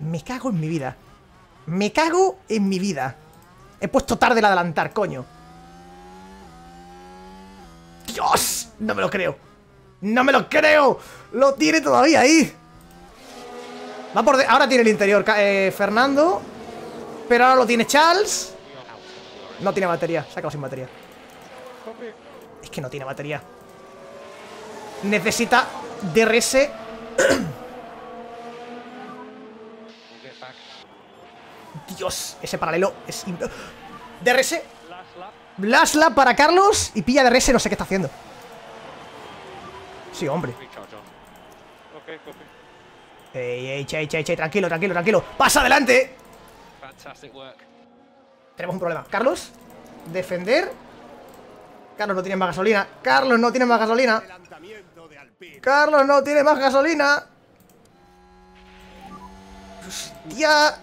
Me cago en mi vida. Me cago en mi vida. He puesto tarde el adelantar, coño. ¡Dios! No me lo creo. ¡No me lo creo! ¡Lo tiene todavía ahí! Va por ahora tiene el interior eh, Fernando. Pero ahora lo tiene Charles. No tiene batería. Se ha sin batería. Es que no tiene batería. Necesita DRS. Dios, ese paralelo es... ¡Ah! DRS. Blasla para Carlos y pilla DRS, no sé qué está haciendo. Sí, hombre. Ey, ey, che, ey, tranquilo, tranquilo, tranquilo. ¡Pasa adelante! Tenemos un problema. Carlos, defender. Carlos no tiene más gasolina. Carlos no tiene más gasolina. Carlos no tiene más gasolina. ¡Hostia!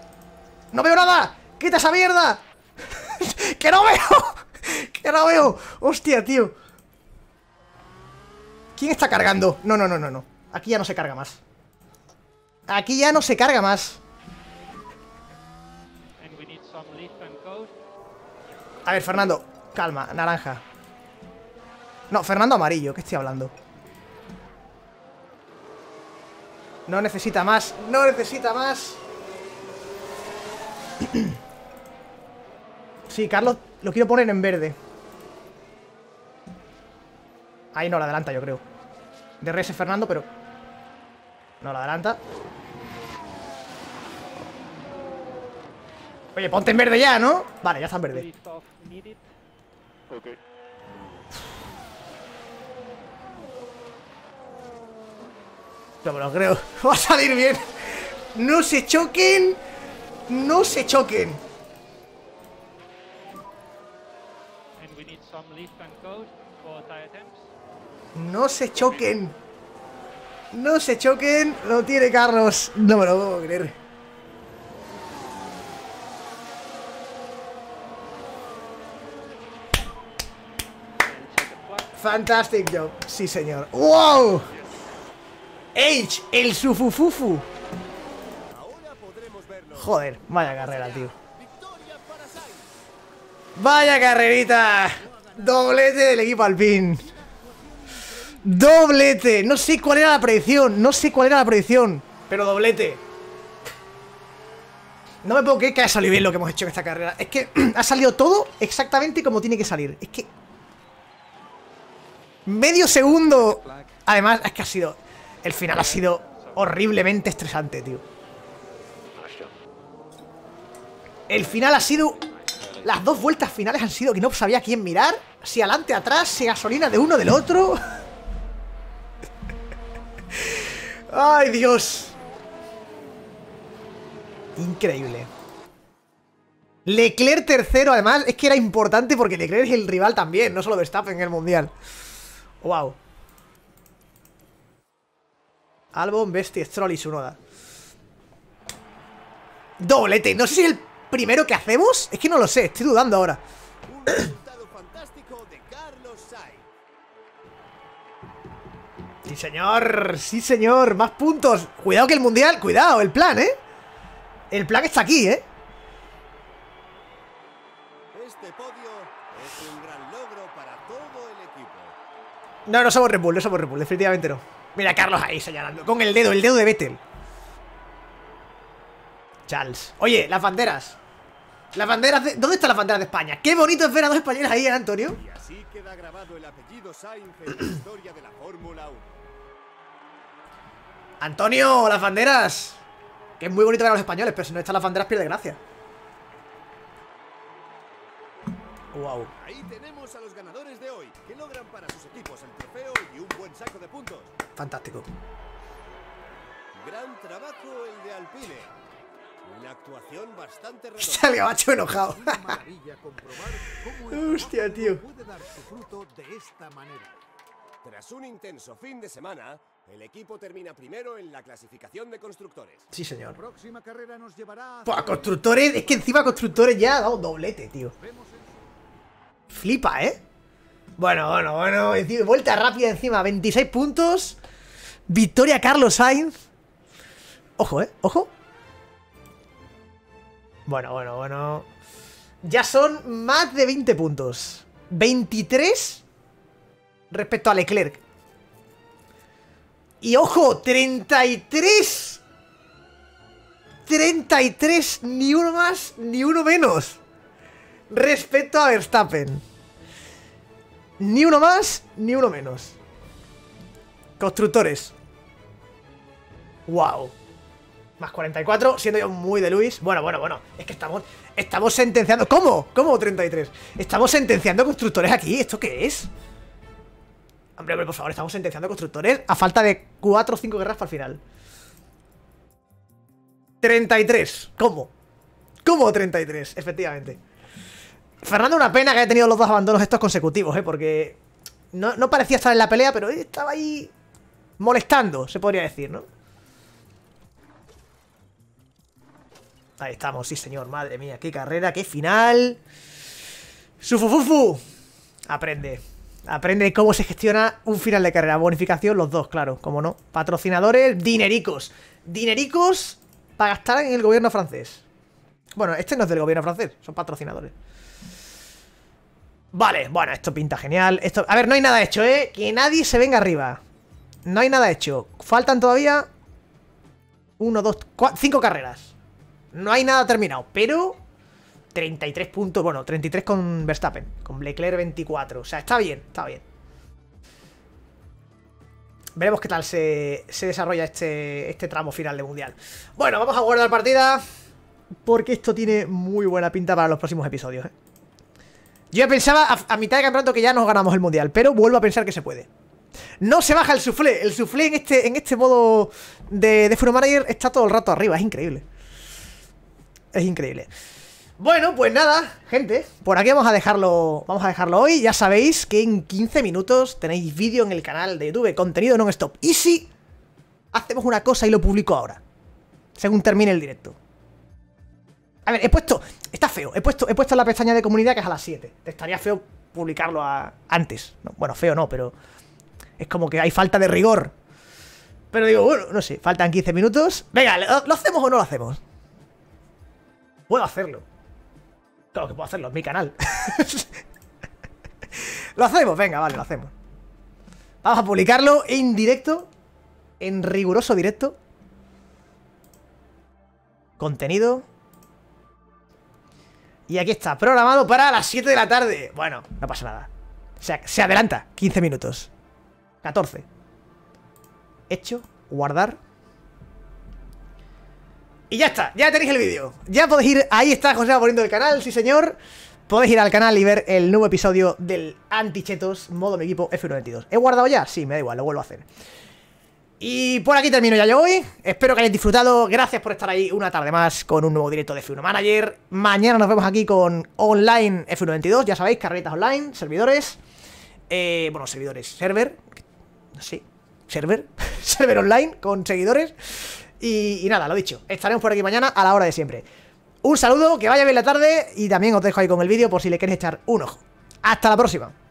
¡No veo nada! ¡Quita esa mierda! ¡Que no veo! ¡Que no veo! ¡Hostia, tío! ¿Quién está cargando? No, no, no, no, no. Aquí ya no se carga más. Aquí ya no se carga más. A ver, Fernando, calma, naranja. No, Fernando amarillo, ¿qué estoy hablando? No necesita más, no necesita más. Sí, Carlos, lo quiero poner en verde. Ahí no la adelanta, yo creo. De res Fernando, pero... No la adelanta. Oye, ponte en verde ya, ¿no? Vale, ya está en verde. No me lo creo. Va a salir bien. No se choquen. No se choquen. And we need some lift and no se choquen. No se choquen. Lo tiene Carlos. No me lo puedo creer. Fantastic job. Sí, señor. ¡Wow! H, el sufufufu. Joder, vaya carrera, tío. Vaya carrerita. Doblete del equipo alpín. ¡Doblete! No sé cuál era la predicción, no sé cuál era la predicción, pero doblete. No me puedo creer que haya salido bien lo que hemos hecho en esta carrera. Es que ha salido todo exactamente como tiene que salir. Es que... Medio segundo. Además, es que ha sido... El final ha sido horriblemente estresante, tío. El final ha sido... Las dos vueltas finales han sido que no sabía quién mirar. Si adelante, atrás, si gasolina de uno, del otro... ¡Ay, Dios! Increíble. Leclerc tercero, además, es que era importante porque Leclerc es el rival también, no solo Verstappen en el Mundial. ¡Wow! Albon, Bestia, Stroll y Sunoda. Doblete. No sé si es el primero que hacemos. Es que no lo sé, estoy dudando ahora. Sí, señor. Sí, señor. Más puntos. Cuidado que el mundial. Cuidado, el plan, ¿eh? El plan está aquí, ¿eh? Este podio es un gran logro para todo el equipo. No, no somos Red no somos Red definitivamente no. Mira Carlos ahí señalando. Con el dedo, el dedo de Vettel. Charles. Oye, las banderas. Las banderas de... ¿Dónde están las banderas de España? Qué bonito es ver a dos españoles ahí, ¿eh, Antonio. Y así queda grabado el apellido Sainz en la historia de la Fórmula 1. Antonio, las banderas Que es muy bonito ver los españoles Pero si no están las banderas pierde gracia Wow Ahí tenemos a los ganadores de hoy Que logran para sus equipos el trofeo y un buen saco de puntos Fantástico Gran trabajo el de Alpine Una actuación bastante redonda Sale enojado Hostia, tío puede dar su fruto de esta manera Tras un intenso fin de semana el equipo termina primero en la clasificación de constructores. Sí, señor. La próxima carrera nos llevará a... constructores, es que encima constructores ya ha dado un doblete, tío. Flipa, ¿eh? Bueno, bueno, bueno, vuelta rápida encima, 26 puntos. Victoria Carlos Sainz. Ojo, ¿eh? Ojo. Bueno, bueno, bueno. Ya son más de 20 puntos. 23 respecto a Leclerc. Y ojo, 33. 33, ni uno más, ni uno menos. Respecto a Verstappen. Ni uno más, ni uno menos. Constructores. Wow. Más 44, siendo yo muy de Luis. Bueno, bueno, bueno. Es que estamos. Estamos sentenciando. ¿Cómo? ¿Cómo 33? Estamos sentenciando constructores aquí. ¿Esto qué es? Hombre, hombre, por favor, estamos sentenciando constructores a falta de 4 o 5 guerras para el final. 33. ¿Cómo? ¿Cómo 33? Efectivamente. Fernando, una pena que haya tenido los dos abandonos estos consecutivos, ¿eh? Porque no, no parecía estar en la pelea, pero estaba ahí molestando, se podría decir, ¿no? Ahí estamos, sí señor, madre mía, qué carrera, qué final. Sufufufu. Aprende. Aprende cómo se gestiona un final de carrera. Bonificación, los dos, claro, como no. Patrocinadores, dinericos. Dinericos para gastar en el gobierno francés. Bueno, este no es del gobierno francés, son patrocinadores. Vale, bueno, esto pinta genial. Esto... A ver, no hay nada hecho, ¿eh? Que nadie se venga arriba. No hay nada hecho. Faltan todavía... Uno, dos, cinco carreras. No hay nada terminado, pero... 33 puntos, bueno, 33 con Verstappen, con Leclerc 24. O sea, está bien, está bien. Veremos qué tal se, se desarrolla este, este tramo final de Mundial. Bueno, vamos a guardar partida porque esto tiene muy buena pinta para los próximos episodios. ¿eh? Yo ya pensaba a, mitad de campeonato que ya nos ganamos el mundial, pero vuelvo a pensar que se puede. No se baja el suflé! el suflé en este, en este modo de, de está todo el rato arriba, es increíble. Es increíble. Bueno, pues nada, gente Por aquí vamos a dejarlo vamos a dejarlo hoy Ya sabéis que en 15 minutos tenéis vídeo en el canal de YouTube Contenido non-stop Y si hacemos una cosa y lo publico ahora Según termine el directo A ver, he puesto... Está feo He puesto, he puesto la pestaña de comunidad que es a las 7 Estaría feo publicarlo antes Bueno, feo no, pero... Es como que hay falta de rigor pero digo, bueno, no sé, faltan 15 minutos. Venga, ¿lo, hacemos o no lo hacemos? Puedo hacerlo. Claro que puedo hacerlo, es mi canal. lo hacemos, venga, vale, lo hacemos. Vamos a publicarlo en directo. En riguroso directo. Contenido. Y aquí está, programado para las 7 de la tarde. Bueno, no pasa nada. Se, se adelanta, 15 minutos. 14. Hecho, guardar. Y ya está, ya tenéis el vídeo. Ya podéis ir, ahí está José poniendo el canal, sí señor. Podéis ir al canal y ver el nuevo episodio del Antichetos modo mi equipo F92. ¿He guardado ya? Sí, me da igual, lo vuelvo a hacer. Y por aquí termino ya yo hoy. Espero que hayáis disfrutado. Gracias por estar ahí una tarde más con un nuevo directo de F1 Manager. Mañana nos vemos aquí con Online F92. Ya sabéis, carretas online, servidores. Eh, bueno, servidores, server. sé, server. server online con seguidores. Y, nada, lo dicho, estaremos por aquí mañana a la hora de siempre. Un saludo, que vaya bien la tarde y también os dejo ahí con el vídeo por si le queréis echar un ojo. ¡Hasta la próxima!